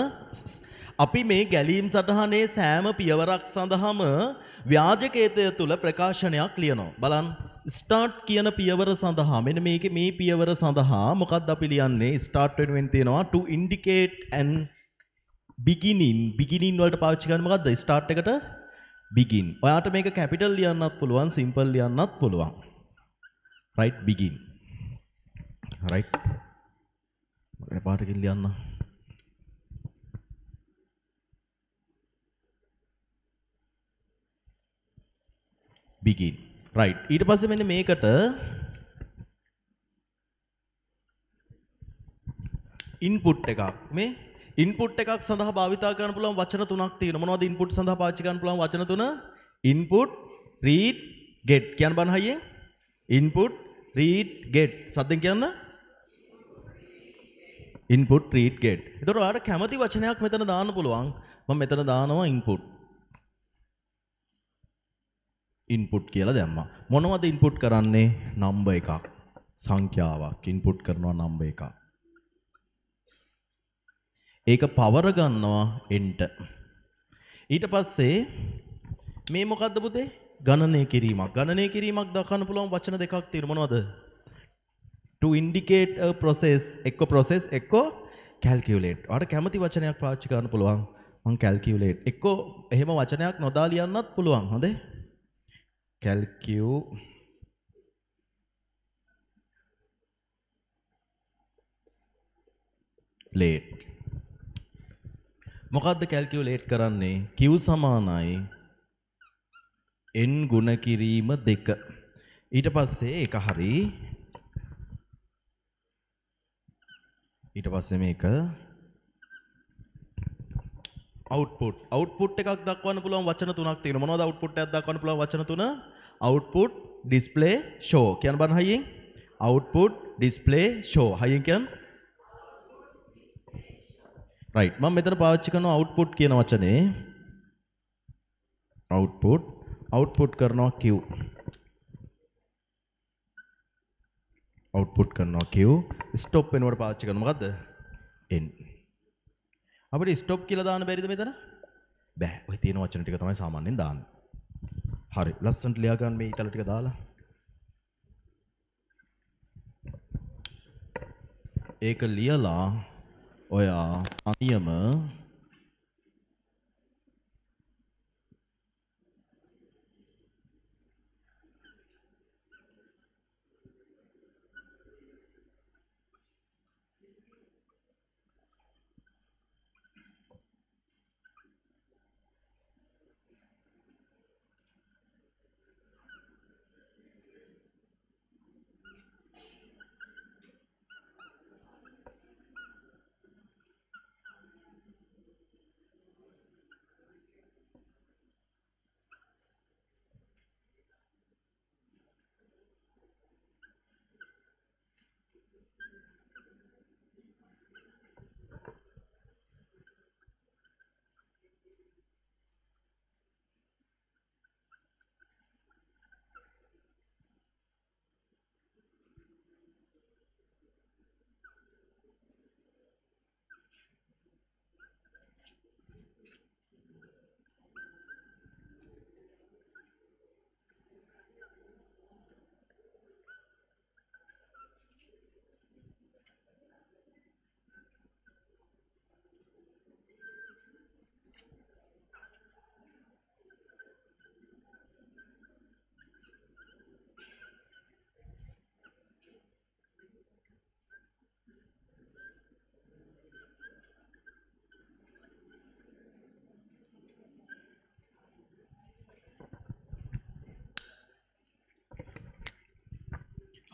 අපි මේ ගැලීම් සටහනේ සෑම පියවරක් සඳහාම ව්‍යාජකේතය තුල ප්‍රකාශනයක් ලියනවා බලන්න ස්ටාර්ට් කියන පියවර සඳහා මෙන්න මේක මේ පියවර සඳහා මොකක්ද අපි ලියන්නේ ස්ටාර්ට් වෙනුවෙන් තියෙනවා to indicate and beginning beginning වලට පාවිච්චි කරන්නේ මොකද්ද ස්ටාර්ට් එකට begin. ඔයාට මේක capital ලියන්නත් පුළුවන් simple ලියන්නත් පුළුවන්. right begin. right. මගේ පාටකින් ලියන්න. begin. right ඊට පස්සේ මෙන්න මේකට ඉන්පුට් එකක් මේ ඉන්පුට් එකක් සඳහා භාවිතා කරන්න පුළුවන් වචන තුනක් තියෙනවා මොනවද ඉන්පුට් සඳහා පාවිච්චි කරන්න පුළුවන් වචන තුන ඉන්පුට් read get කියන්න බන් හයියෙන් ඉන්පුට් read get සද්දෙන් කියන්න ඉන්පුට් read get එතකොට ඔයාලට කැමති වචනයක් මෙතන දාන්න පුළුවන් මම මෙතන දානවා ඉන්පුට් ඉන්පුට් කියලා දැම්මා. මොනවද ඉන්පුට් කරන්නේ? නම්බර් එකක්. සංඛ්‍යාවක් ඉන්පුට් කරනවා නම්බර් එකක්. ඒක පවර ගන්නවා enter. ඊට පස්සේ මේ මොකද්ද පුතේ? ගණනය කිරීමක්. ගණනය කිරීමක් දක්වන්න පුළුවන් වචන දෙකක් තියෙනවා. මොනවද? to indicate a process එක්ක process එක්ක calculate. ඔයාලට කැමති වචනයක් පාවිච්චි කරන්න පුළුවන්. මං calculate. එක්ක එහෙම වචනයක් නොදා ලියන්නත් පුළුවන්. හොඳේ? calcul ලේට් මොකක්ද කැල්කියුලේට් කරන්නේ Q සමානයි n ගුණ කිරීම 2 ඊට පස්සේ ඒක හරි ඊට පස්සේ මේක output output එකක් දක්වන්න පුළුවන් වචන තුනක් තියෙනවා මොනවද output එකක් දක්වන්න පුළුවන් වචන තුන output display show කියන්න බලන්න හයියෙන් output display show හයියෙන් කියන්න right මම මෙතන පාවිච්චි කරනවා output කියන වචනේ output output කරනවා q output කරනවා q stop වෙනකොට පාවිච්චි කරනවා මොකද්ද n අපිට ස්ටොප් කියලා දාන්න බැරිද මෙතන? බෑ. ඔය තියෙන වචන ටික තමයි සාමාන්‍යයෙන් දාන්නේ. හරි. ලස්සනට ලියා ගන්න මේ ඊතල ටික දාලා. ඒක ලියලා ඔයා අනියම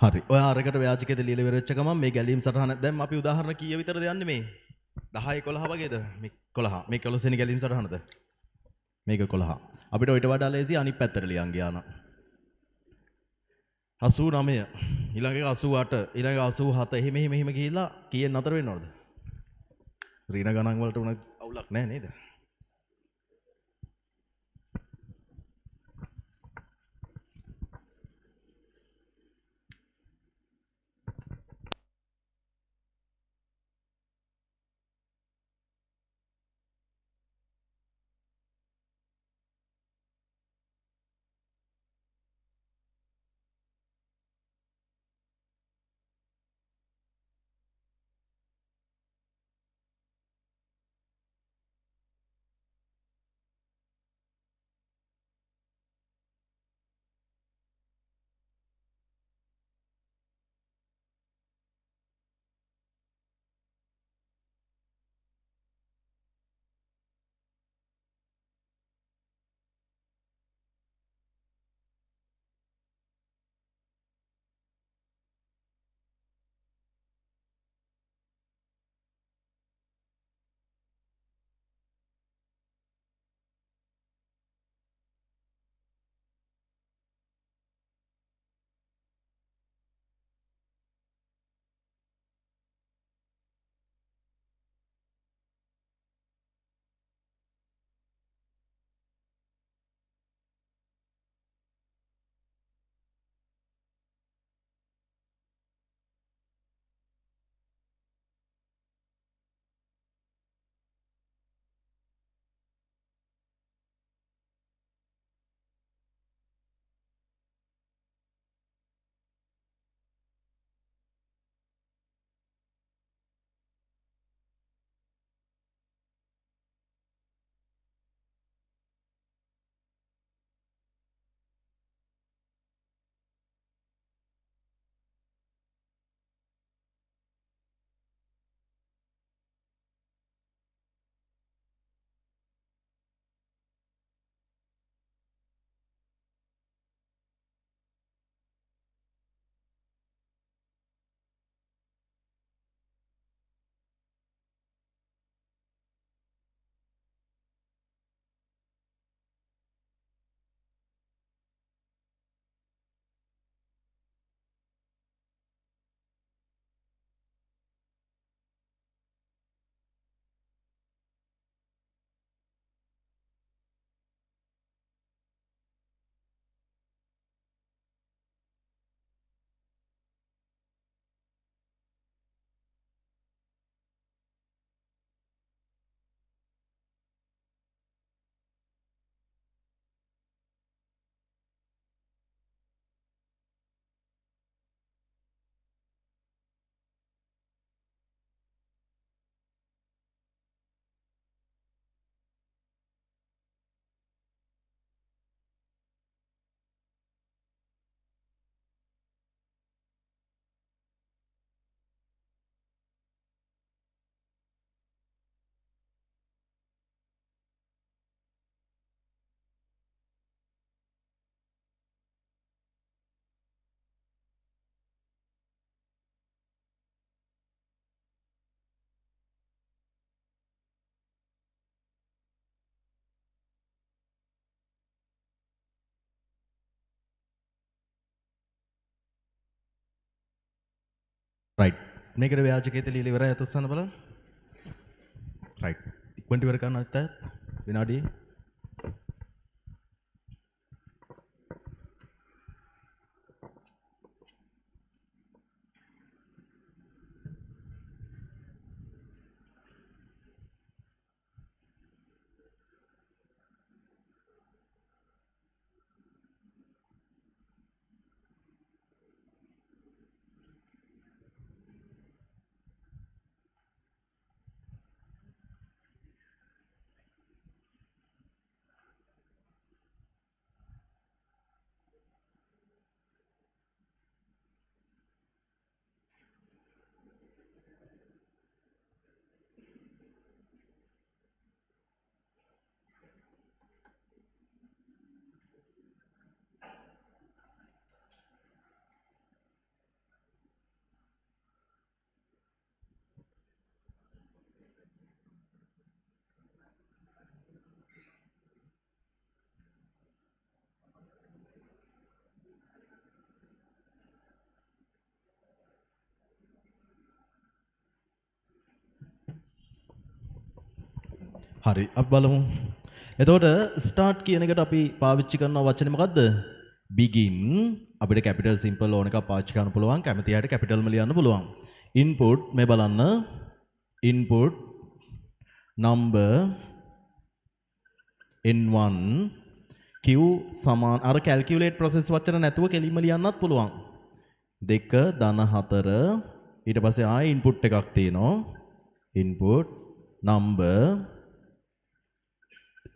හරි ඔයාරකට ව්‍යාජකෙද ලියල වෙරච්ච ගමන් මේ ගැලීම් සටහන දැන් අපි උදාහරණ කීය විතරද යන්නේ මේ 10 11 වගේද මේ 11 මේ 11 වෙනි ගැලීම් සටහනද මේක 11 අපිට ඔයිට වඩා ලේසි අනිත් පැත්තට ලියන් ගියාන 89 ඊළඟ එක 88 ඊළඟ 87 එහෙම එහෙම එහෙම ගිහිල්ලා කීයෙන් අතර වෙනවද ඍණ ගණන් වලට උනත් අවුලක් නැහැ නේද රයිට් මේකට ව්‍යාජකේත ලියලා ඉවරයි අතස්සන්න බලන්න රයිට් ඉක්මනට ඉවර කරන්න අතත් විනාඩි හරි අප බලමු. එතකොට start කියන එකට අපි පාවිච්චි කරන වචනේ මොකද්ද? begin අපිට capital simple ඕන එකක් පාවිච්චි කරන්න පුළුවන්. කැමති අයට capital වල ලියන්න පුළුවන්. input මේ බලන්න input number n1 q සමාන අර calculate process වචන නැතුව කෙලින්ම ලියන්නත් පුළුවන්. 2 ධන 4 ඊට පස්සේ ආයෙ input එකක් තියෙනවා. input number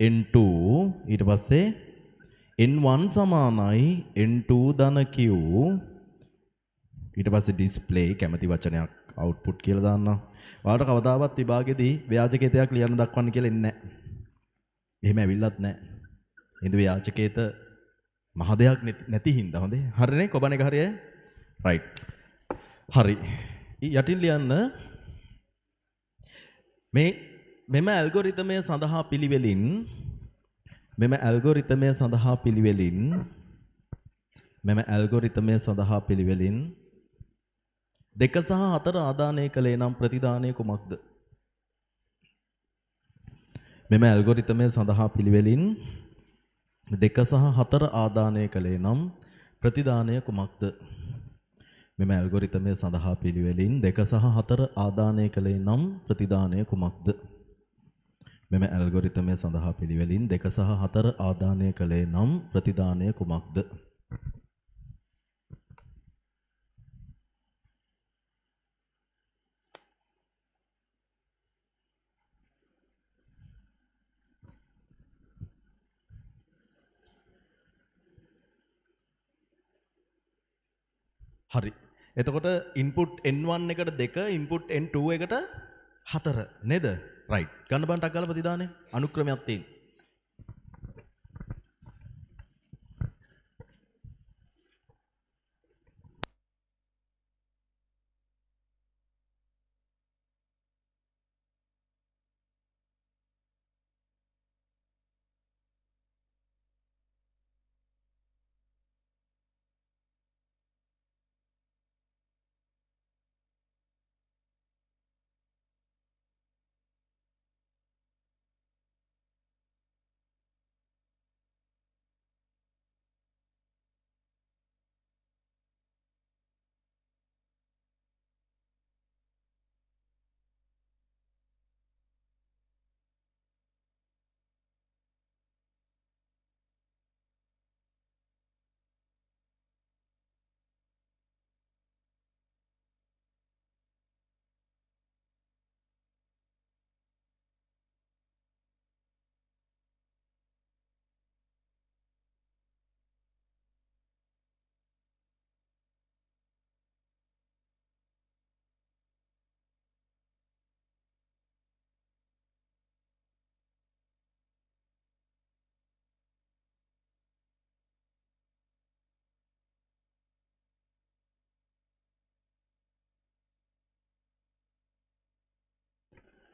n2 ඊට පස්සේ n1 සමානයි n2 ධන q ඊට පස්සේ display කැමති වචනයක් output කියලා දාන්න. ඔයාලට කවදාවත් විභාගෙදී ව්‍යාජකේතයක් ලියන්න දක්වන්න කියලා ඉන්නේ නැහැ. එහෙම ඇවිල්ලත් නැහැ. හින්දු ව්‍යාජකේත මහ දෙයක් නැති හින්දා හොඳේ. හරිනේ කොබන එක හරියයි. right. හරි. යටින් ලියන්න මේ මෙම ඇල්ගොරිතමය සඳහා පිළිවෙලින් මෙම ඇල්ගොරිතමය සඳහා පිළිවෙලින් මෙම ඇල්ගොරිතමය සඳහා පිළිවෙලින් දෙක සහ හතර ආදානය කළේ නම් ප්‍රතිදානය කුමක්ද මෙම ඇල්ගොරිතමය සඳහා පිළිවෙලින් දෙක සහ හතර ආදානය කළේ නම් ප්‍රතිදානය කුමක්ද මෙම ඇල්ගොරිතමය සඳහා පිළිවෙලින් දෙක සහ හතර ආදානය කළේ නම් ප්‍රතිදානය කුමක්ද මෙම ඇල්ගොරිතමය සඳහා පිළිවෙලින් දෙක සහ හතර ආදානය කළේ නම් ප්‍රතිදානය කුමක්ද? හරි. එතකොට input n1 එකට 2 input n2 එකට 4 නේද? රයිට් ගන්න බන්ටක් ගාලා ප්‍රතිදානය අනුක්‍රමයක් තියෙනවා.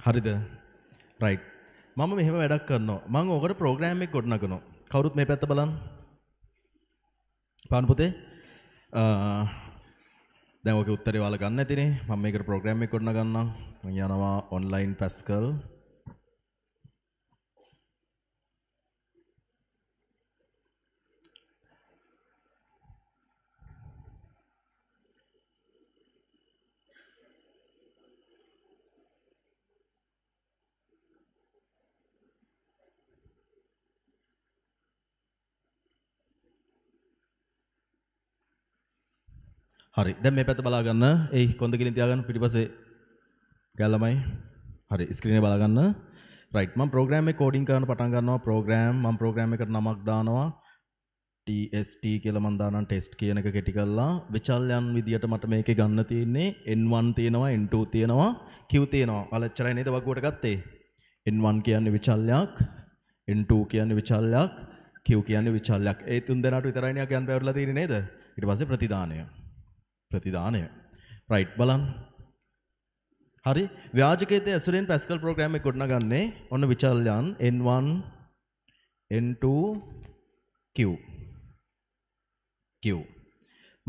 හරිද රයි් මම මෙහෙම වැඩක් කරනවා මං ඕකට ප්‍රෝග්‍රෑම් එක ගොඩනගනවා කවුරුත් මේ පැත්ත බලන්න පාන් පුතේ දැන් ඔකේ උත්තරේ ඔයාලා ගන්න ඇතිනේ මම මේකට ප්‍රෝග්‍රෑම් එක ගොඩනගන්නම් මං යනවා ඔන්ලයින් පැස්කල් හරි දැන් මේ පැත්ත බලාගන්න ඒ කොන්ද ගලින් තියාගන්න පිටිපස්සේ ගැලමයි හරි ස්ක්‍රීනේ බලාගන්න රයිට් මම ප්‍රෝග්‍රෑම් එක කෝඩින් කරන්න පටන් ගන්නවා ප්‍රෝග්‍රෑම් මම ප්‍රෝග්‍රෑම් එකට නමක් දානවා TST කියලා මම දානවා ටෙස්ට් කියන එක කෙටි කරලා විචල්යන් විදියට මට මේකේ ගන්න තියෙන්නේ N1 තියෙනවා N2 තියෙනවා Q තියෙනවා බලච්චරයි නේද වගුවට ගත්තේ N1 කියන්නේ විචල්යක් N2 කියන්නේ විචල්යක් Q කියන්නේ විචල්යක් ඒ තුන් දෙනාට විතරයිනේ යන් පැවරලා තියෙන්නේ නේද ඊට පස්සේ ප්‍රතිදානය ප්‍රතිදානය. රයිට් බලන්. හරි ව්‍යාජකයේ ඇසුරෙන් පැස්කල් ප්‍රෝග්‍රෑම් එක ගොඩනගන්නේ ඔන්න විචල්යන් n1 n2 q q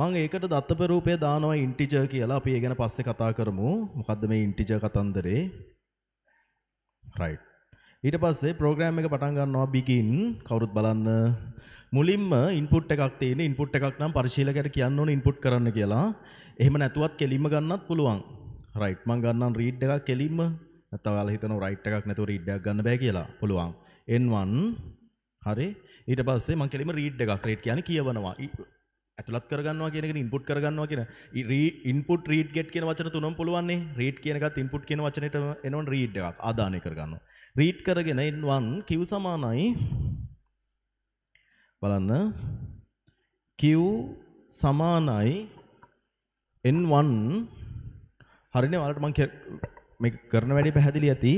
මං ඒකට දත්තප රූපය දානවා ඉන්ටිජර් කියලා අපි ඒ ගැන පස්සේ කතා කරමු. මොකද්ද මේ ඉන්ටිජර් කතන්දරේ? රයිට්. ඊට පස්සේ ප්‍රෝග්‍රෑම් එක පටන් ගන්නවා begin කවුරුත් බලන්න මුලින්ම ඉන්පුට් එකක් තියෙන ඉන්පුට් එකක් නම් පරිශීලකයට කියන්න ඕනේ ඉන්පුට් කරන්න කියලා. එහෙම නැතුවත් කෙලින්ම ගන්නත් පුළුවන්. රයිට් මං ගන්නම් read එකක් කෙලින්ම. නැත්නම් ඔයාලා හිතනවා right එකක් නැතුව read එකක් ගන්න බෑ කියලා. පුළුවන්. n1 හරි. ඊට පස්සේ මං කෙලින්ම read එකක් read කියන්නේ කියවනවා. ඇතුළත් කරගන්නවා කියන එක ඉන්පුට් කරගන්නවා කියන ඉන්පුට් රීඩ් ගෙට් කියන වචන තුනම පුළුවන්නේ රීඩ් කියන එකත් ඉන්පුට් කියන වචනෙට එනවන රීඩ් එකක් ආදානය කරගන්නවා රීඩ් කරගෙන in 1 q සමානයි බලන්න q සමානයි n1 හරිනේ ඔයාලට මම මේ කරන වැඩේ පැහැදිලි ඇති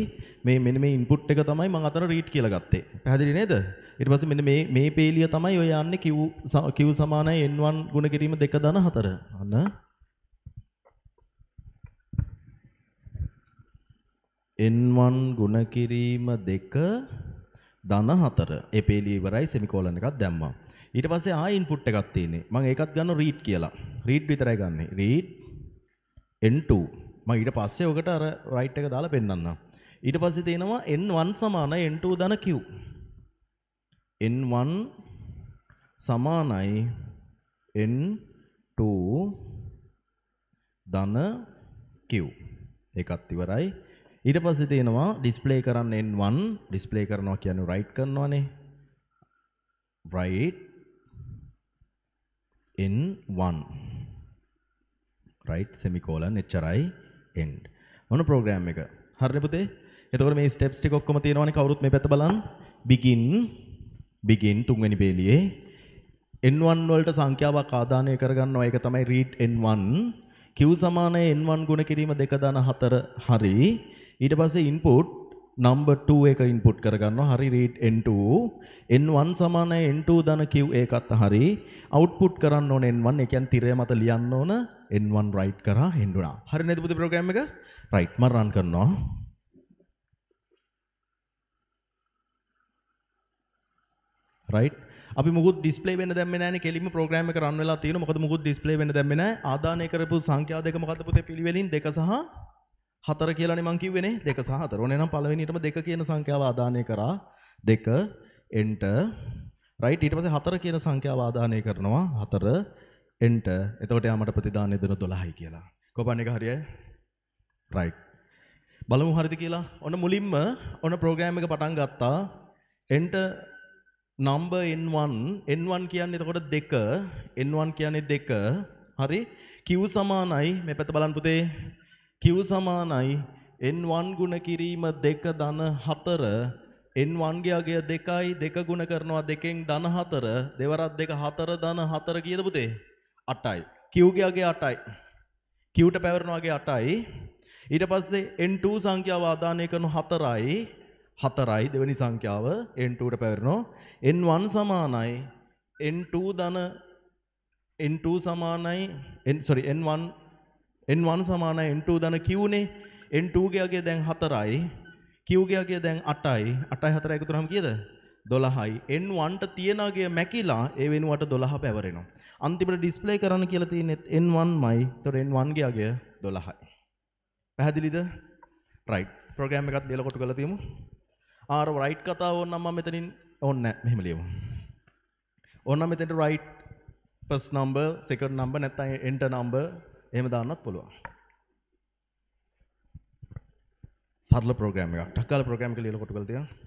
මේ මෙන්න මේ ඉන්පුට් එක තමයි මම අතන රීඩ් කියලා ගත්තේ පැහැදිලි නේද ඊට පස්සේ මෙන්න මේ මේ පේලිය තමයි ඔය යන්නේ q q සමානයි n1 ගුණ කිරීම 2 4 අන්න n1 ගුණ කිරීම 2 ධන 4 ඒ පේලිය ඉවරයි සෙමිකෝලන් එකක් දැම්මා ඊට පස්සේ ආ ඉන්පුට් එකක් තියෙන්නේ මම ඒකත් ගන්න රීඩ් කියලා රීඩ් විතරයි ගන්න රීඩ් n2 මම ඊට පස්සේ ඔකට අර රයිට් එක දාලා පෙන්නන්න ඊට පස්සේ තියෙනවා n1 සමාන n2 ධන q n1 සමානයි n2 ධන q ඒකත් ඉවරයි ඊට පස්සේ තියෙනවා display කරන්න n1 display කරනවා කියන්නේ write කරනවානේ write n1 right semicolon එච්චරයි end මොන program එක හරිනේ පුතේ එතකොට මේ steps ටික ඔක්කොම තියෙනවානේ කවුරුත් මේ පැත්ත බලන්න begin begin තුන්වෙනි පේලියේ n1 වලට සංඛ්‍යාවක් ආදානය කරගන්නවා ඒක තමයි read n1 q සමානයි n1 ගුණ කිරීම 2004 හරි ඊට පස්සේ input number 2 එක input කරගන්නවා. හරි read n2 n1 සමානයි n2 ධන q ඒකත් හරි output කරන්න ඕන n1 ඒ කියන්නේ තිරය මත ලියන්න ඕන n1 write කරා හෙන්නුණා. හරි නේද පුතේ program එක? right මම run කරනවා. right අපි මුකුත් ඩිස්ප්ලේ වෙන්න දැම්මේ නැහැනේ කෙලින්ම ප්‍රෝග්‍රෑම් එක රන් වෙලා තියෙනවා මොකද මුකුත් ඩිස්ප්ලේ වෙන්න දැම්මේ නැහැ ආදානය කරපු සංඛ්‍යා දෙක මොකද්ද පුතේ පිළිවෙලින් දෙක සහ හතර කියලානේ මං කිව්වේනේ දෙක සහ හතර. ඕනේ නම් පළවෙනියටම දෙක කියන සංඛ්‍යාව ආදානය කරා. දෙක enter right ඊට පස්සේ හතර කියන සංඛ්‍යාව ආදානය කරනවා. හතර enter. එතකොට යාමට ප්‍රතිදානය දෙන 12යි කියලා. කොපමණ එක හරියයි? right. බලමු හරිද කියලා. ඔන්න මුලින්ම ඔන්න ප්‍රෝග්‍රෑම් එක පටන් ගත්තා. enter number n1 n1 කියන්නේ එතකොට 2 n1 කියන්නේ 2 හරි q සමානයි මේ පැත්ත බලන්න පුතේ Q සමානයි n1 ගුණ කිරීම 2 ධන 4 n1 ගේ අගය 2යි 2 ගුණ කරනවා 2කින් ධන 4 දෙවරක් 2 4 ධන 4 කීයද පුතේ 8යි Q ගේ අගය 8යි Q ට පැවරනවා ගේ 8යි ඊට පස්සේ n2 සංඛ්‍යාව ආදානය කරන 4යි 4යි දෙවෙනි සංඛ්‍යාව n2 ට පැවරනවා n1 සමානයි n2 ධන n2 සමානයි n sorry n1 N1 සමානයි N2 දන Q නේ. N2 ගේ දැන් 4යි. Q ගේ දැන් 8යි. 8යි 4යි එකතු කරාම කීයද? 12යි. N1ට තියනගේ මැකිලා ඒ වෙනුවට 12 පැවරෙනවා. අන්තිමට ඩිස්ප්ලේ කරන්න කියලා තියෙන්නේ N1මයි. ඒතකොට N1 ගේ අගය 12යි. පැහැදිලිද? right. program එකත් ලියලා කොටු කරලා තියමු. ආර right කතාව ඕන නම් මම මෙතනින් ඕන්න නැහැ. මෙහෙම ලියමු. ඕන නම් මෙතෙන්ට right first number second number නැත්නම් enter number එහෙම දාන්නත් පුළුවන්. සරල ප්‍රෝග්‍රෑම් එකක්. ටක්කාල ප්‍රෝග්‍රෑම් එක ලියලා කොට කරලා තියන්න.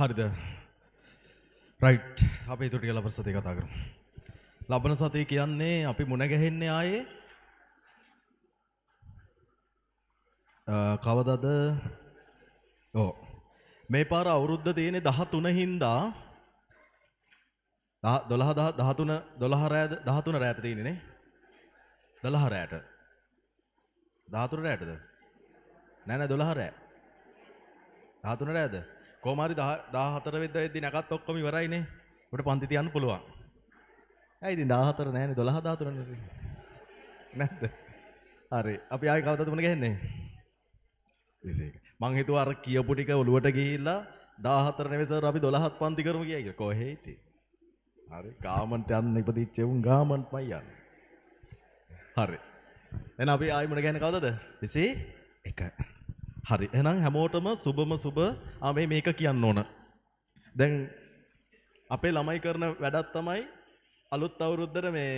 හරිද රයිට් අපේ තුටික ලබන සතිය කතා කරමු. ලබන සතිය කියන්නේ අපි මුණ ගැහෙන්නේ ආයේ කවදද ඕ මේ පාර අවුරුද්ධ තියෙන 13 හින්දා 12 13 12 රෑද 13 රෑට තියෙන්නේ නේ 12 රෑට 13 රෑටද නෑ නෑ 12 රෑ 13 රෑද කොහමරි 14 වෙද්ද වෙද්දි නැකත් ඔක්කොම ඉවරයිනේ. ඔබට පන්ති තියන්න පුළුවන්. ඇයි ඉතින් 14 නෑනේ 12 13 නේ. නැද්ද? හරි. අපි ආයි කවදාද මුණ ගහන්නේ? 21. මං හිතුවා අර කියපු ටික ඔලුවට ගිහිල්ලා 14 නෙවෙයි සර් අපි 12ත් පන්ති කරමු කියයි කියලා. කොහේ ඉතින්? හරි. ගාමන්ට යන්න ඉපදිච්ච උන් ගාමන්ට මයි යන්න. හරි. එහෙනම් අපි ආයි මුණ ගහන්නේ කවදාද? 21. හරි. එහෙනම් හැමෝටම සුබම සුබ. ආ මේ මේක කියන්න ඕන. දැන් අපේ ළමයි කරන වැඩක් තමයි අලුත් අවුරුද්දට මේ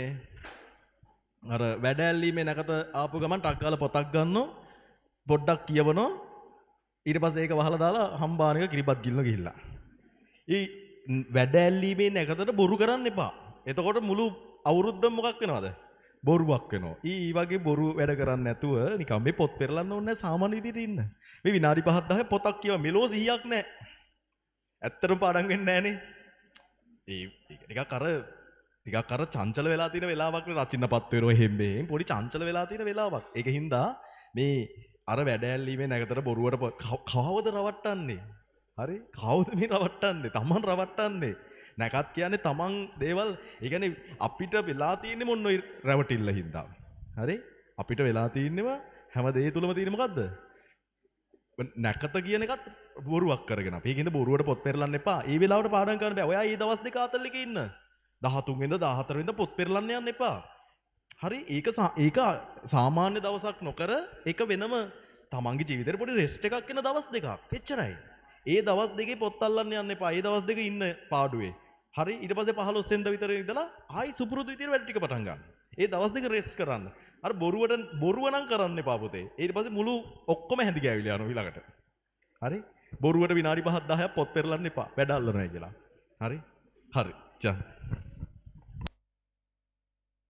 අර වැඩ ඇල්ලීමේ නැකත ආපු ගමන් ටක් කාලා පොතක් ගන්නෝ පොඩ්ඩක් කියවනෝ ඊට පස්සේ ඒක වහලා දාලා හම්බානක කිරිබත් ගිල්ල ගිහිල්ලා. ඊ වැඩ ඇල්ලීමේ නැකතට බොරු කරන්න එපා. එතකොට මුළු අවුරුද්දම මොකක් වෙනවද? බොරුවක් වෙනවා. ඊ වගේ බොරු වැඩ කරන්න නැතුව නිකන් මේ පොත් පෙරලන්න ඕනේ නැහැ සාමාන්‍ය විදිහට ඉන්න. මේ විනාඩි 5-10 පොතක් කියව මෙලෝ 100ක් නැහැ. ඇත්තටම පාඩම් වෙන්නේ නැහනේ. ඒ ටිකක් අර ටිකක් අර චංචල වෙලා තියෙන වෙලාවක් නේ රචින්නපත් වෙරෝ එහෙම මෙහෙම පොඩි චංචල වෙලා තියෙන වෙලාවක්. ඒක හින්දා මේ අර වැඩ ඇල්ලීමේ නැගතර බොරුවට කවවද රවට්ටන්නේ? හරි? කවුද මේ රවට්ටන්නේ? Taman රවට්ටන්නේ. නැකත් කියන්නේ තමන් දේවල් ඒගැන අපිට වෙලා තියන්නේ මොන්න රැවටිල්ල හින්දා. හරි අපිට වෙලා තියන්නෙම හැම දේ තුළම තිීරමකක්ද. නැකත කියනකත් බොරුවක් කරගෙන පිගෙන බොරුවට පොත් පෙරලන්න එපා ඒ වෙලාවට පාඩන් කරන ඔයා ඒ දවස් දෙක අතරලක ඉන්න දහතුන්ෙන්ද දහතරවිඳ පොත් පෙරලන්න යන්න එපා. හරි ඒක ඒක සාමාන්‍ය දවසක් නොකර එක වෙනම තමන්ගේ ජීවිතයට පොඩි රෙස්ට් එකක් වෙන දවස් දෙකක් එච්චරයි. ඒ දවස් දෙකේ පොත් අල්ලන්න යන්න එපා. ඒ දවස් දෙක ඉන්න පාඩුවේ. හරි ඊට පස්සේ 15 වෙනිදා විතර ඉඳලා ආයි සුපුරුදු විදියට වැඩ ටික පටන් ගන්න. ඒ දවස් දෙක රෙස්ට් කරන්න. අර බොරුවට බොරුව නම් කරන්න එපා පුතේ. ඊට පස්සේ මුළු ඔක්කොම හැඳි ගෑවිලා යනවා ඊළඟට. හරි? බොරුවට විනාඩි 5ක් 10ක් පොත් පෙරලන්න එපා. වැඩ අල්ලනවා කියලා. හරි? හරි. චා.